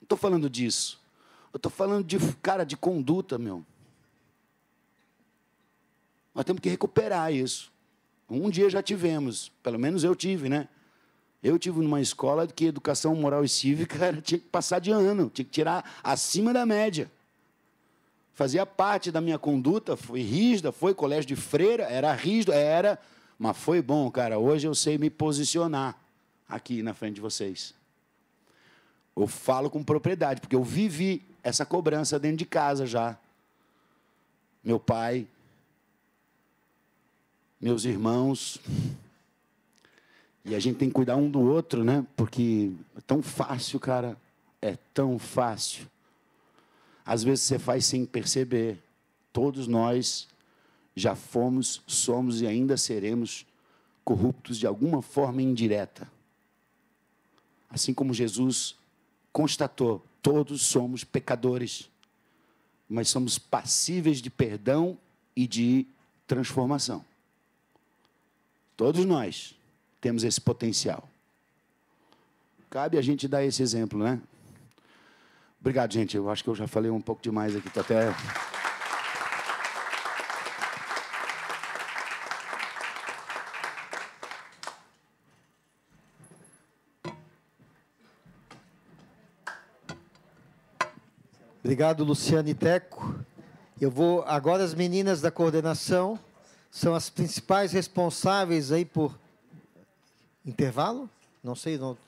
Não estou falando disso. Eu estou falando de, cara, de conduta, meu. Nós temos que recuperar isso. Um dia já tivemos, pelo menos eu tive, né? Eu tive numa escola que educação moral e cívica era, tinha que passar de ano, tinha que tirar acima da média fazia parte da minha conduta, foi rígida, foi colégio de freira, era rígido, era, mas foi bom, cara. Hoje eu sei me posicionar aqui na frente de vocês. Eu falo com propriedade, porque eu vivi essa cobrança dentro de casa já. Meu pai, meus irmãos. E a gente tem que cuidar um do outro, né? Porque é tão fácil, cara. É tão fácil às vezes você faz sem perceber. Todos nós já fomos, somos e ainda seremos corruptos de alguma forma indireta. Assim como Jesus constatou, todos somos pecadores, mas somos passíveis de perdão e de transformação. Todos nós temos esse potencial. Cabe a gente dar esse exemplo, né? Obrigado, gente. Eu acho que eu já falei um pouco demais aqui, tô até. Obrigado, Luciane Teco. Eu vou agora as meninas da coordenação são as principais responsáveis aí por intervalo? Não sei, não.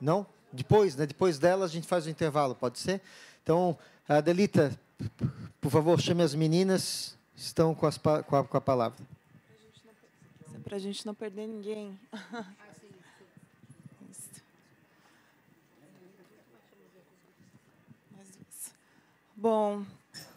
Não? Depois, né? Depois dela a gente faz o intervalo, pode ser? Então, Adelita, por favor, chame as meninas, estão com, as, com, a, com a palavra. É para a gente não perder ninguém. Bom,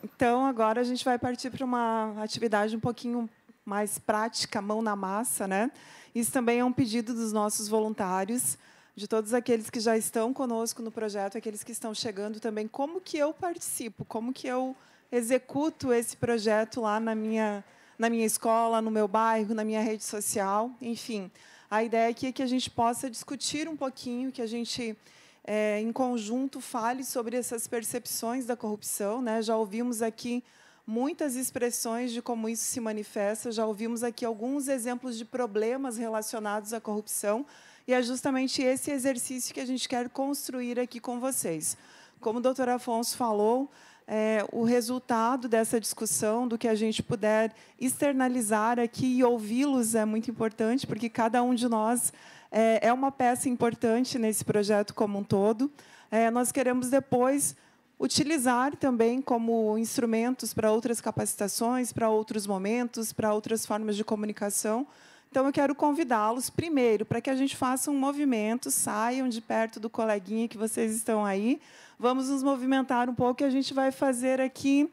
então agora a gente vai partir para uma atividade um pouquinho mais prática, mão na massa, né? Isso também é um pedido dos nossos voluntários de todos aqueles que já estão conosco no projeto, aqueles que estão chegando também, como que eu participo, como que eu executo esse projeto lá na minha, na minha escola, no meu bairro, na minha rede social, enfim. A ideia aqui é que a gente possa discutir um pouquinho, que a gente, é, em conjunto, fale sobre essas percepções da corrupção. Né? Já ouvimos aqui muitas expressões de como isso se manifesta, já ouvimos aqui alguns exemplos de problemas relacionados à corrupção, e é justamente esse exercício que a gente quer construir aqui com vocês. Como o doutor Afonso falou, é, o resultado dessa discussão, do que a gente puder externalizar aqui e ouvi-los é muito importante, porque cada um de nós é, é, uma peça importante nesse projeto como um todo. É, nós queremos depois utilizar também como instrumentos para outras capacitações, para outros momentos, para outras formas de comunicação, então, eu quero convidá-los, primeiro, para que a gente faça um movimento, saiam de perto do coleguinha que vocês estão aí. Vamos nos movimentar um pouco e a gente vai fazer aqui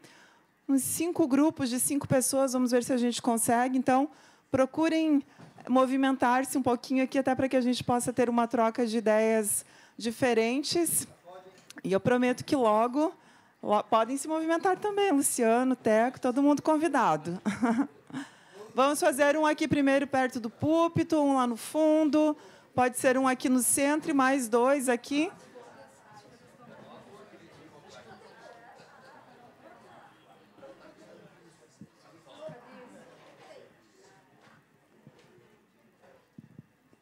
uns cinco grupos de cinco pessoas. Vamos ver se a gente consegue. Então, procurem movimentar-se um pouquinho aqui, até para que a gente possa ter uma troca de ideias diferentes. E eu prometo que logo, logo podem se movimentar também, Luciano, Teco, todo mundo convidado. Vamos fazer um aqui primeiro perto do púlpito, um lá no fundo. Pode ser um aqui no centro e mais dois aqui.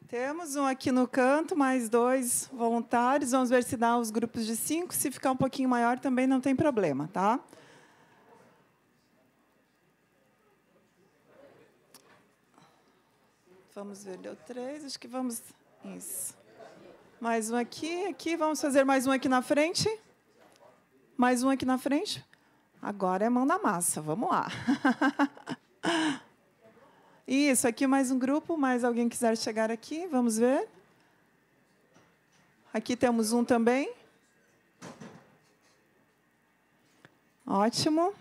Temos um aqui no canto, mais dois voluntários. Vamos ver se dá os grupos de cinco. Se ficar um pouquinho maior, também não tem problema, tá? Vamos ver, deu três, acho que vamos. Isso. Mais um aqui, aqui. Vamos fazer mais um aqui na frente. Mais um aqui na frente. Agora é mão na massa, vamos lá. Isso, aqui mais um grupo, mais alguém quiser chegar aqui, vamos ver. Aqui temos um também. Ótimo.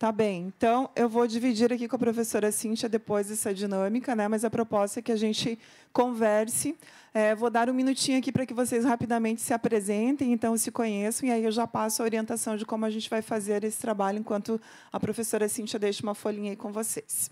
Tá bem. Então, eu vou dividir aqui com a professora Cíntia depois essa dinâmica, né? mas a proposta é que a gente converse. É, vou dar um minutinho aqui para que vocês rapidamente se apresentem, então se conheçam, e aí eu já passo a orientação de como a gente vai fazer esse trabalho, enquanto a professora Cíntia deixa uma folhinha aí com vocês.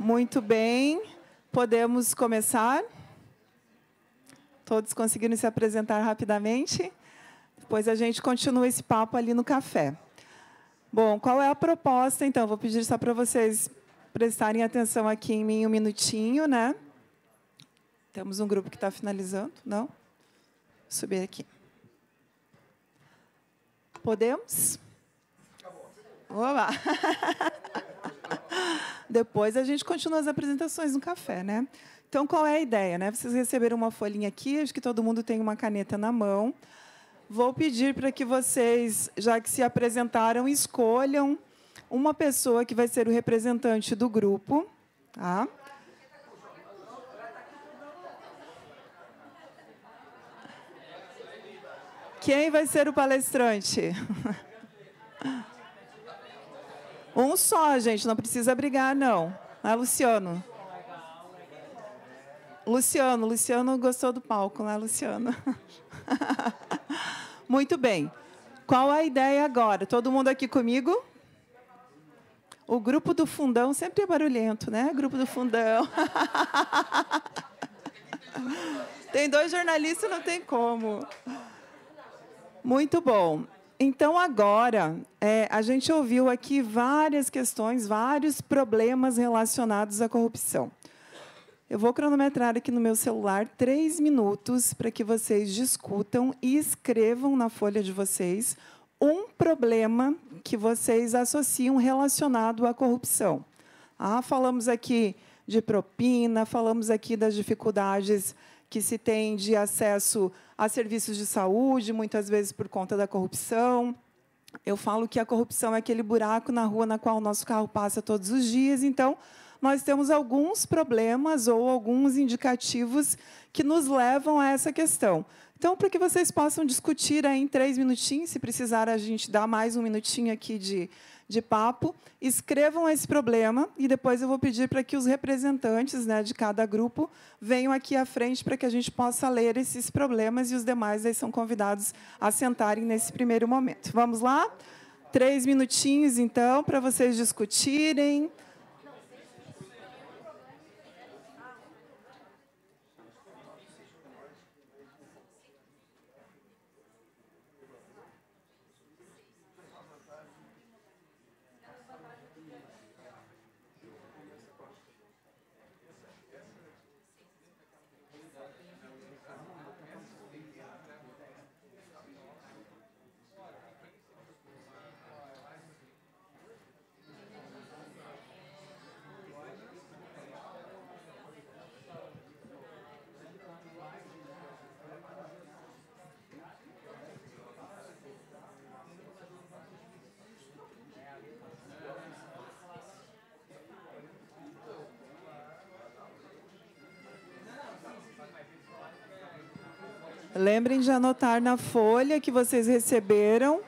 Muito bem, podemos começar. Todos conseguiram se apresentar rapidamente? Depois a gente continua esse papo ali no café. Bom, qual é a proposta? Então, vou pedir só para vocês prestarem atenção aqui em mim um minutinho, né? Temos um grupo que está finalizando, não? Vou subir aqui. Podemos? Olá. Depois a gente continua as apresentações no café, né? Então, qual é a ideia? Né? Vocês receberam uma folhinha aqui, acho que todo mundo tem uma caneta na mão. Vou pedir para que vocês, já que se apresentaram, escolham uma pessoa que vai ser o representante do grupo. Tá? Quem vai ser o palestrante? Um só, gente, não precisa brigar, não. Ah, Luciano. Luciano, Luciano gostou do palco, né, Luciano? Muito bem. Qual a ideia agora? Todo mundo aqui comigo? O grupo do fundão sempre é barulhento, né? Grupo do fundão. tem dois jornalistas, não tem como. Muito bom. Então, agora, é, a gente ouviu aqui várias questões, vários problemas relacionados à corrupção. Eu vou cronometrar aqui no meu celular três minutos para que vocês discutam e escrevam na folha de vocês um problema que vocês associam relacionado à corrupção. Ah, falamos aqui de propina, falamos aqui das dificuldades que se tem de acesso a serviços de saúde, muitas vezes por conta da corrupção. Eu falo que a corrupção é aquele buraco na rua na qual o nosso carro passa todos os dias. Então, nós temos alguns problemas ou alguns indicativos que nos levam a essa questão. Então, para que vocês possam discutir aí em três minutinhos, se precisar a gente dá mais um minutinho aqui de de papo, escrevam esse problema e depois eu vou pedir para que os representantes né, de cada grupo venham aqui à frente para que a gente possa ler esses problemas e os demais aí são convidados a sentarem nesse primeiro momento. Vamos lá? Três minutinhos, então, para vocês discutirem. Lembrem de anotar na folha que vocês receberam.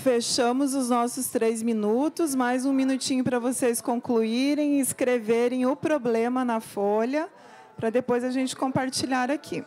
Fechamos os nossos três minutos, mais um minutinho para vocês concluírem e escreverem o problema na folha, para depois a gente compartilhar aqui.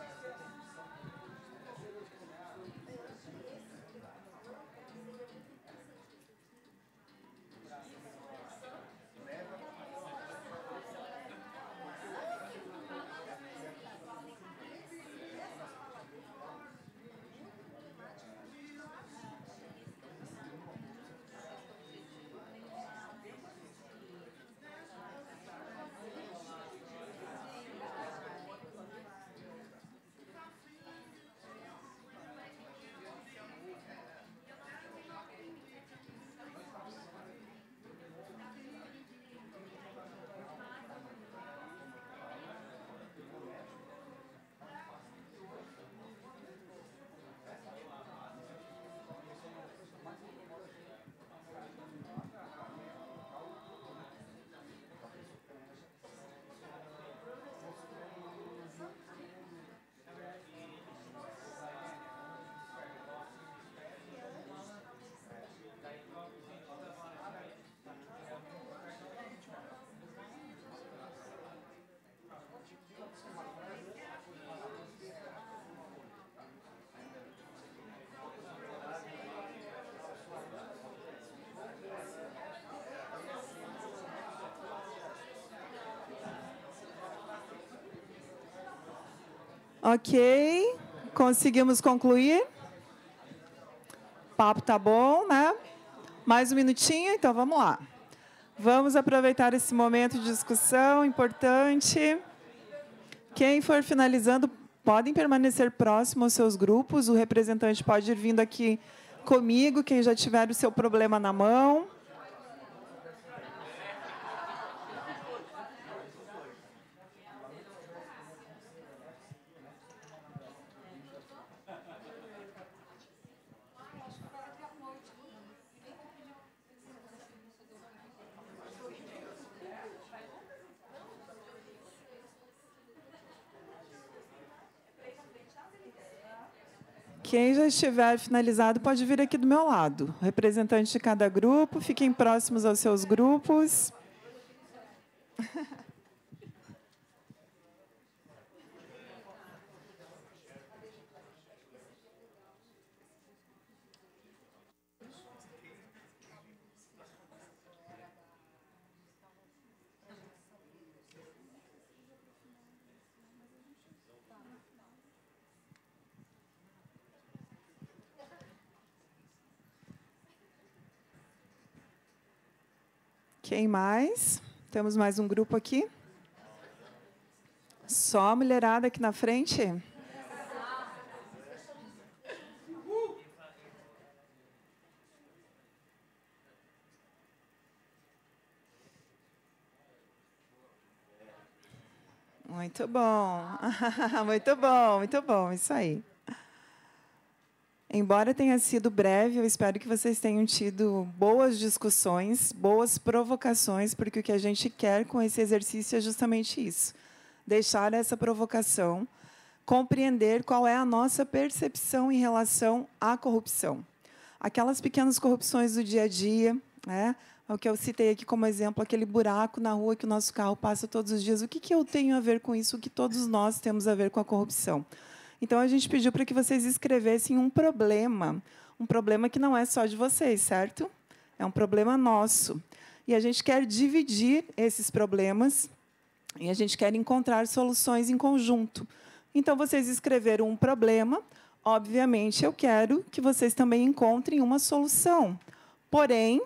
Ok, conseguimos concluir? O papo tá bom, né? Mais um minutinho, então vamos lá. Vamos aproveitar esse momento de discussão importante. Quem for finalizando, podem permanecer próximo aos seus grupos. O representante pode ir vindo aqui comigo, quem já tiver o seu problema na mão. Quem já estiver finalizado pode vir aqui do meu lado. Representante de cada grupo, fiquem próximos aos seus grupos. Quem mais? Temos mais um grupo aqui. Só a mulherada aqui na frente. Muito bom. muito bom, muito bom, isso aí. Embora tenha sido breve, eu espero que vocês tenham tido boas discussões, boas provocações, porque o que a gente quer com esse exercício é justamente isso: deixar essa provocação, compreender qual é a nossa percepção em relação à corrupção. Aquelas pequenas corrupções do dia a dia, né? o que eu citei aqui como exemplo, aquele buraco na rua que o nosso carro passa todos os dias. O que, que eu tenho a ver com isso? O que todos nós temos a ver com a corrupção? Então a gente pediu para que vocês escrevessem um problema, um problema que não é só de vocês, certo? É um problema nosso. E a gente quer dividir esses problemas e a gente quer encontrar soluções em conjunto. Então vocês escreveram um problema, obviamente eu quero que vocês também encontrem uma solução. Porém,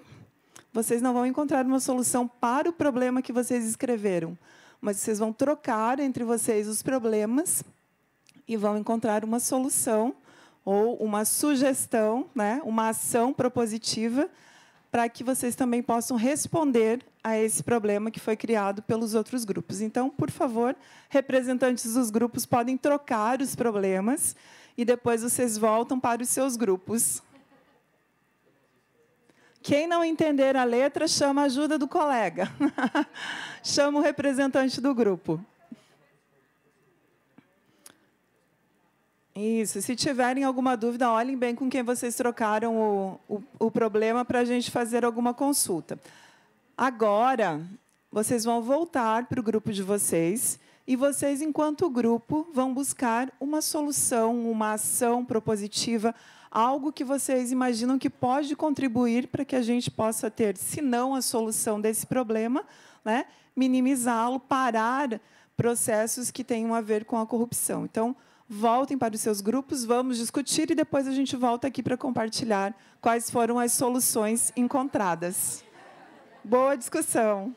vocês não vão encontrar uma solução para o problema que vocês escreveram, mas vocês vão trocar entre vocês os problemas e vão encontrar uma solução ou uma sugestão, né, uma ação propositiva para que vocês também possam responder a esse problema que foi criado pelos outros grupos. Então, por favor, representantes dos grupos podem trocar os problemas e depois vocês voltam para os seus grupos. Quem não entender a letra, chama a ajuda do colega. chama o representante do grupo. Isso. Se tiverem alguma dúvida, olhem bem com quem vocês trocaram o, o, o problema para a gente fazer alguma consulta. Agora, vocês vão voltar para o grupo de vocês e vocês, enquanto grupo, vão buscar uma solução, uma ação propositiva, algo que vocês imaginam que pode contribuir para que a gente possa ter, se não a solução desse problema, né, minimizá-lo, parar processos que tenham a ver com a corrupção. Então, voltem para os seus grupos, vamos discutir e depois a gente volta aqui para compartilhar quais foram as soluções encontradas. Boa discussão!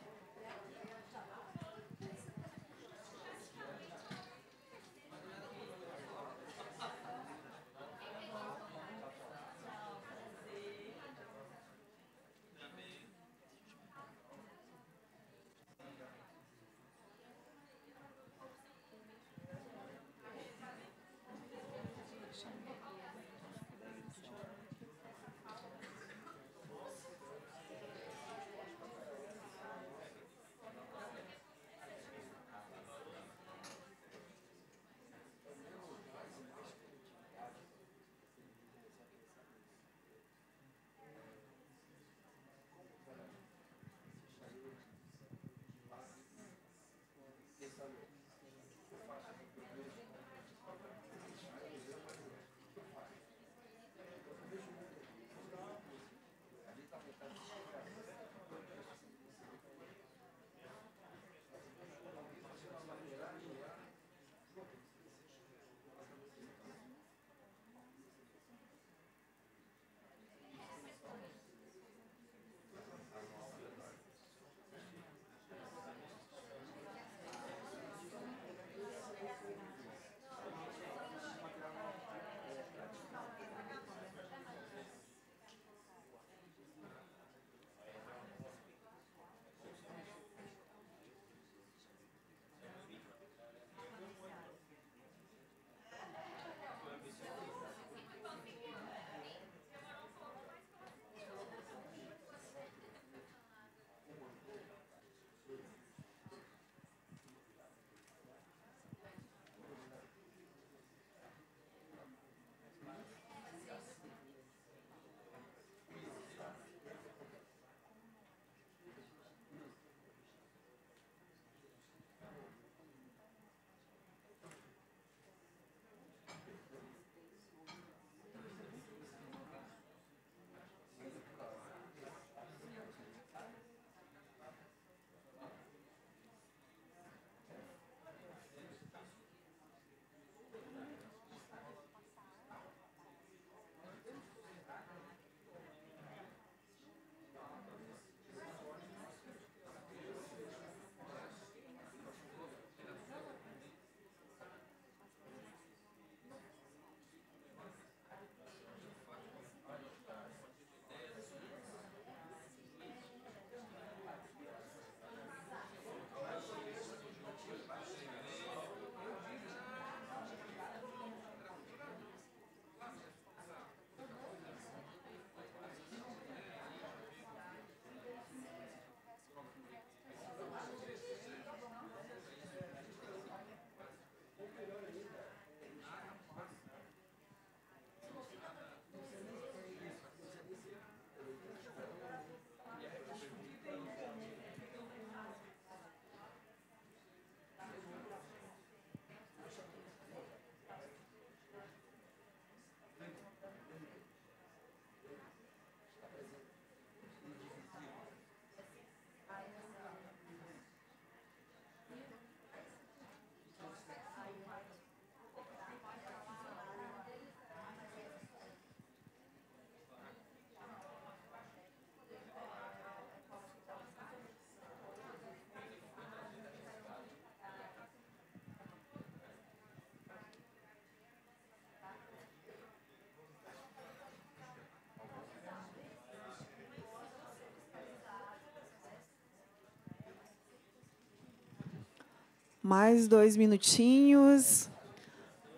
Mais dois minutinhos.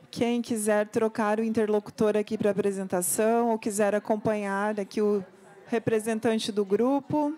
Quem quiser trocar o interlocutor aqui para a apresentação ou quiser acompanhar aqui o representante do grupo.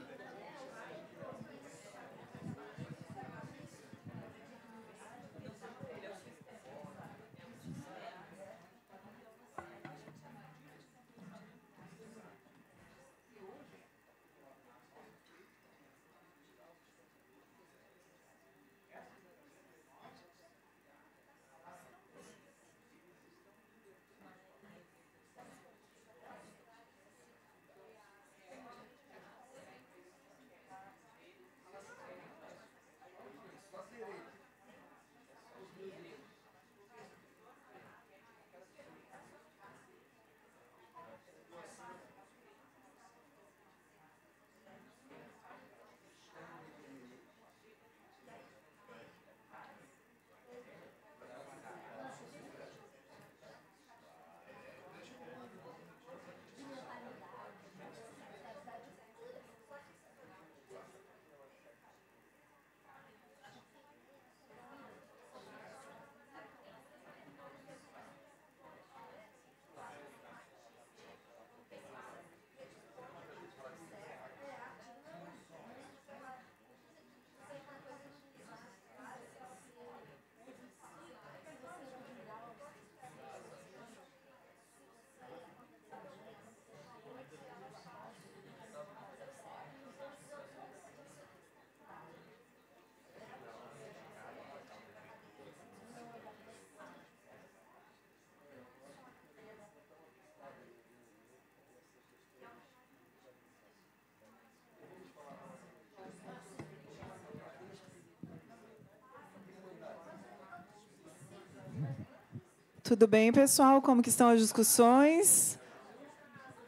Tudo bem, pessoal? Como que estão as discussões?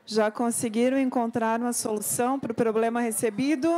Já conseguiram encontrar uma solução para o problema recebido?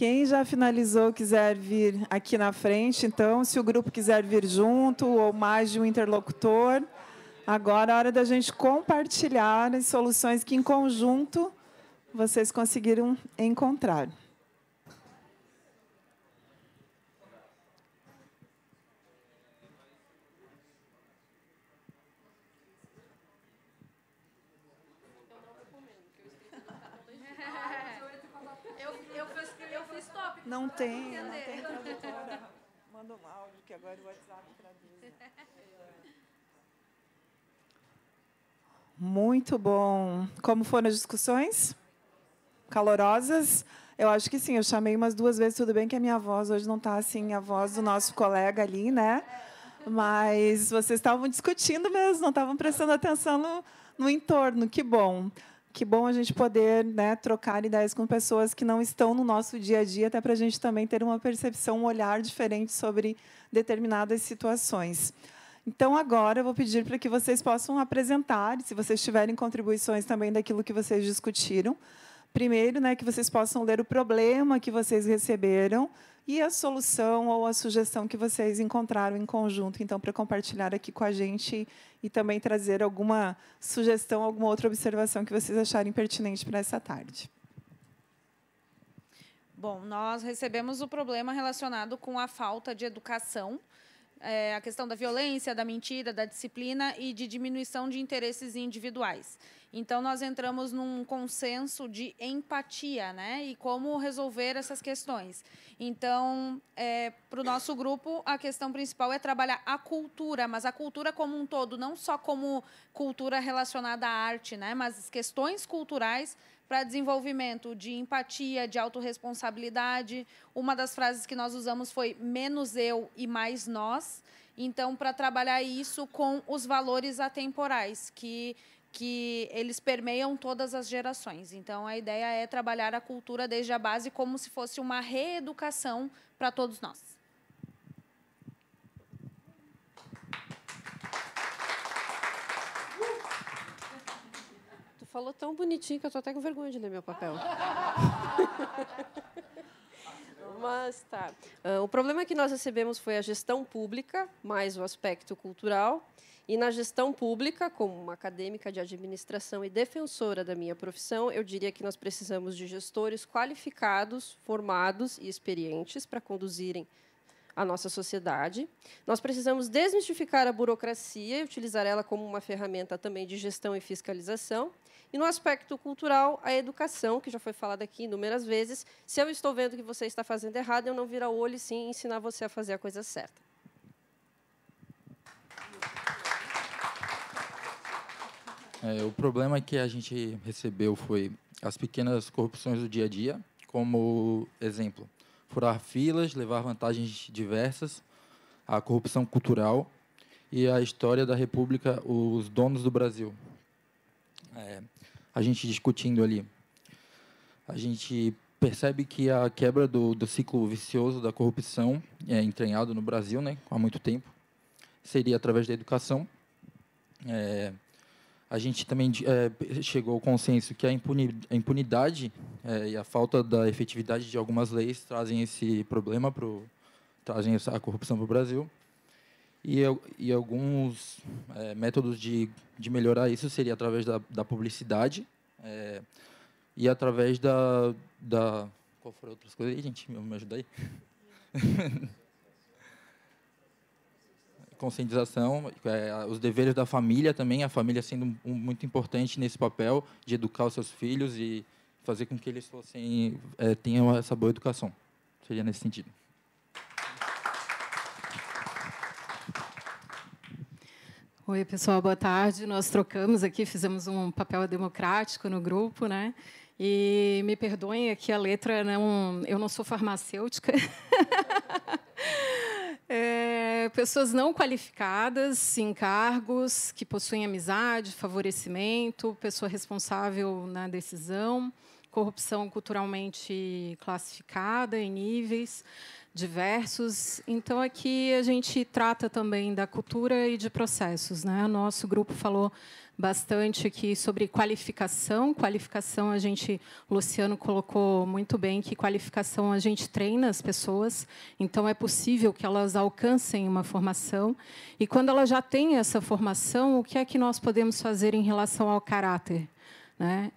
Quem já finalizou quiser vir aqui na frente, então, se o grupo quiser vir junto ou mais de um interlocutor, agora é hora da gente compartilhar as soluções que, em conjunto, vocês conseguiram encontrar. tem, não tem tradutora. Manda um áudio, que agora o WhatsApp traduz. Né? Muito bom. Como foram as discussões? Calorosas? Eu acho que sim, eu chamei umas duas vezes, tudo bem que a minha voz hoje não está assim, a voz do nosso colega ali, né? Mas vocês estavam discutindo mesmo, não estavam prestando atenção no, no entorno, que bom que bom a gente poder né, trocar ideias com pessoas que não estão no nosso dia a dia, até para a gente também ter uma percepção, um olhar diferente sobre determinadas situações. Então, agora eu vou pedir para que vocês possam apresentar, se vocês tiverem contribuições também daquilo que vocês discutiram. Primeiro, né, que vocês possam ler o problema que vocês receberam e a solução ou a sugestão que vocês encontraram em conjunto, então, para compartilhar aqui com a gente e também trazer alguma sugestão, alguma outra observação que vocês acharem pertinente para essa tarde. Bom, nós recebemos o problema relacionado com a falta de educação, é, a questão da violência, da mentira, da disciplina e de diminuição de interesses individuais. Então nós entramos num consenso de empatia, né? E como resolver essas questões. Então, é, para o nosso grupo, a questão principal é trabalhar a cultura, mas a cultura como um todo, não só como cultura relacionada à arte, né? Mas as questões culturais para desenvolvimento de empatia, de autorresponsabilidade. Uma das frases que nós usamos foi menos eu e mais nós. Então, para trabalhar isso com os valores atemporais, que que eles permeiam todas as gerações. Então, a ideia é trabalhar a cultura desde a base como se fosse uma reeducação para todos nós. Tu falou tão bonitinho que eu estou até com vergonha de ler meu papel. Mas tá. Ah, o problema que nós recebemos foi a gestão pública, mais o aspecto cultural. E na gestão pública, como uma acadêmica de administração e defensora da minha profissão, eu diria que nós precisamos de gestores qualificados, formados e experientes para conduzirem a nossa sociedade. Nós precisamos desmistificar a burocracia e utilizar ela como uma ferramenta também de gestão e fiscalização. E no aspecto cultural, a educação, que já foi falada aqui inúmeras vezes, se eu estou vendo que você está fazendo errado, eu não viro o olho e sim ensinar você a fazer a coisa certa. É, o problema que a gente recebeu foi as pequenas corrupções do dia a dia, como exemplo, furar filas, levar vantagens diversas, a corrupção cultural e a história da República, os donos do Brasil. É, a gente discutindo ali, a gente percebe que a quebra do, do ciclo vicioso da corrupção é entranhado no Brasil, né, há muito tempo, seria através da educação. É, a gente também é, chegou ao consenso que a impunidade é, e a falta da efetividade de algumas leis trazem esse problema, para trazem a corrupção para o Brasil. E, e alguns é, métodos de, de melhorar isso seria através da, da publicidade é, e através da, da... Qual foram outras coisas aí, gente? Me ajuda aí. conscientização, é, os deveres da família também, a família sendo um, muito importante nesse papel de educar os seus filhos e fazer com que eles fossem, é, tenham essa boa educação. Seria nesse sentido. Oi, pessoal, boa tarde. Nós trocamos aqui, fizemos um papel democrático no grupo, né? E me perdoem aqui a letra, não, eu não sou farmacêutica. é, é, pessoas não qualificadas em cargos que possuem amizade, favorecimento, pessoa responsável na decisão, corrupção culturalmente classificada em níveis diversos. Então, aqui a gente trata também da cultura e de processos. Né? O nosso grupo falou bastante aqui sobre qualificação. Qualificação, a gente, o Luciano colocou muito bem que qualificação a gente treina as pessoas, então é possível que elas alcancem uma formação. E quando ela já tem essa formação, o que é que nós podemos fazer em relação ao caráter? Né? Virtudes.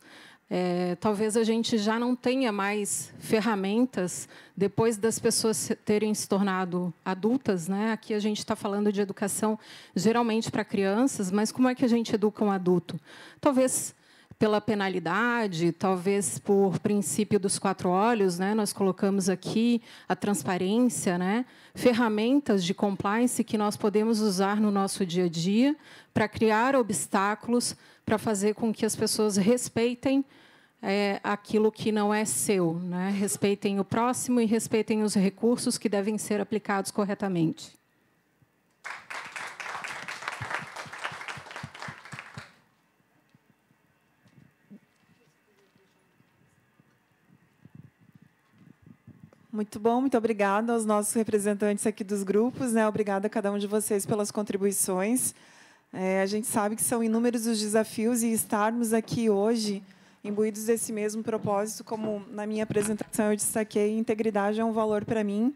Virtudes é, talvez a gente já não tenha mais ferramentas depois das pessoas terem se tornado adultas, né? Aqui a gente está falando de educação geralmente para crianças, mas como é que a gente educa um adulto? Talvez pela penalidade, talvez por princípio dos quatro olhos, né? Nós colocamos aqui a transparência, né? Ferramentas de compliance que nós podemos usar no nosso dia a dia para criar obstáculos para fazer com que as pessoas respeitem é, aquilo que não é seu, né? Respeitem o próximo e respeitem os recursos que devem ser aplicados corretamente. Muito bom, muito obrigada aos nossos representantes aqui dos grupos, né? Obrigada a cada um de vocês pelas contribuições. É, a gente sabe que são inúmeros os desafios e estarmos aqui hoje imbuídos desse mesmo propósito, como na minha apresentação eu destaquei, integridade é um valor para mim.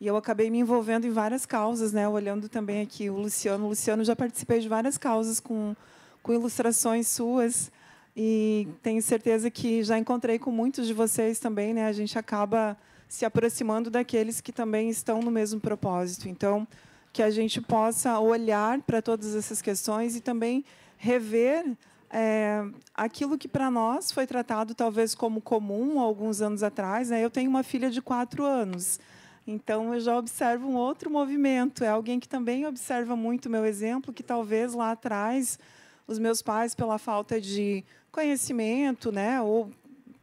E eu acabei me envolvendo em várias causas, né? Olhando também aqui o Luciano, o Luciano já participei de várias causas com com ilustrações suas e tenho certeza que já encontrei com muitos de vocês também, né? A gente acaba se aproximando daqueles que também estão no mesmo propósito. Então, que a gente possa olhar para todas essas questões e também rever é, aquilo que para nós foi tratado talvez como comum alguns anos atrás. Né? Eu tenho uma filha de quatro anos. Então, eu já observo um outro movimento. É alguém que também observa muito o meu exemplo, que talvez lá atrás os meus pais, pela falta de conhecimento, né, ou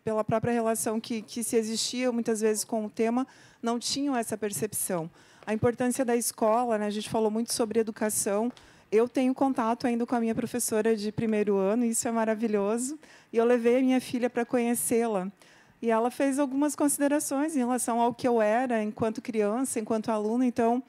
pela própria relação que, que se existia muitas vezes com o tema, não tinham essa percepção. A importância da escola, né? a gente falou muito sobre educação, eu tenho contato ainda com a minha professora de primeiro ano, isso é maravilhoso. E eu levei a minha filha para conhecê-la. E ela fez algumas considerações em relação ao que eu era enquanto criança, enquanto aluna. Então,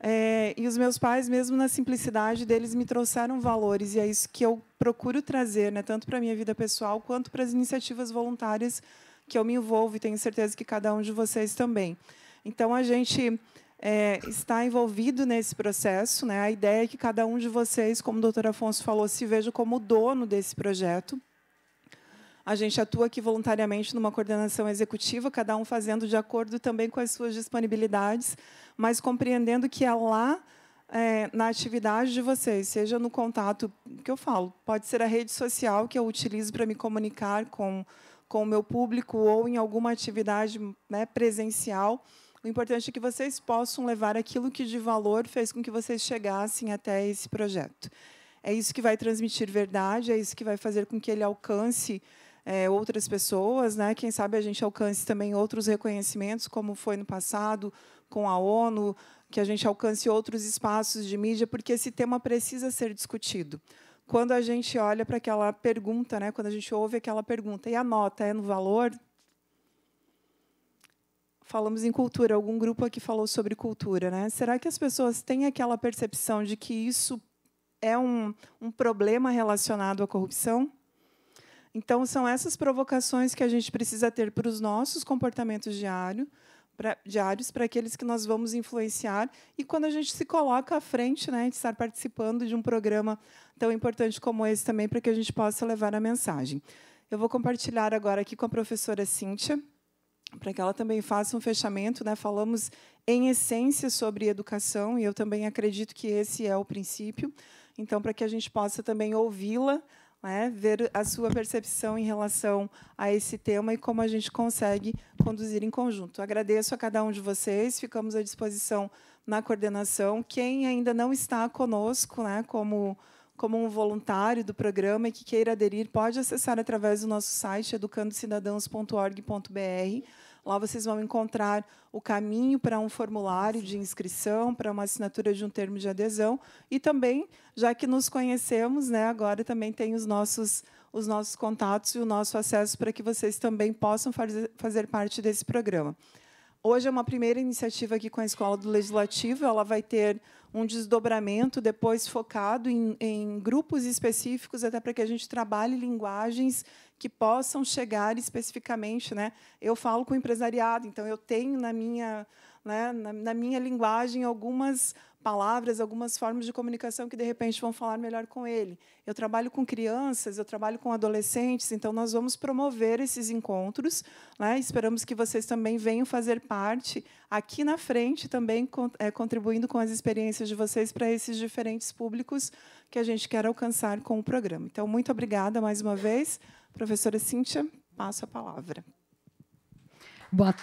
é, e os meus pais, mesmo na simplicidade deles, me trouxeram valores e é isso que eu procuro trazer, né, tanto para a minha vida pessoal quanto para as iniciativas voluntárias que eu me envolvo e tenho certeza que cada um de vocês também. Então a gente é, está envolvido nesse processo, né? A ideia é que cada um de vocês, como o doutor Afonso falou, se veja como dono desse projeto a gente atua aqui voluntariamente numa coordenação executiva, cada um fazendo de acordo também com as suas disponibilidades, mas compreendendo que é lá é, na atividade de vocês, seja no contato que eu falo, pode ser a rede social que eu utilizo para me comunicar com, com o meu público ou em alguma atividade né, presencial. O importante é que vocês possam levar aquilo que de valor fez com que vocês chegassem até esse projeto. É isso que vai transmitir verdade, é isso que vai fazer com que ele alcance é, outras pessoas, né? Quem sabe a gente alcance também outros reconhecimentos, como foi no passado com a ONU, que a gente alcance outros espaços de mídia, porque esse tema precisa ser discutido. Quando a gente olha para aquela pergunta, né? Quando a gente ouve aquela pergunta e a nota é no valor, falamos em cultura, algum grupo aqui falou sobre cultura, né? Será que as pessoas têm aquela percepção de que isso é um, um problema relacionado à corrupção? Então, são essas provocações que a gente precisa ter para os nossos comportamentos diários, para, diários, para aqueles que nós vamos influenciar. E quando a gente se coloca à frente, né, de estar participando de um programa tão importante como esse também, para que a gente possa levar a mensagem. Eu vou compartilhar agora aqui com a professora Cíntia, para que ela também faça um fechamento. Né? Falamos, em essência, sobre educação, e eu também acredito que esse é o princípio. Então, para que a gente possa também ouvi-la né? ver a sua percepção em relação a esse tema e como a gente consegue conduzir em conjunto. Agradeço a cada um de vocês, ficamos à disposição na coordenação. Quem ainda não está conosco, né, como como um voluntário do programa e que queira aderir, pode acessar através do nosso site educandocidadãos.org.br Lá vocês vão encontrar o caminho para um formulário de inscrição, para uma assinatura de um termo de adesão e também, já que nos conhecemos, né, agora também tem os nossos os nossos contatos e o nosso acesso para que vocês também possam fazer, fazer parte desse programa. Hoje é uma primeira iniciativa aqui com a Escola do Legislativo. Ela vai ter um desdobramento depois focado em, em grupos específicos, até para que a gente trabalhe linguagens que possam chegar especificamente. Né? Eu falo com o empresariado, então eu tenho na minha, né, na, na minha linguagem algumas palavras, algumas formas de comunicação que de repente vão falar melhor com ele. Eu trabalho com crianças, eu trabalho com adolescentes, então nós vamos promover esses encontros. Né? Esperamos que vocês também venham fazer parte aqui na frente, também é, contribuindo com as experiências de vocês para esses diferentes públicos que a gente quer alcançar com o programa. Então, muito obrigada mais uma vez. Professora Cíntia, passo a palavra. Boa,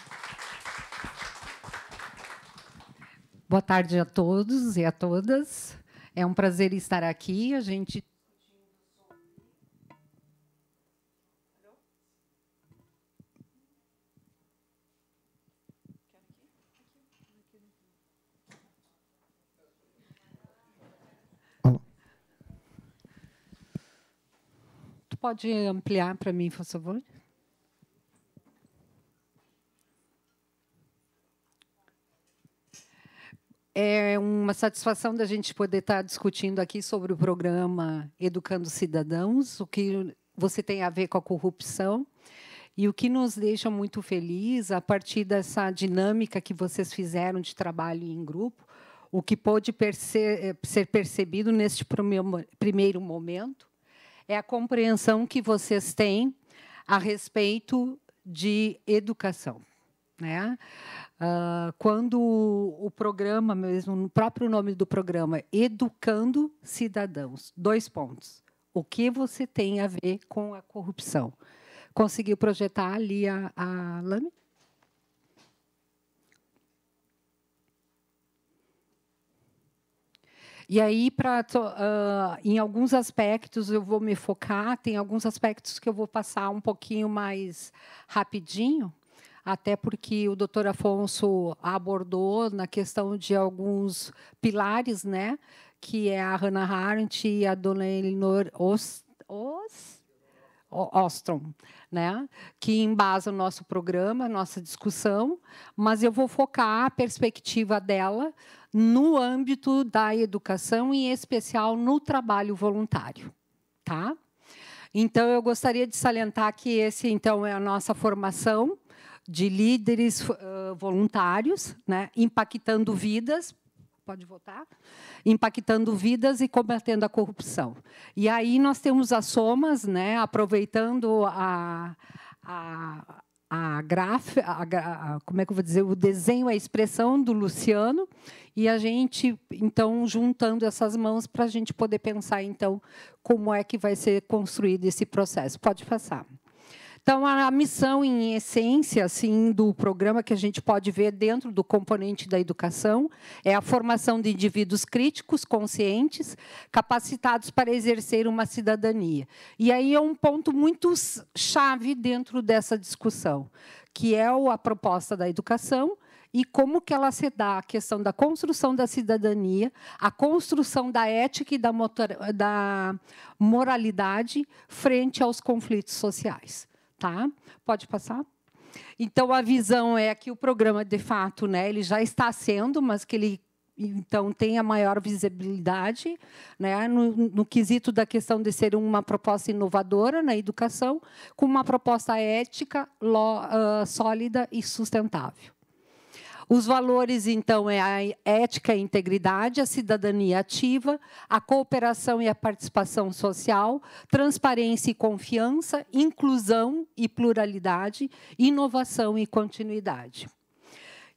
Boa tarde a todos e a todas. É um prazer estar aqui. A gente Tu pode ampliar para mim, por favor? É uma satisfação da gente poder estar discutindo aqui sobre o programa Educando Cidadãos, o que você tem a ver com a corrupção. E o que nos deixa muito feliz, a partir dessa dinâmica que vocês fizeram de trabalho em grupo, o que pôde perce eh, ser percebido neste primeiro momento é a compreensão que vocês têm a respeito de educação. Né? Uh, quando o, programa, mesmo no próprio nome do programa, Educando Cidadãos, dois pontos. O que você tem a ver com a corrupção? Conseguiu projetar ali a, a lâmina? E aí, pra, uh, em alguns aspectos, eu vou me focar, tem alguns aspectos que eu vou passar um pouquinho mais rapidinho, até porque o doutor Afonso abordou na questão de alguns pilares, né? Que é a Hannah Arendt e a dona Elinor Ost, Ost, Ostrom, né? que embasa o nosso programa, a nossa discussão, mas eu vou focar a perspectiva dela no âmbito da educação, em especial no trabalho voluntário. Tá? Então, eu gostaria de salientar que esse, então, é a nossa formação de líderes uh, voluntários, né, impactando vidas, pode votar, impactando vidas e combatendo a corrupção. E aí nós temos as somas, né, aproveitando a, a, a a como é que vou dizer, o desenho, a expressão do Luciano, e a gente, então, juntando essas mãos para a gente poder pensar, então, como é que vai ser construído esse processo. Pode passar. Então, a missão, em essência, assim, do programa que a gente pode ver dentro do componente da educação é a formação de indivíduos críticos, conscientes, capacitados para exercer uma cidadania. E aí é um ponto muito chave dentro dessa discussão, que é a proposta da educação, e como que ela se dá a questão da construção da cidadania, a construção da ética e da, motor, da moralidade frente aos conflitos sociais. Tá? Pode passar? Então, a visão é que o programa, de fato, né, ele já está sendo, mas que ele então tenha maior visibilidade né, no, no, quesito da questão de ser uma proposta inovadora na educação, com uma proposta ética, lo, uh, sólida e sustentável. Os valores, então, é a ética e integridade, a cidadania ativa, a cooperação e a participação social, transparência e confiança, inclusão e pluralidade, inovação e continuidade.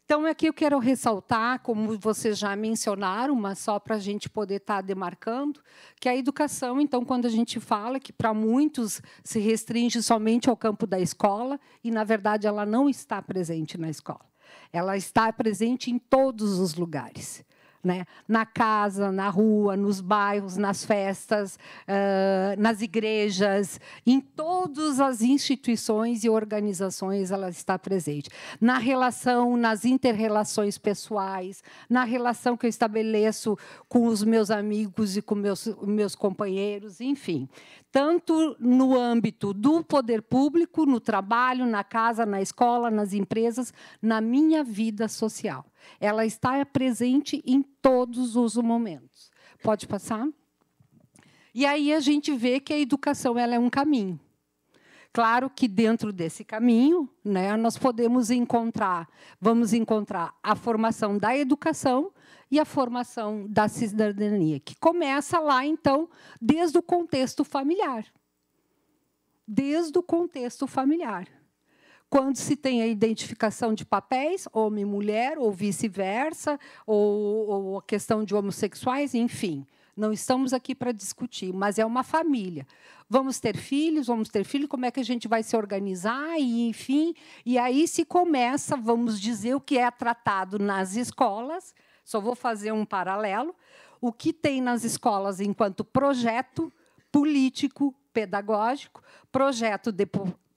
Então, aqui eu quero ressaltar, como vocês já mencionaram, mas só para a gente poder estar tá demarcando, que a educação, então, quando a gente fala que para muitos se restringe somente ao campo da escola, e, na verdade, ela não está presente na escola. Ela está presente em todos os lugares. Né? na casa, na rua, nos bairros, nas festas, uh, nas igrejas, em todas as instituições e organizações ela está presente. Na relação, nas interrelações pessoais, na relação que eu estabeleço com os meus amigos e com meus, meus companheiros, enfim. Tanto no âmbito do poder público, no trabalho, na casa, na escola, nas empresas, na minha vida social. Ela está presente em todos os momentos. Pode passar? E aí a gente vê que a educação ela é um caminho. Claro que dentro desse caminho, né, nós podemos encontrar, vamos encontrar a formação da educação e a formação da cidadania, que começa lá então desde o contexto familiar. Desde o contexto familiar quando se tem a identificação de papéis, homem e mulher, ou vice-versa, ou, ou a questão de homossexuais, enfim. Não estamos aqui para discutir, mas é uma família. Vamos ter filhos, vamos ter filhos, como é que a gente vai se organizar e enfim, e aí se começa, vamos dizer, o que é tratado nas escolas. Só vou fazer um paralelo, o que tem nas escolas enquanto projeto político, pedagógico, projeto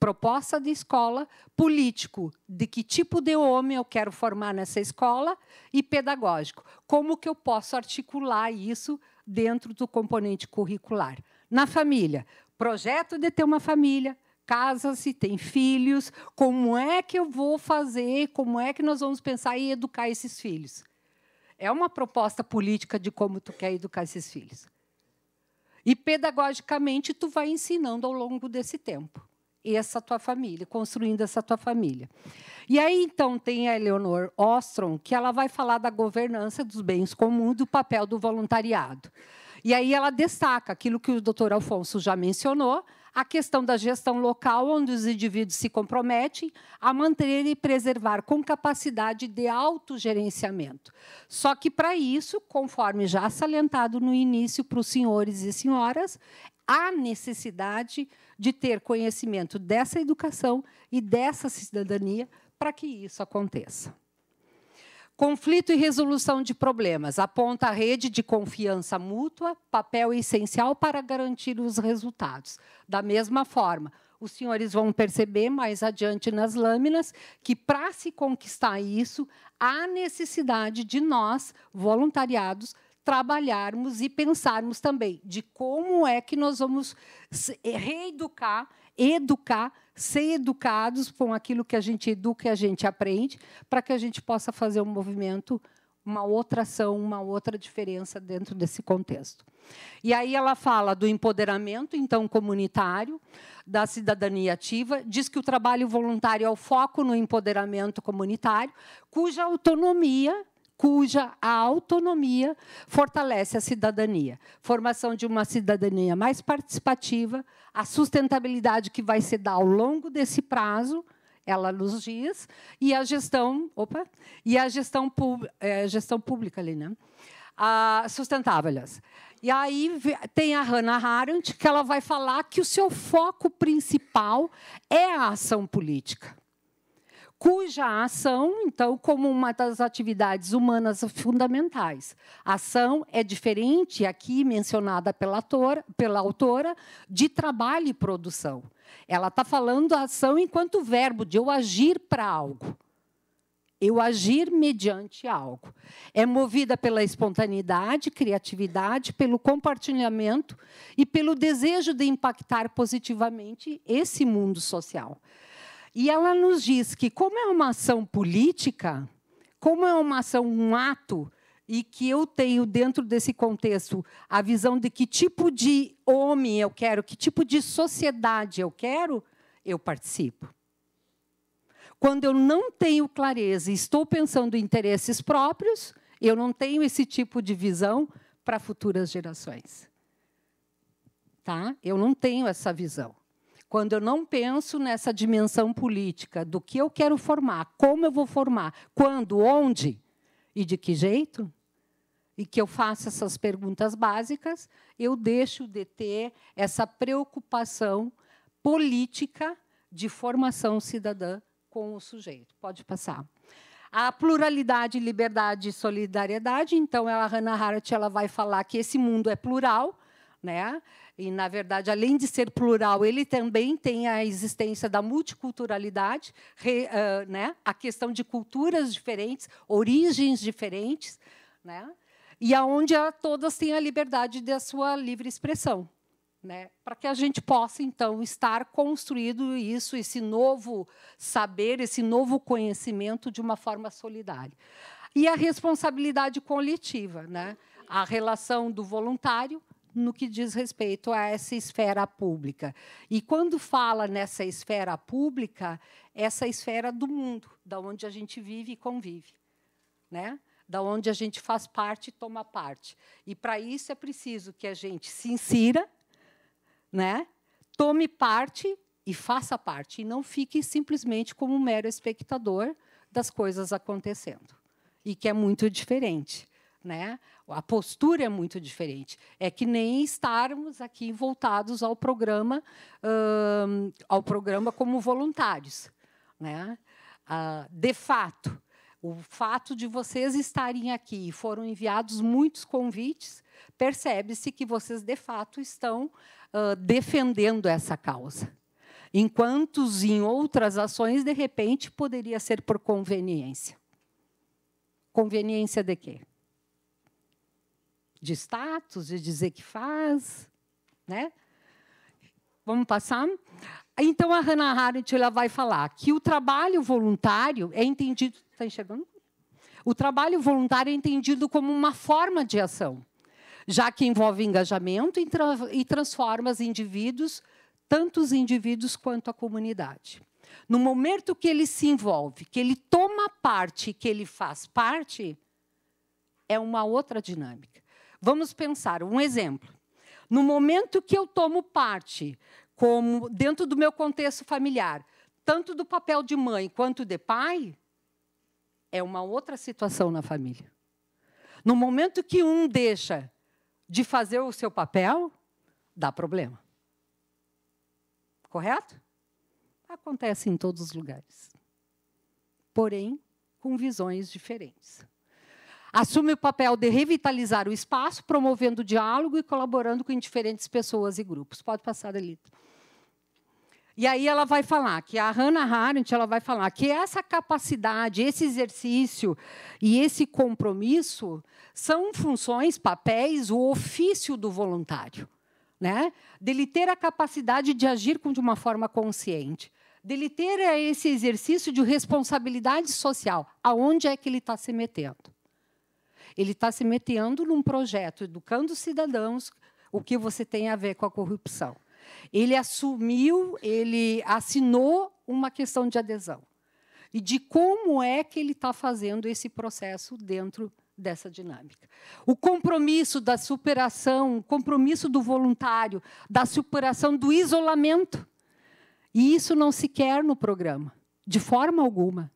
proposta de escola, político, de que tipo de homem eu quero formar nessa escola e pedagógico. Como que eu posso articular isso dentro do componente curricular? Na família, projeto de ter uma família, casa-se, tem filhos, como é que eu vou fazer, como é que nós vamos pensar em educar esses filhos? É uma proposta política de como tu quer educar esses filhos. E pedagogicamente tu vai ensinando ao longo desse tempo essa tua família, construindo essa tua família. E aí então tem a Eleonor Ostrom, que ela vai falar da governança dos bens comuns, do papel do voluntariado. E aí ela destaca aquilo que o doutor Alfonso já mencionou, a questão da gestão local, onde os indivíduos se comprometem a manter e preservar com capacidade de autogerenciamento. Só que, para isso, conforme já salientado no início para os senhores e senhoras, há necessidade de ter conhecimento dessa educação e dessa cidadania para que isso aconteça. Conflito e resolução de problemas. Aponta a rede de confiança mútua, papel essencial para garantir os resultados. Da mesma forma, os senhores vão perceber mais adiante nas lâminas que, para se conquistar isso, há necessidade de nós, voluntariados, trabalharmos e pensarmos também de como é que nós vamos reeducar, educar, ser educados com aquilo que a gente educa e a gente aprende, para que a gente possa fazer um movimento, uma outra ação, uma outra diferença dentro desse contexto. E aí ela fala do empoderamento então comunitário, da cidadania ativa, diz que o trabalho voluntário é o foco no empoderamento comunitário, cuja autonomia cuja a autonomia fortalece a cidadania. Formação de uma cidadania mais participativa, a sustentabilidade que vai se dar ao longo desse prazo, ela nos diz, e a gestão, opa, e a gestão, é, gestão pública ali, né? Ah, sustentáveis. E aí tem a Hannah Arendt, que ela vai falar que o seu foco principal é a ação política cuja ação, então, como uma das atividades humanas fundamentais. A ação é diferente, aqui mencionada pela, ator, pela autora, de trabalho e produção. Ela está falando a ação enquanto verbo, de eu agir para algo. Eu agir mediante algo. É movida pela espontaneidade, criatividade, pelo compartilhamento e pelo desejo de impactar positivamente esse mundo social. E ela nos diz que, como é uma ação política, como é uma ação, um ato, e que eu tenho dentro desse contexto a visão de que tipo de homem eu quero, que tipo de sociedade eu quero, eu participo. Quando eu não tenho clareza e estou pensando em interesses próprios, eu não tenho esse tipo de visão para futuras gerações. Tá? Eu não tenho essa visão. Quando eu não penso nessa dimensão política, do que eu quero formar, como eu vou formar, quando, onde e de que jeito, e que eu faça essas perguntas básicas, eu deixo de ter essa preocupação política de formação cidadã com o sujeito. Pode passar. A pluralidade, liberdade e solidariedade, então, a Hannah Hart ela vai falar que esse mundo é plural, né? E, na verdade, além de ser plural, ele também tem a existência da multiculturalidade, re, uh, né? a questão de culturas diferentes, origens diferentes, né? e aonde todas têm a liberdade da sua livre expressão. Né, para que a gente possa então estar construído isso, esse novo saber, esse novo conhecimento de uma forma solidária. E a responsabilidade coletiva, né? A relação do voluntário, no que diz respeito a essa esfera pública. E quando fala nessa esfera pública, essa esfera do mundo, da onde a gente vive e convive, né? Da onde a gente faz parte e toma parte. E para isso é preciso que a gente se insira, né? Tome parte e faça parte e não fique simplesmente como um mero espectador das coisas acontecendo. E que é muito diferente. Né? A postura é muito diferente. É que nem estarmos aqui voltados ao programa, hum, ao programa como voluntários. Né? Ah, de fato, o fato de vocês estarem aqui e foram enviados muitos convites, percebe-se que vocês, de fato, estão uh, defendendo essa causa. Enquanto em outras ações, de repente, poderia ser por conveniência. Conveniência de quê? de status, de dizer que faz, né? Vamos passar? Então, a Hannah Arendt ela vai falar que o trabalho voluntário é entendido... Está enxergando? O trabalho voluntário é entendido como uma forma de ação, já que envolve engajamento e, tra e transforma os indivíduos, tanto os indivíduos quanto a comunidade. No momento que ele se envolve, que ele toma parte, que ele faz parte, é uma outra dinâmica. Vamos pensar um exemplo. No momento que eu tomo parte, como dentro do meu contexto familiar, tanto do papel de mãe quanto de pai, é uma outra situação na família. No momento que um deixa de fazer o seu papel, dá problema. Correto? Acontece em todos os lugares. Porém, com visões diferentes assume o papel de revitalizar o espaço, promovendo o diálogo e colaborando com diferentes pessoas e grupos. Pode passar, Delito. E aí ela vai falar que a Hannah Arendt ela vai falar que essa capacidade, esse exercício e esse compromisso são funções, papéis, o ofício do voluntário, né? Dele ter a capacidade de agir de uma forma consciente, dele ter eh, esse exercício de responsabilidade social, aonde é que ele está se metendo? Ele está se metendo num projeto, educando os cidadãos, o que você tem a ver com a corrupção. Ele assumiu, ele assinou uma questão de adesão. E de como é que ele está fazendo esse processo dentro dessa dinâmica. O compromisso da superação, o compromisso do voluntário, da superação do isolamento. E isso não se quer no programa, de forma alguma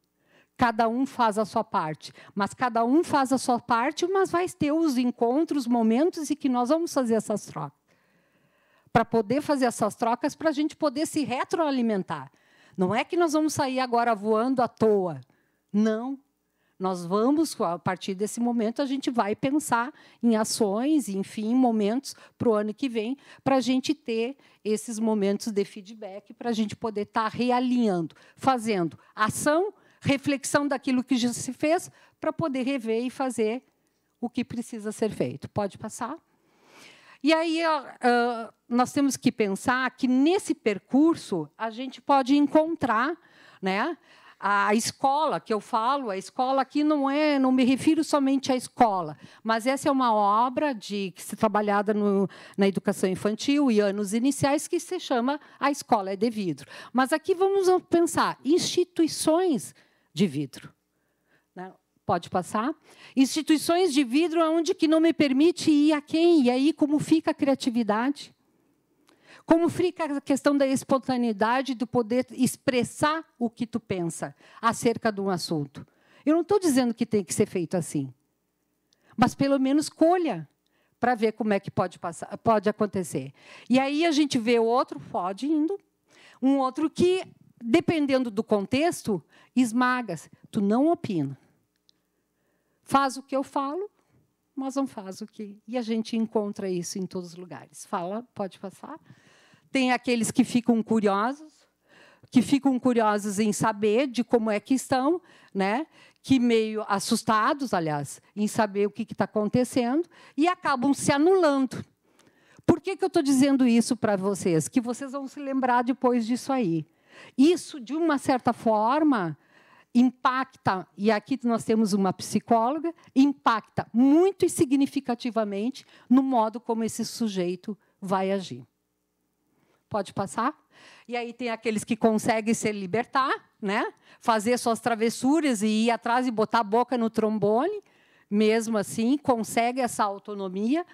cada um faz a sua parte. Mas cada um faz a sua parte, mas vai ter os encontros, momentos em que nós vamos fazer essas trocas. Para poder fazer essas trocas, para a gente poder se retroalimentar. Não é que nós vamos sair agora voando à toa. Não. Nós vamos, a partir desse momento, a gente vai pensar em ações, enfim, momentos para o ano que vem, para a gente ter esses momentos de feedback, para a gente poder estar tá realinhando, fazendo ação reflexão daquilo que já se fez para poder rever e fazer o que precisa ser feito. Pode passar? E aí nós temos que pensar que nesse percurso a gente pode encontrar, né? A escola que eu falo, a escola aqui não é, não me refiro somente à escola, mas essa é uma obra de que se trabalhada no, na educação infantil e anos iniciais que se chama a escola é de vidro. Mas aqui vamos pensar instituições de vidro. Né? Pode passar? Instituições de vidro aonde que não me permite ir a quem? E aí como fica a criatividade? Como fica a questão da espontaneidade, do poder expressar o que tu pensa acerca de um assunto? Eu não estou dizendo que tem que ser feito assim, mas pelo menos colha para ver como é que pode passar, pode acontecer. E aí a gente vê o outro pode indo, um outro que dependendo do contexto, esmagas. Tu não opina. Faz o que eu falo, mas não faz o que. E a gente encontra isso em todos os lugares. Fala, pode passar. Tem aqueles que ficam curiosos, que ficam curiosos em saber de como é que estão, né? que meio assustados, aliás, em saber o que está acontecendo, e acabam se anulando. Por que, que eu estou dizendo isso para vocês? Que vocês vão se lembrar depois disso aí. Isso, de uma certa forma, impacta, e aqui nós temos uma psicóloga, impacta muito e significativamente no modo como esse sujeito vai agir. Pode passar? E aí tem aqueles que conseguem se libertar, né? fazer suas travessuras e ir atrás e botar a boca no trombone, mesmo assim, consegue essa autonomia.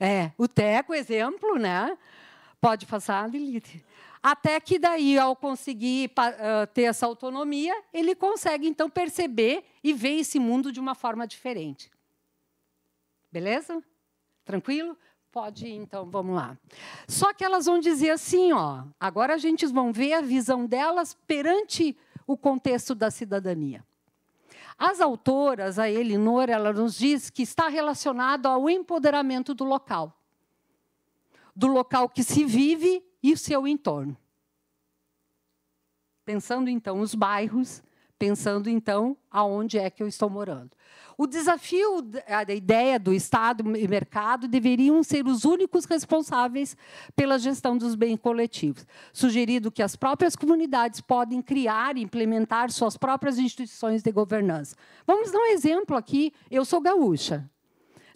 É, o Teco, exemplo, né? Pode passar, Lilith. Até que daí, ao conseguir ter essa autonomia, ele consegue então perceber e ver esse mundo de uma forma diferente. Beleza? Tranquilo? Pode ir, então, vamos lá. Só que elas vão dizer assim, ó, agora a gente vão ver a visão delas perante o contexto da cidadania. As autoras, a Elinor, ela nos diz que está relacionado ao empoderamento do local. Do local que se vive e o seu entorno. Pensando então os bairros, pensando então aonde é que eu estou morando. O desafio, a ideia do Estado e mercado deveriam ser os únicos responsáveis pela gestão dos bens coletivos, sugerido que as próprias comunidades podem criar e implementar suas próprias instituições de governança. Vamos dar um exemplo aqui. Eu sou gaúcha.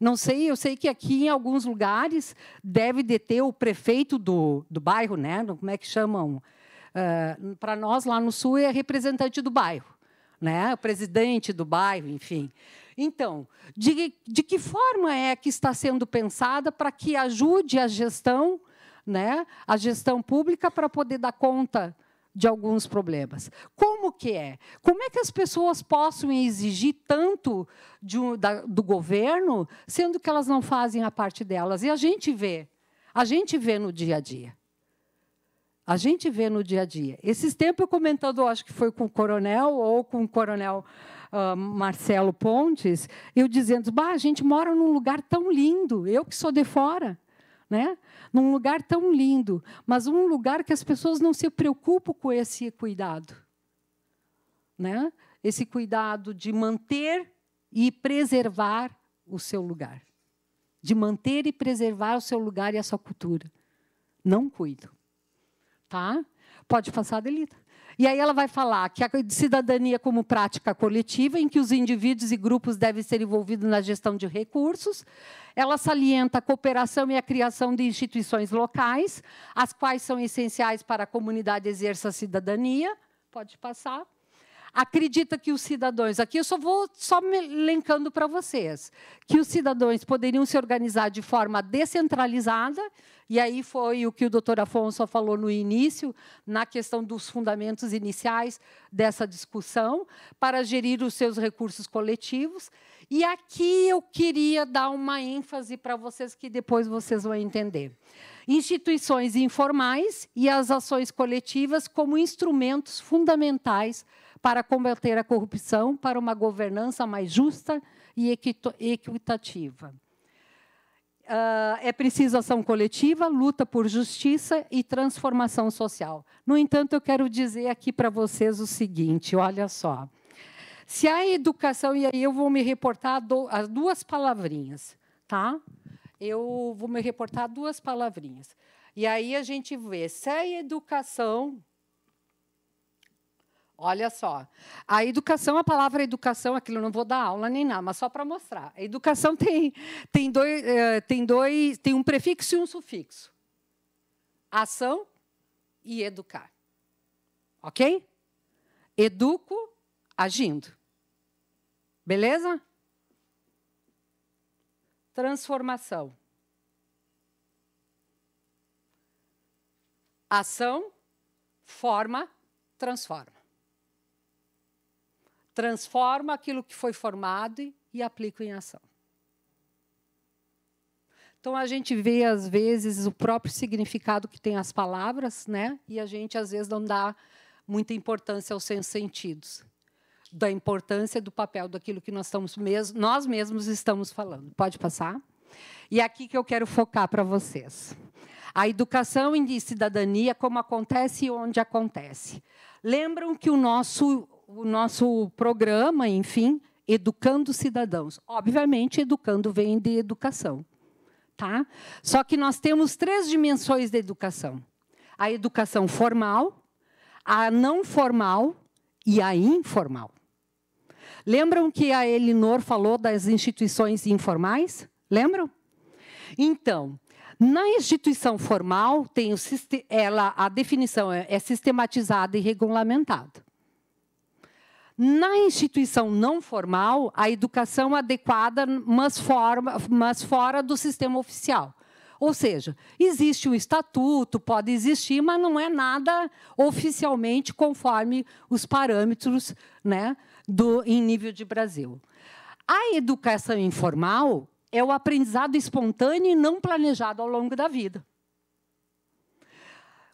Não sei, eu sei que aqui em alguns lugares deve deter o prefeito do, do bairro, né? Como é que chamam? Uh, ah, Para nós lá no sul é representante do bairro, né? O presidente do bairro, enfim. Então, de, de que forma é que está sendo pensada para que ajude a gestão, né, a gestão pública para poder dar conta de alguns problemas. Como que é? Como é que as pessoas possam exigir tanto da, do governo, sendo que elas não fazem a parte delas? E a gente vê, a gente vê no dia a dia. A gente vê no dia a dia. Esses tempos eu comentando, acho que foi com o coronel ou com o coronel uh, Marcelo Pontes, eu dizendo, bah, a gente mora num lugar tão lindo, eu que sou de fora né? Num lugar tão lindo, mas um lugar que as pessoas não se preocupam com esse cuidado, né? Esse cuidado de manter e preservar o seu lugar, de manter e preservar o seu lugar e a sua cultura. Não cuido, tá? Pode passar, Delita. E aí ela vai falar que a cidadania como prática coletiva, em que os indivíduos e grupos devem ser envolvidos na gestão de recursos. Ela salienta a cooperação e a criação de instituições locais, as quais são essenciais para a comunidade exercer a cidadania. Pode passar acredita que os cidadãos, aqui eu só vou só me elencando para vocês, que os cidadãos poderiam se organizar de forma descentralizada, e aí foi o que o doutor Afonso falou no início, na questão dos fundamentos iniciais dessa discussão, para gerir os seus recursos coletivos. E aqui eu queria dar uma ênfase para vocês que depois vocês vão entender. Instituições informais e as ações coletivas como instrumentos fundamentais para combater a corrupção, para uma governança mais justa e equitativa. Ah, é preciso ação coletiva, luta por justiça e transformação social. No entanto, eu quero dizer aqui para vocês o seguinte: olha só. Se a educação, e aí eu vou me reportar as duas palavrinhas, tá? Eu vou me reportar duas palavrinhas. E aí a gente vê, se a é educação Olha só. A educação, a palavra educação, aquilo eu não vou dar aula nem nada, mas só para mostrar. A educação tem, tem, dois, eh, tem dois. tem um prefixo e um sufixo. Ação e educar. Ok? Educo agindo. Beleza? Transformação. Ação, forma, transforma transforma aquilo que foi formado e, aplico aplica em ação. Então a gente vê às vezes o próprio significado que tem as palavras, né? E a gente às vezes não dá muita importância aos seus sentidos, da importância do papel daquilo que nós estamos mesmo, nós mesmos estamos falando. Pode passar? E é aqui que eu quero focar para vocês. A educação em cidadania, como acontece e onde acontece. Lembram que o nosso o nosso programa, enfim, educando cidadãos. Obviamente, educando vem de educação. Tá? Só que nós temos três dimensões da educação: a educação formal, a não formal e a informal. Lembram que a Elinor falou das instituições informais? Lembram? Então, na instituição formal, tem o, ela, a definição é, é sistematizada e regulamentada. Na instituição não formal, a educação adequada, mas, forma, mas fora do sistema oficial. Ou seja, existe o estatuto, pode existir, mas não é nada oficialmente conforme os parâmetros né, do, em nível de Brasil. A educação informal é o aprendizado espontâneo e não planejado ao longo da vida.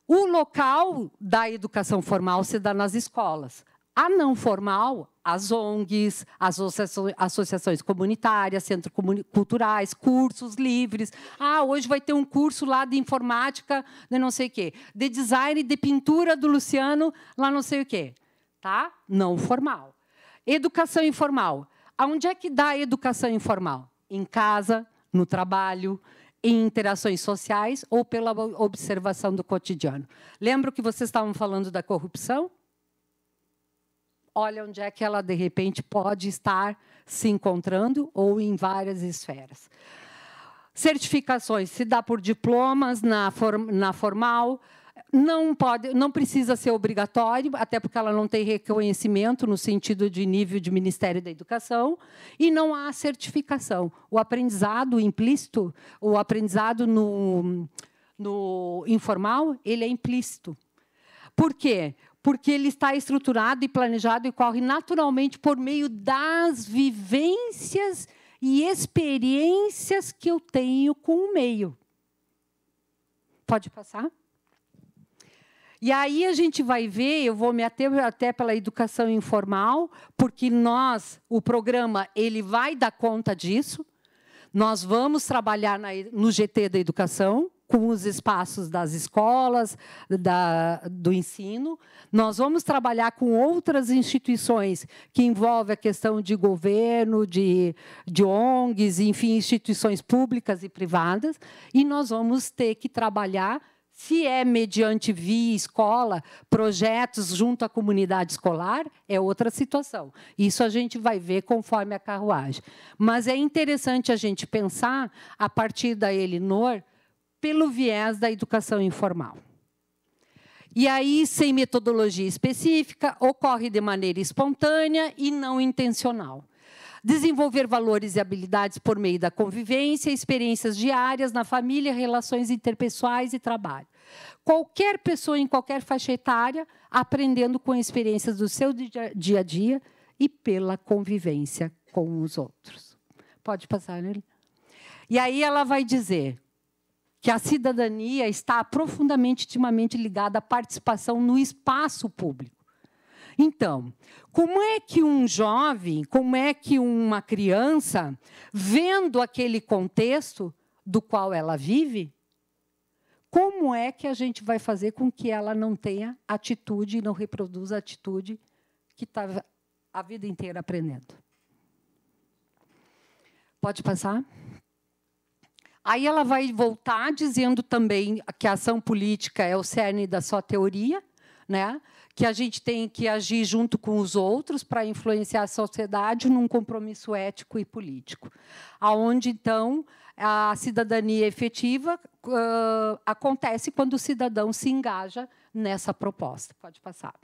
O local da educação formal se dá nas escolas. A não formal, as ONGs, as associações comunitárias, centros culturais, cursos livres. Ah, hoje vai ter um curso lá de informática, de não sei o quê, de design de pintura do Luciano, lá não sei o quê. Tá? Não formal. Educação informal. Onde é que dá a educação informal? Em casa, no trabalho, em interações sociais ou pela observação do cotidiano. Lembro que vocês estavam falando da corrupção? olha onde é que ela, de repente, pode estar se encontrando ou em várias esferas. Certificações, se dá por diplomas na, form na formal, não pode, não precisa ser obrigatório, até porque ela não tem reconhecimento no sentido de nível de Ministério da Educação, e não há certificação. O aprendizado implícito, o aprendizado no, no informal, ele é implícito. Por quê? porque ele está estruturado e planejado e corre naturalmente por meio das vivências e experiências que eu tenho com o meio. Pode passar? E aí a gente vai ver, eu vou me ater até pela educação informal, porque nós, o programa, ele vai dar conta disso. Nós vamos trabalhar na, no GT da educação, com os espaços das escolas, da, do ensino. Nós vamos trabalhar com outras instituições que envolvem a questão de governo, de, de ONGs, enfim, instituições públicas e privadas. E nós vamos ter que trabalhar se é mediante via escola, projetos junto à comunidade escolar, é outra situação. Isso a gente vai ver conforme a carruagem. Mas é interessante a gente pensar, a partir da Elinor, pelo viés da educação informal. E aí, sem metodologia específica, ocorre de maneira espontânea e não intencional. Desenvolver valores e habilidades por meio da convivência, experiências diárias na família, relações interpessoais e trabalho. Qualquer pessoa em qualquer faixa etária aprendendo com experiências do seu dia a dia e pela convivência com os outros. Pode passar, né? E aí ela vai dizer: que a cidadania está profundamente, intimamente ligada à participação no espaço público. Então, como é que um jovem, como é que uma criança, vendo aquele contexto do qual ela vive, como é que a gente vai fazer com que ela não tenha atitude e não reproduza a atitude que está a vida inteira aprendendo? Pode passar? Aí ela vai voltar dizendo também que a ação política é o cerne da sua teoria, né? que a gente tem que agir junto com os outros para influenciar a sociedade num compromisso ético e político, aonde então a cidadania efetiva uh, acontece quando o cidadão se engaja nessa proposta. Pode passar.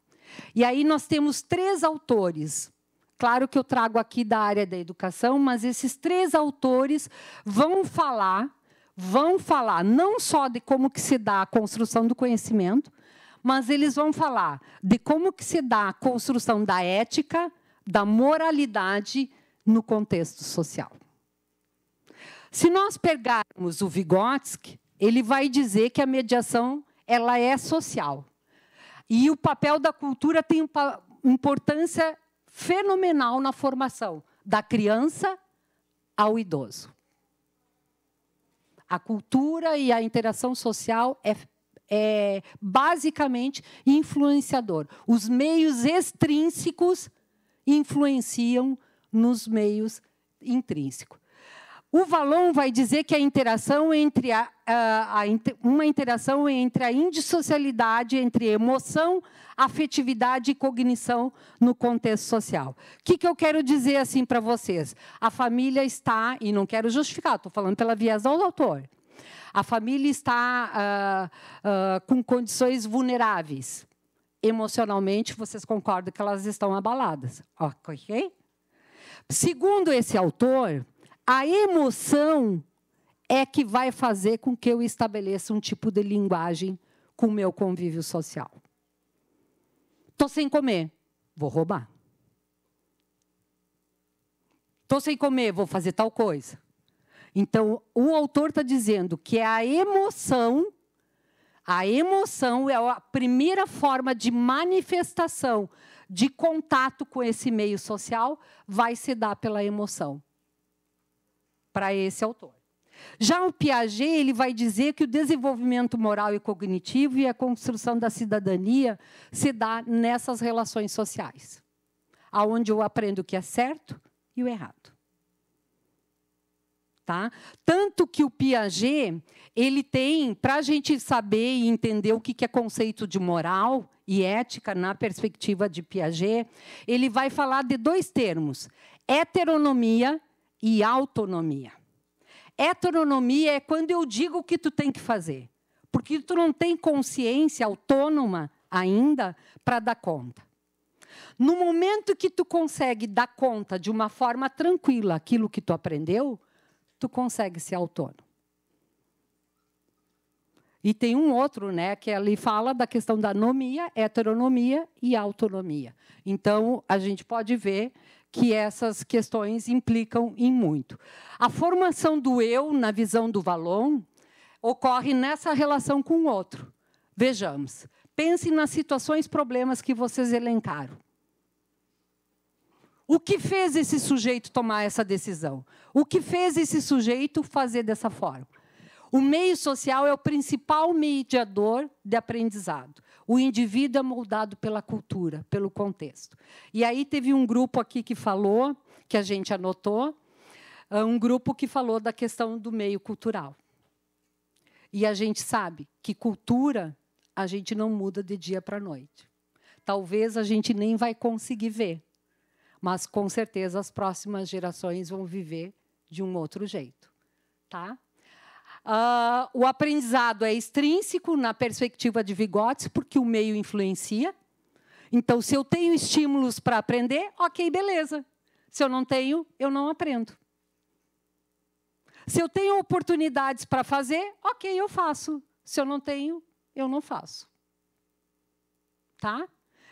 E aí nós temos três autores Claro que eu trago aqui da área da educação, mas esses três autores vão falar, vão falar não só de como que se dá a construção do conhecimento, mas eles vão falar de como que se dá a construção da ética, da moralidade no contexto social. Se nós pegarmos o Vygotsky, ele vai dizer que a mediação ela é social. E o papel da cultura tem importância fenomenal na formação da criança ao idoso. A cultura e a interação social é, é basicamente influenciador. Os meios extrínsecos influenciam nos meios intrínsecos. O Valon vai dizer que a interação entre a, a, a, uma interação entre a indissocialidade entre emoção, afetividade e cognição no contexto social. O que, que eu quero dizer assim para vocês? A família está, e não quero justificar, estou falando pela viés do autor. A família está uh, uh, com condições vulneráveis. Emocionalmente, vocês concordam que elas estão abaladas. Ok? Segundo esse autor, a emoção é que vai fazer com que eu estabeleça um tipo de linguagem com o meu convívio social. Estou sem comer, vou roubar. Estou sem comer, vou fazer tal coisa. Então, o autor está dizendo que é a emoção, a emoção é a primeira forma de manifestação de contato com esse meio social, vai se dar pela emoção para esse autor. Já o Piaget ele vai dizer que o desenvolvimento moral e cognitivo e a construção da cidadania se dá nessas relações sociais, aonde eu aprendo o que é certo e o errado. Tá? Tanto que o Piaget ele tem, para a gente saber e entender o que é conceito de moral e ética na perspectiva de Piaget, ele vai falar de dois termos: heteronomia e autonomia. Heteronomia é quando eu digo o que tu tem que fazer, porque tu não tem consciência autônoma ainda para dar conta. No momento que tu consegue dar conta de uma forma tranquila aquilo que tu aprendeu, tu consegue ser autônomo. E tem um outro, né, que ali fala da questão da anomia, heteronomia e autonomia. Então, a gente pode ver que essas questões implicam em muito. A formação do eu, na visão do Valon, ocorre nessa relação com o outro. Vejamos. Pense nas situações, problemas que vocês elencaram. O que fez esse sujeito tomar essa decisão? O que fez esse sujeito fazer dessa forma? O meio social é o principal mediador de aprendizado. O indivíduo é moldado pela cultura, pelo contexto. E aí teve um grupo aqui que falou, que a gente anotou, ah, um grupo que falou da questão do meio cultural. E a gente sabe que cultura a gente não muda de dia para noite. Talvez a gente nem vai conseguir ver, mas com certeza as próximas gerações vão viver de um outro jeito, tá? Uh, o aprendizado é extrínseco na perspectiva de Vygotsky, porque o meio influencia. Então, se eu tenho estímulos para aprender, ok, beleza. Se eu não tenho, eu não aprendo. Se eu tenho oportunidades para fazer, ok, eu faço. Se eu não tenho, eu não faço. Tá?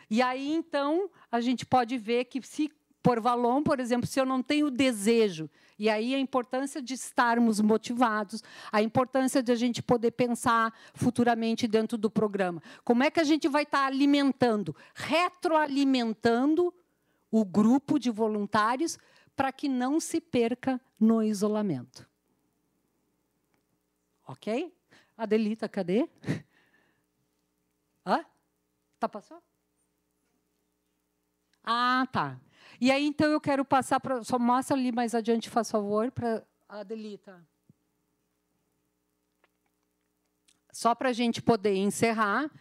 E aí, então, a gente pode ver que se por Valon, por exemplo, se eu não tenho desejo, e aí a importância de estarmos motivados, a importância de a gente poder pensar futuramente dentro do programa. Como é que a gente vai estar alimentando, retroalimentando o grupo de voluntários para que não se perca no isolamento? Ok? Adelita, cadê? Hã? Tá passou? Ah, tá. E aí, então, eu quero passar para. Só mostra ali mais adiante, faz favor, para a Adelita. Só para a gente poder encerrar,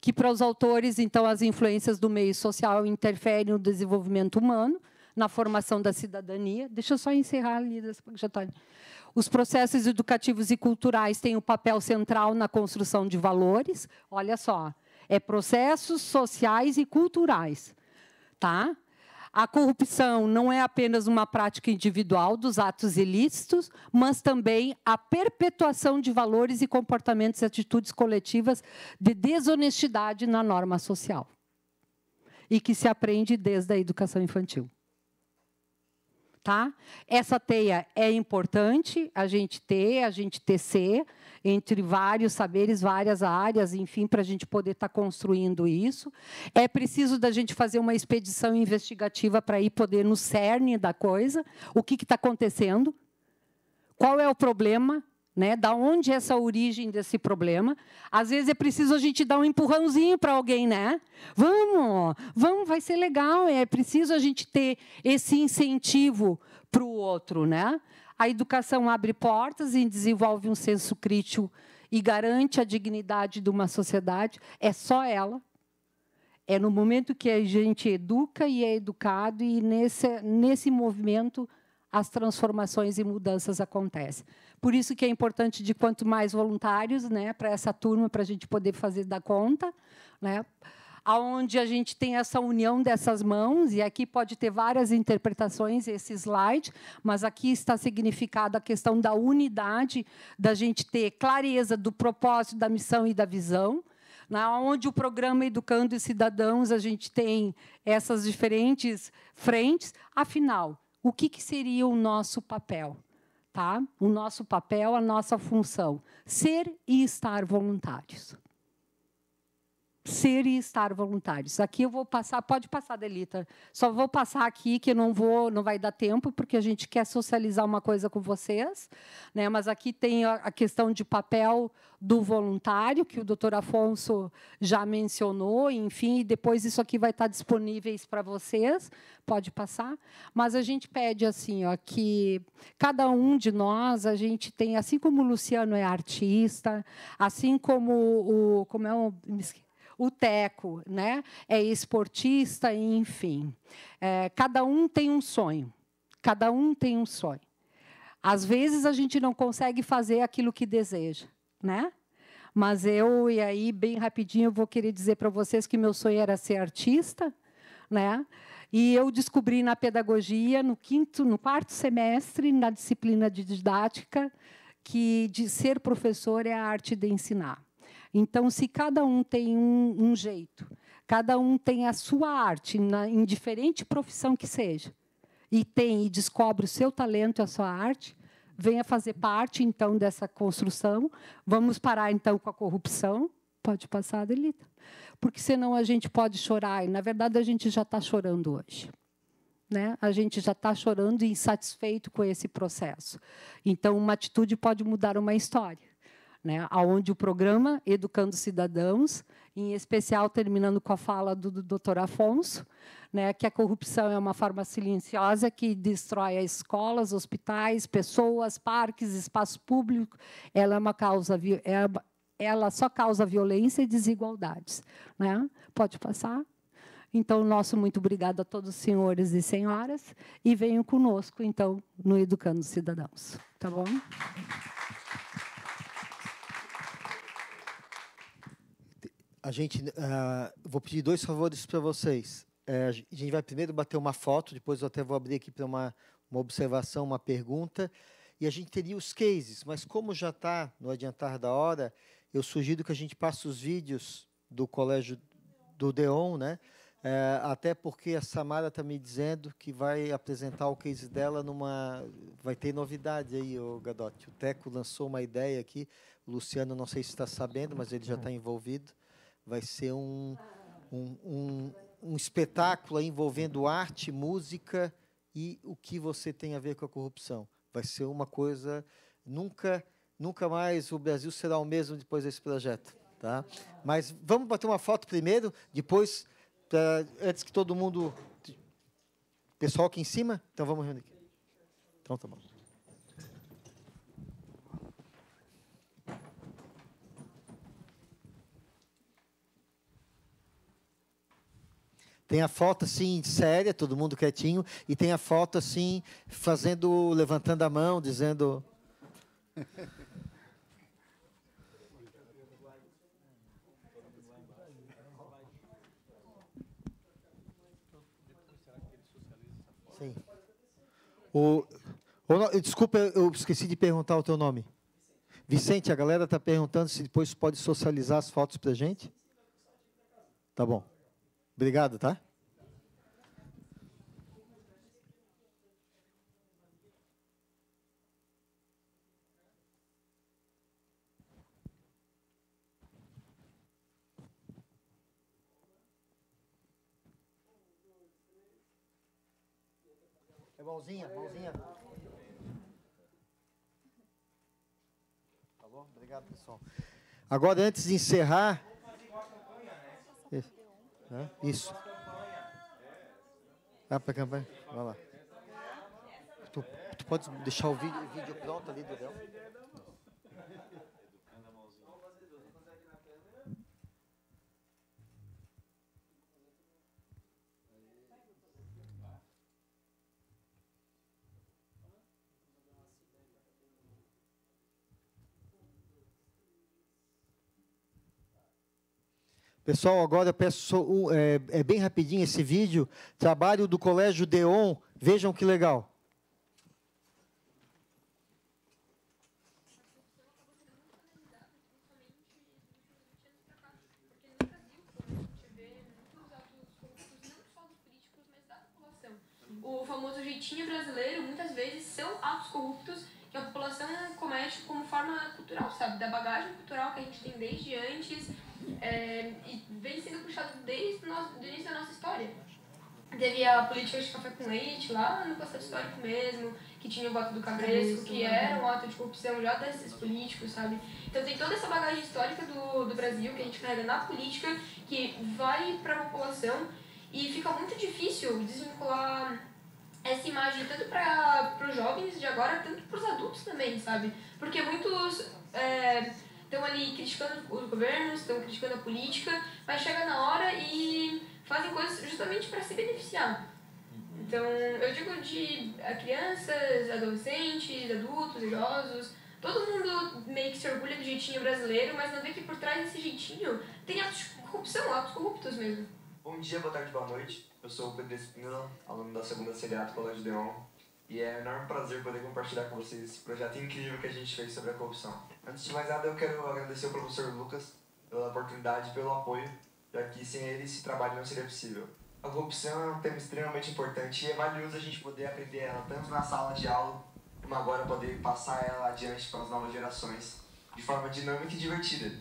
que para os autores, então, as influências do meio social interferem no desenvolvimento humano, na formação da cidadania. Deixa eu só encerrar ali, já está ali. Os processos educativos e culturais têm o um papel central na construção de valores. Olha só, é processos sociais e culturais, tá? A corrupção não é apenas uma prática individual dos atos ilícitos, mas também a perpetuação de valores e comportamentos e atitudes coletivas de desonestidade na norma social e que se aprende desde a educação infantil. Tá? Essa teia é importante a gente ter, a gente tecer, entre vários saberes, várias áreas, enfim, para a gente poder estar tá construindo isso. É preciso da gente fazer uma expedição investigativa para ir poder no cerne da coisa, o que está acontecendo, qual é o problema, né? Da onde é essa origem desse problema? Às vezes é preciso a gente dar um empurrãozinho para alguém, né? Vamos, vamos, vai ser legal. É preciso a gente ter esse incentivo para o outro, né? A educação abre portas e desenvolve um senso crítico e garante a dignidade de uma sociedade. É só ela. É no momento que a gente educa e é educado, e nesse, nesse movimento as transformações e mudanças acontecem. Por isso que é importante de quanto mais voluntários, né, para essa turma, para a gente poder fazer da conta, né? aonde a gente tem essa união dessas mãos, e aqui pode ter várias interpretações esse slide, mas aqui está significada a questão da unidade, da gente ter clareza do propósito, da missão e da visão. Na onde o programa Educando os Cidadãos, a gente tem essas diferentes frentes. Afinal, o que, que seria o nosso papel? Tá? O nosso papel, a nossa função. Ser e estar voluntários ser e estar voluntários. Aqui eu vou passar, pode passar, Delita. Só vou passar aqui que não vou, não vai dar tempo porque a gente quer socializar uma coisa com vocês, né? Mas aqui tem a questão de papel do voluntário que o Dr. Afonso já mencionou, enfim, e depois isso aqui vai estar disponíveis para vocês. Pode passar. Mas a gente pede assim, ó, que cada um de nós a gente tem, assim como o Luciano é artista, assim como o como é o me esqueci, o Teco, né? É esportista, enfim. É, cada um tem um sonho. Cada um tem um sonho. Às vezes a gente não consegue fazer aquilo que deseja, né? Mas eu e aí bem rapidinho eu vou querer dizer para vocês que meu sonho era ser artista, né? E eu descobri na pedagogia, no quinto, no quarto semestre, na disciplina de didática, que de ser professor é a arte de ensinar. Então, se cada um tem um, um jeito, cada um tem a sua arte, na, em diferente profissão que seja, e tem e descobre o seu talento e a sua arte, venha fazer parte, então, dessa construção. Vamos parar, então, com a corrupção. Pode passar, Adelita. Porque senão a gente pode chorar, e na verdade a gente já está chorando hoje. Né? A gente já está chorando e insatisfeito com esse processo. Então, uma atitude pode mudar uma história né, aonde o programa Educando Cidadãos, em especial terminando com a fala do, do Dr. Afonso, né, que a corrupção é uma forma silenciosa que destrói escolas, hospitais, pessoas, parques, espaço público. Ela é uma causa é ela, só causa violência e desigualdades, né? Pode passar. Então, nosso muito obrigado a todos os senhores e senhoras e venham conosco então no Educando Cidadãos, tá bom? A gente. Uh, vou pedir dois favores para vocês. É, a gente vai primeiro bater uma foto, depois eu até vou abrir aqui para uma, uma observação, uma pergunta. E a gente teria os cases, mas como já está no adiantar da hora, eu sugiro que a gente passe os vídeos do colégio do Deon, né? É, até porque a Samara está me dizendo que vai apresentar o case dela numa. Vai ter novidade aí, o Gadotti. O Teco lançou uma ideia aqui. O Luciano, não sei se está sabendo, mas ele já está uhum. envolvido vai ser um, um, um, um espetáculo envolvendo arte, música e o que você tem a ver com a corrupção. Vai ser uma coisa nunca nunca mais o Brasil será o mesmo depois desse projeto, tá? Mas vamos bater uma foto primeiro, depois pra, antes que todo mundo pessoal aqui em cima, então vamos reunir aqui. Então tá bom. Tem a foto assim séria, todo mundo quietinho, e tem a foto assim fazendo, levantando a mão, dizendo. Sim. O, o, desculpa, eu esqueci de perguntar o teu nome. Vicente, a galera está perguntando se depois pode socializar as fotos para a gente. Tá bom. Obrigado, tá? É mãozinha, mãozinha. Tá bom? Obrigado, pessoal. Agora, antes de encerrar, Hã? Isso. Ah, para a campanha? Vai lá. Tu, tu pode deixar o vídeo, o vídeo pronto ali, Dudel? Pessoal, agora peço é, é bem rapidinho esse vídeo. Trabalho do Colégio Deon. Vejam que legal. o famoso jeitinho brasileiro, muitas vezes são atos corruptos que a população comete como forma cultural, sabe? Da bagagem cultural que a gente tem desde antes, é, e vem sendo puxado desde o início da nossa história. Teve a política de café com leite lá no passado histórico mesmo, que tinha o voto do cabresco, que era né? um ato de corrupção já desses políticos, sabe? Então tem toda essa bagagem histórica do, do Brasil que a gente carrega na política, que vai para a população e fica muito difícil desvincular essa imagem tanto para os jovens de agora, tanto para os adultos também, sabe? Porque muitos. É, estão ali criticando os governos, estão criticando a política, mas chega na hora e fazem coisas justamente para se beneficiar. Então, eu digo de crianças, adolescentes, adultos, idosos, todo mundo meio que se orgulha do jeitinho brasileiro, mas não vê que por trás desse jeitinho tem atos de corrupção, atos corruptos mesmo. Bom dia, boa tarde, boa noite. Eu sou o Pedro Espíndola, aluno da segunda série do Colégio Deon, e é um enorme prazer poder compartilhar com vocês esse projeto incrível que a gente fez sobre a corrupção. Antes de mais nada, eu quero agradecer ao professor Lucas pela oportunidade e pelo apoio, já que sem ele esse trabalho não seria possível. A corrupção é um tema extremamente importante e é valioso a gente poder aprender ela tanto na sala de aula, como agora poder passar ela adiante para as novas gerações de forma dinâmica e divertida.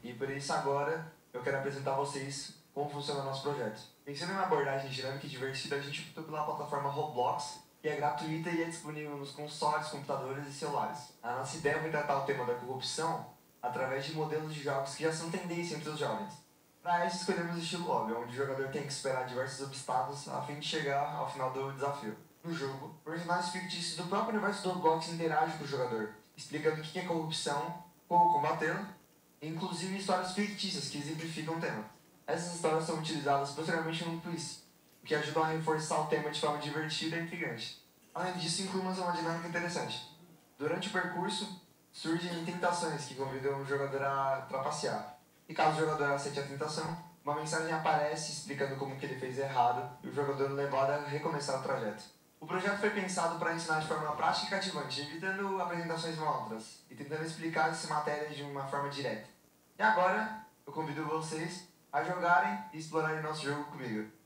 E por isso agora eu quero apresentar a vocês como funciona o nosso projeto. Pensando em uma abordagem dinâmica e divertida, a gente optou pela plataforma Roblox, e é gratuita e é disponível nos consoles, computadores e celulares. A nossa ideia foi é tratar o tema da corrupção através de modelos de jogos que já são tendência entre os jovens. Para isso, escolhemos o estilo lobby, onde o jogador tem que superar diversos obstáculos a fim de chegar ao final do desafio. No jogo, personagens fictícios do próprio universo do Roblox interagem com o jogador, explicando o que é corrupção, como combatê-la, inclusive histórias fictícias que exemplificam o tema. Essas histórias são utilizadas posteriormente no Twist, que ajudam a reforçar o tema de forma divertida e intrigante. Além disso, inclui uma dinâmica interessante. Durante o percurso, surgem tentações que convidam o jogador a trapacear. E caso o jogador aceite a tentação, uma mensagem aparece explicando como que ele fez errado e o jogador é levado a recomeçar o trajeto. O projeto foi pensado para ensinar de forma prática e cativante, evitando apresentações monótonas e tentando explicar essa matéria de uma forma direta. E agora, eu convido vocês a jogarem e explorarem nosso jogo comigo.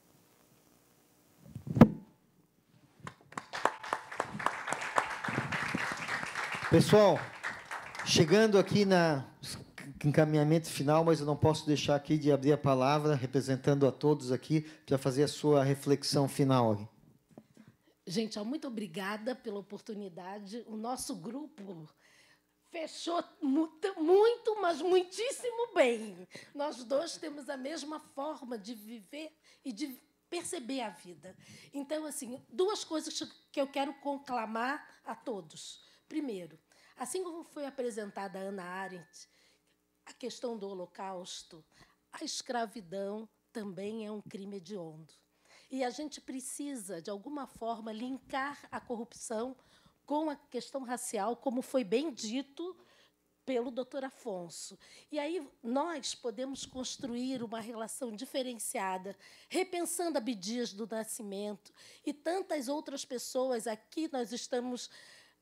Pessoal, chegando aqui na encaminhamento final, mas eu não posso deixar aqui de abrir a palavra, representando a todos aqui, para fazer a sua reflexão final. Gente, muito obrigada pela oportunidade. O nosso grupo fechou muito, muito, mas muitíssimo bem. Nós dois temos a mesma forma de viver e de perceber a vida. Então, assim, duas coisas que eu quero conclamar a todos. Primeiro, assim como foi apresentada a Ana Arendt, a questão do Holocausto, a escravidão também é um crime hediondo. E a gente precisa, de alguma forma, linkar a corrupção com a questão racial, como foi bem dito pelo doutor Afonso. E aí nós podemos construir uma relação diferenciada, repensando Bidias do Nascimento e tantas outras pessoas. Aqui nós estamos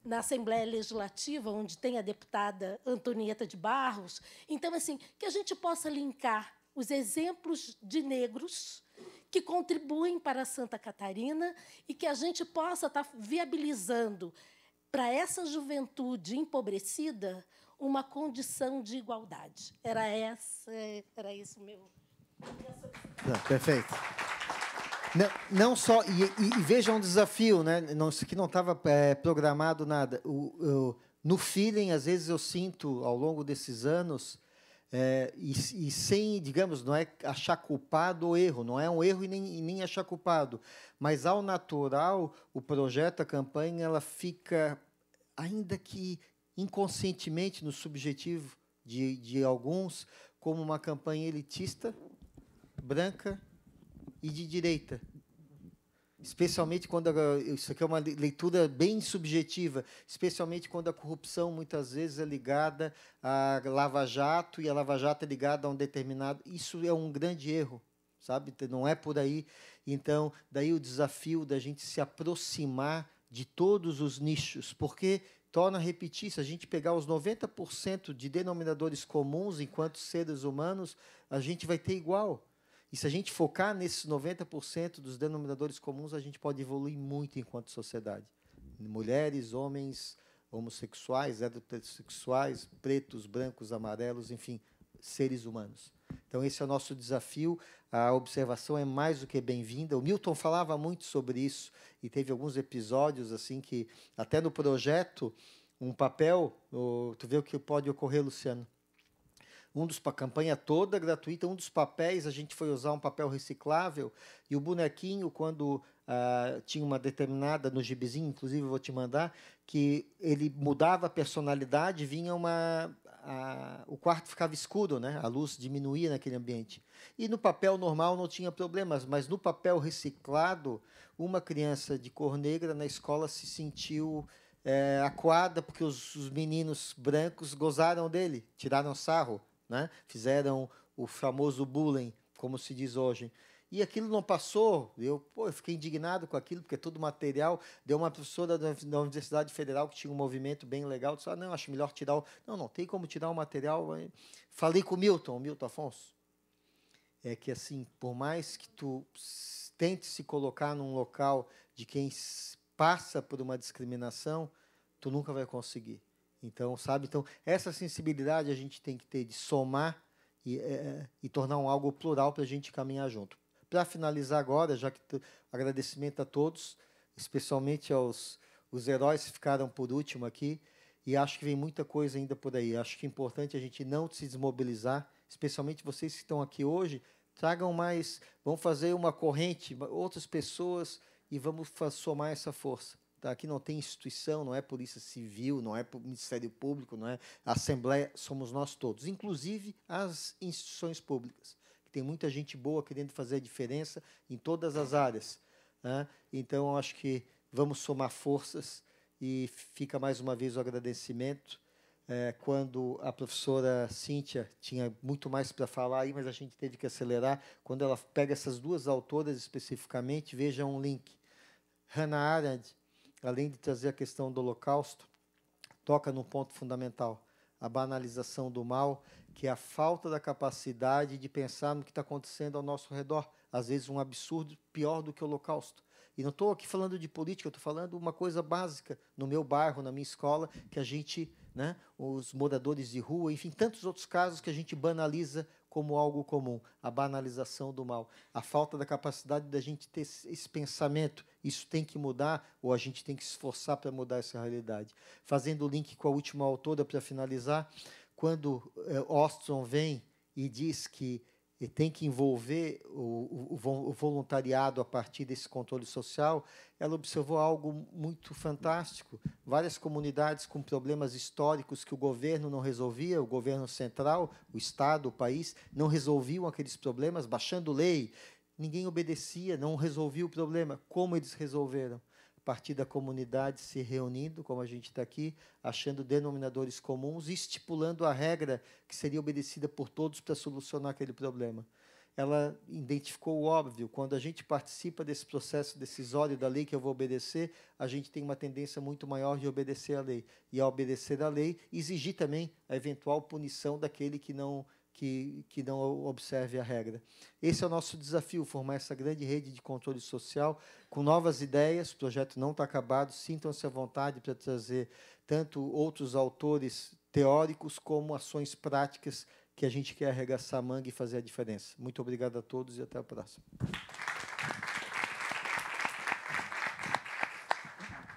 na Assembleia Legislativa, onde tem a deputada Antonieta de Barros. Então, assim, que a gente possa linkar os exemplos de negros que contribuem para Santa Catarina e que a gente possa estar tá viabilizando para essa juventude empobrecida uma condição de igualdade. Era essa, era isso meu. Tá, perfeito. Não, não só. E, e, e, veja é um desafio, né? Não, isso aqui não estava é, programado nada. O, eu, no feeling, às vezes eu sinto ao longo desses anos. É, e, e, sem, digamos, não é achar culpado ou erro, não é um erro e nem, e nem achar culpado, mas ao natural, o projeto, a campanha, ela fica, ainda que inconscientemente no subjetivo de, de alguns, como uma campanha elitista, branca, e de direita. Especialmente quando. A, isso aqui é uma leitura bem subjetiva, especialmente quando a corrupção muitas vezes é ligada à Lava Jato e a Lava Jato é ligada a um determinado. Isso é um grande erro, sabe? Não é por aí. Então, daí o desafio da gente se aproximar de todos os nichos, porque torna a repetir, se a gente pegar os 90% de denominadores comuns enquanto seres humanos, a gente vai ter igual. E se a gente focar nesses 90% dos denominadores comuns, a gente pode evoluir muito enquanto sociedade. Mulheres, homens, homossexuais, heterossexuais, pretos, brancos, amarelos, enfim, seres humanos. Então, esse é o nosso desafio. A observação é mais do que bem-vinda. O Milton falava muito sobre isso e teve alguns episódios assim que, até no projeto, um papel. tu vê o que pode ocorrer, Luciano? um dos a campanha toda gratuita, um dos papéis a gente foi usar um papel reciclável e o bonequinho quando ah, tinha uma determinada no gibizinho, inclusive eu vou te mandar, que ele mudava a personalidade, vinha uma a, o quarto ficava escuro, né? A luz diminuía naquele ambiente. E no papel normal não tinha problemas, mas no papel reciclado, uma criança de cor negra na escola se sentiu é, eh, aquada porque os, os meninos brancos gozaram dele, tiraram sarro né? Fizeram o famoso bullying, como se diz hoje. E aquilo não passou. Eu, pô, eu fiquei indignado com aquilo, porque todo o material. Deu uma professora da Universidade Federal que tinha um movimento bem legal. Disse: ah, não, acho melhor tirar o. Não, não tem como tirar o material. Falei com o Milton, o Milton Afonso. É que, assim, por mais que tu tente se colocar num local de quem passa por uma discriminação, tu nunca vai conseguir. Então, sabe? Então, essa sensibilidade a gente tem que ter de somar e, é, é e tornar um algo plural para a gente caminhar junto. Para finalizar agora, já que agradecimento a todos, especialmente aos os heróis que ficaram por último aqui, e acho que vem muita coisa ainda por aí. Acho que é importante a gente não se desmobilizar, especialmente vocês que estão aqui hoje, tragam mais, vão fazer uma corrente, outras pessoas, e vamos somar essa força. Tá? Aqui não tem instituição, não é Polícia Civil, não é Ministério Público, não é Assembleia, somos nós todos, inclusive as instituições públicas, que tem muita gente boa querendo fazer a diferença em todas as áreas. Né? Então, acho que vamos somar forças e fica mais uma vez o agradecimento. É, quando a professora Cíntia tinha muito mais para falar aí, mas a gente teve que acelerar. Quando ela pega essas duas autoras especificamente, veja um link. Hannah Arendt além de trazer a questão do holocausto, toca num ponto fundamental, a banalização do mal, que é a falta da capacidade de pensar no que está acontecendo ao nosso redor. Às vezes, um absurdo pior do que o holocausto. E não estou aqui falando de política, estou falando uma coisa básica no meu bairro, na minha escola, que a gente, né, os moradores de rua, enfim, tantos outros casos que a gente banaliza como algo comum, a banalização do mal, a falta da capacidade da gente ter esse pensamento, isso tem que mudar ou a gente tem que se esforçar para mudar essa realidade. Fazendo o link com a última autora para finalizar, quando é, eh, Ostrom vem e diz que e tem que envolver o, o, o, voluntariado a partir desse controle social, ela observou algo muito fantástico. Várias comunidades com problemas históricos que o governo não resolvia, o governo central, o Estado, o país, não resolviam aqueles problemas, baixando lei. Ninguém obedecia, não resolvia o problema. Como eles resolveram? a partir da comunidade se reunindo, como a gente está aqui, achando denominadores comuns e estipulando a regra que seria obedecida por todos para solucionar aquele problema. Ela identificou o óbvio. Quando a gente participa desse processo decisório da lei que eu vou obedecer, a gente tem uma tendência muito maior de obedecer à lei. E, ao obedecer à lei, exigir também a eventual punição daquele que não que, que não observe a regra. Esse é o nosso desafio, formar essa grande rede de controle social com novas ideias. O projeto não está acabado, sintam-se à vontade para trazer tanto outros autores teóricos como ações práticas que a gente quer arregaçar a manga e fazer a diferença. Muito obrigado a todos e até a próxima.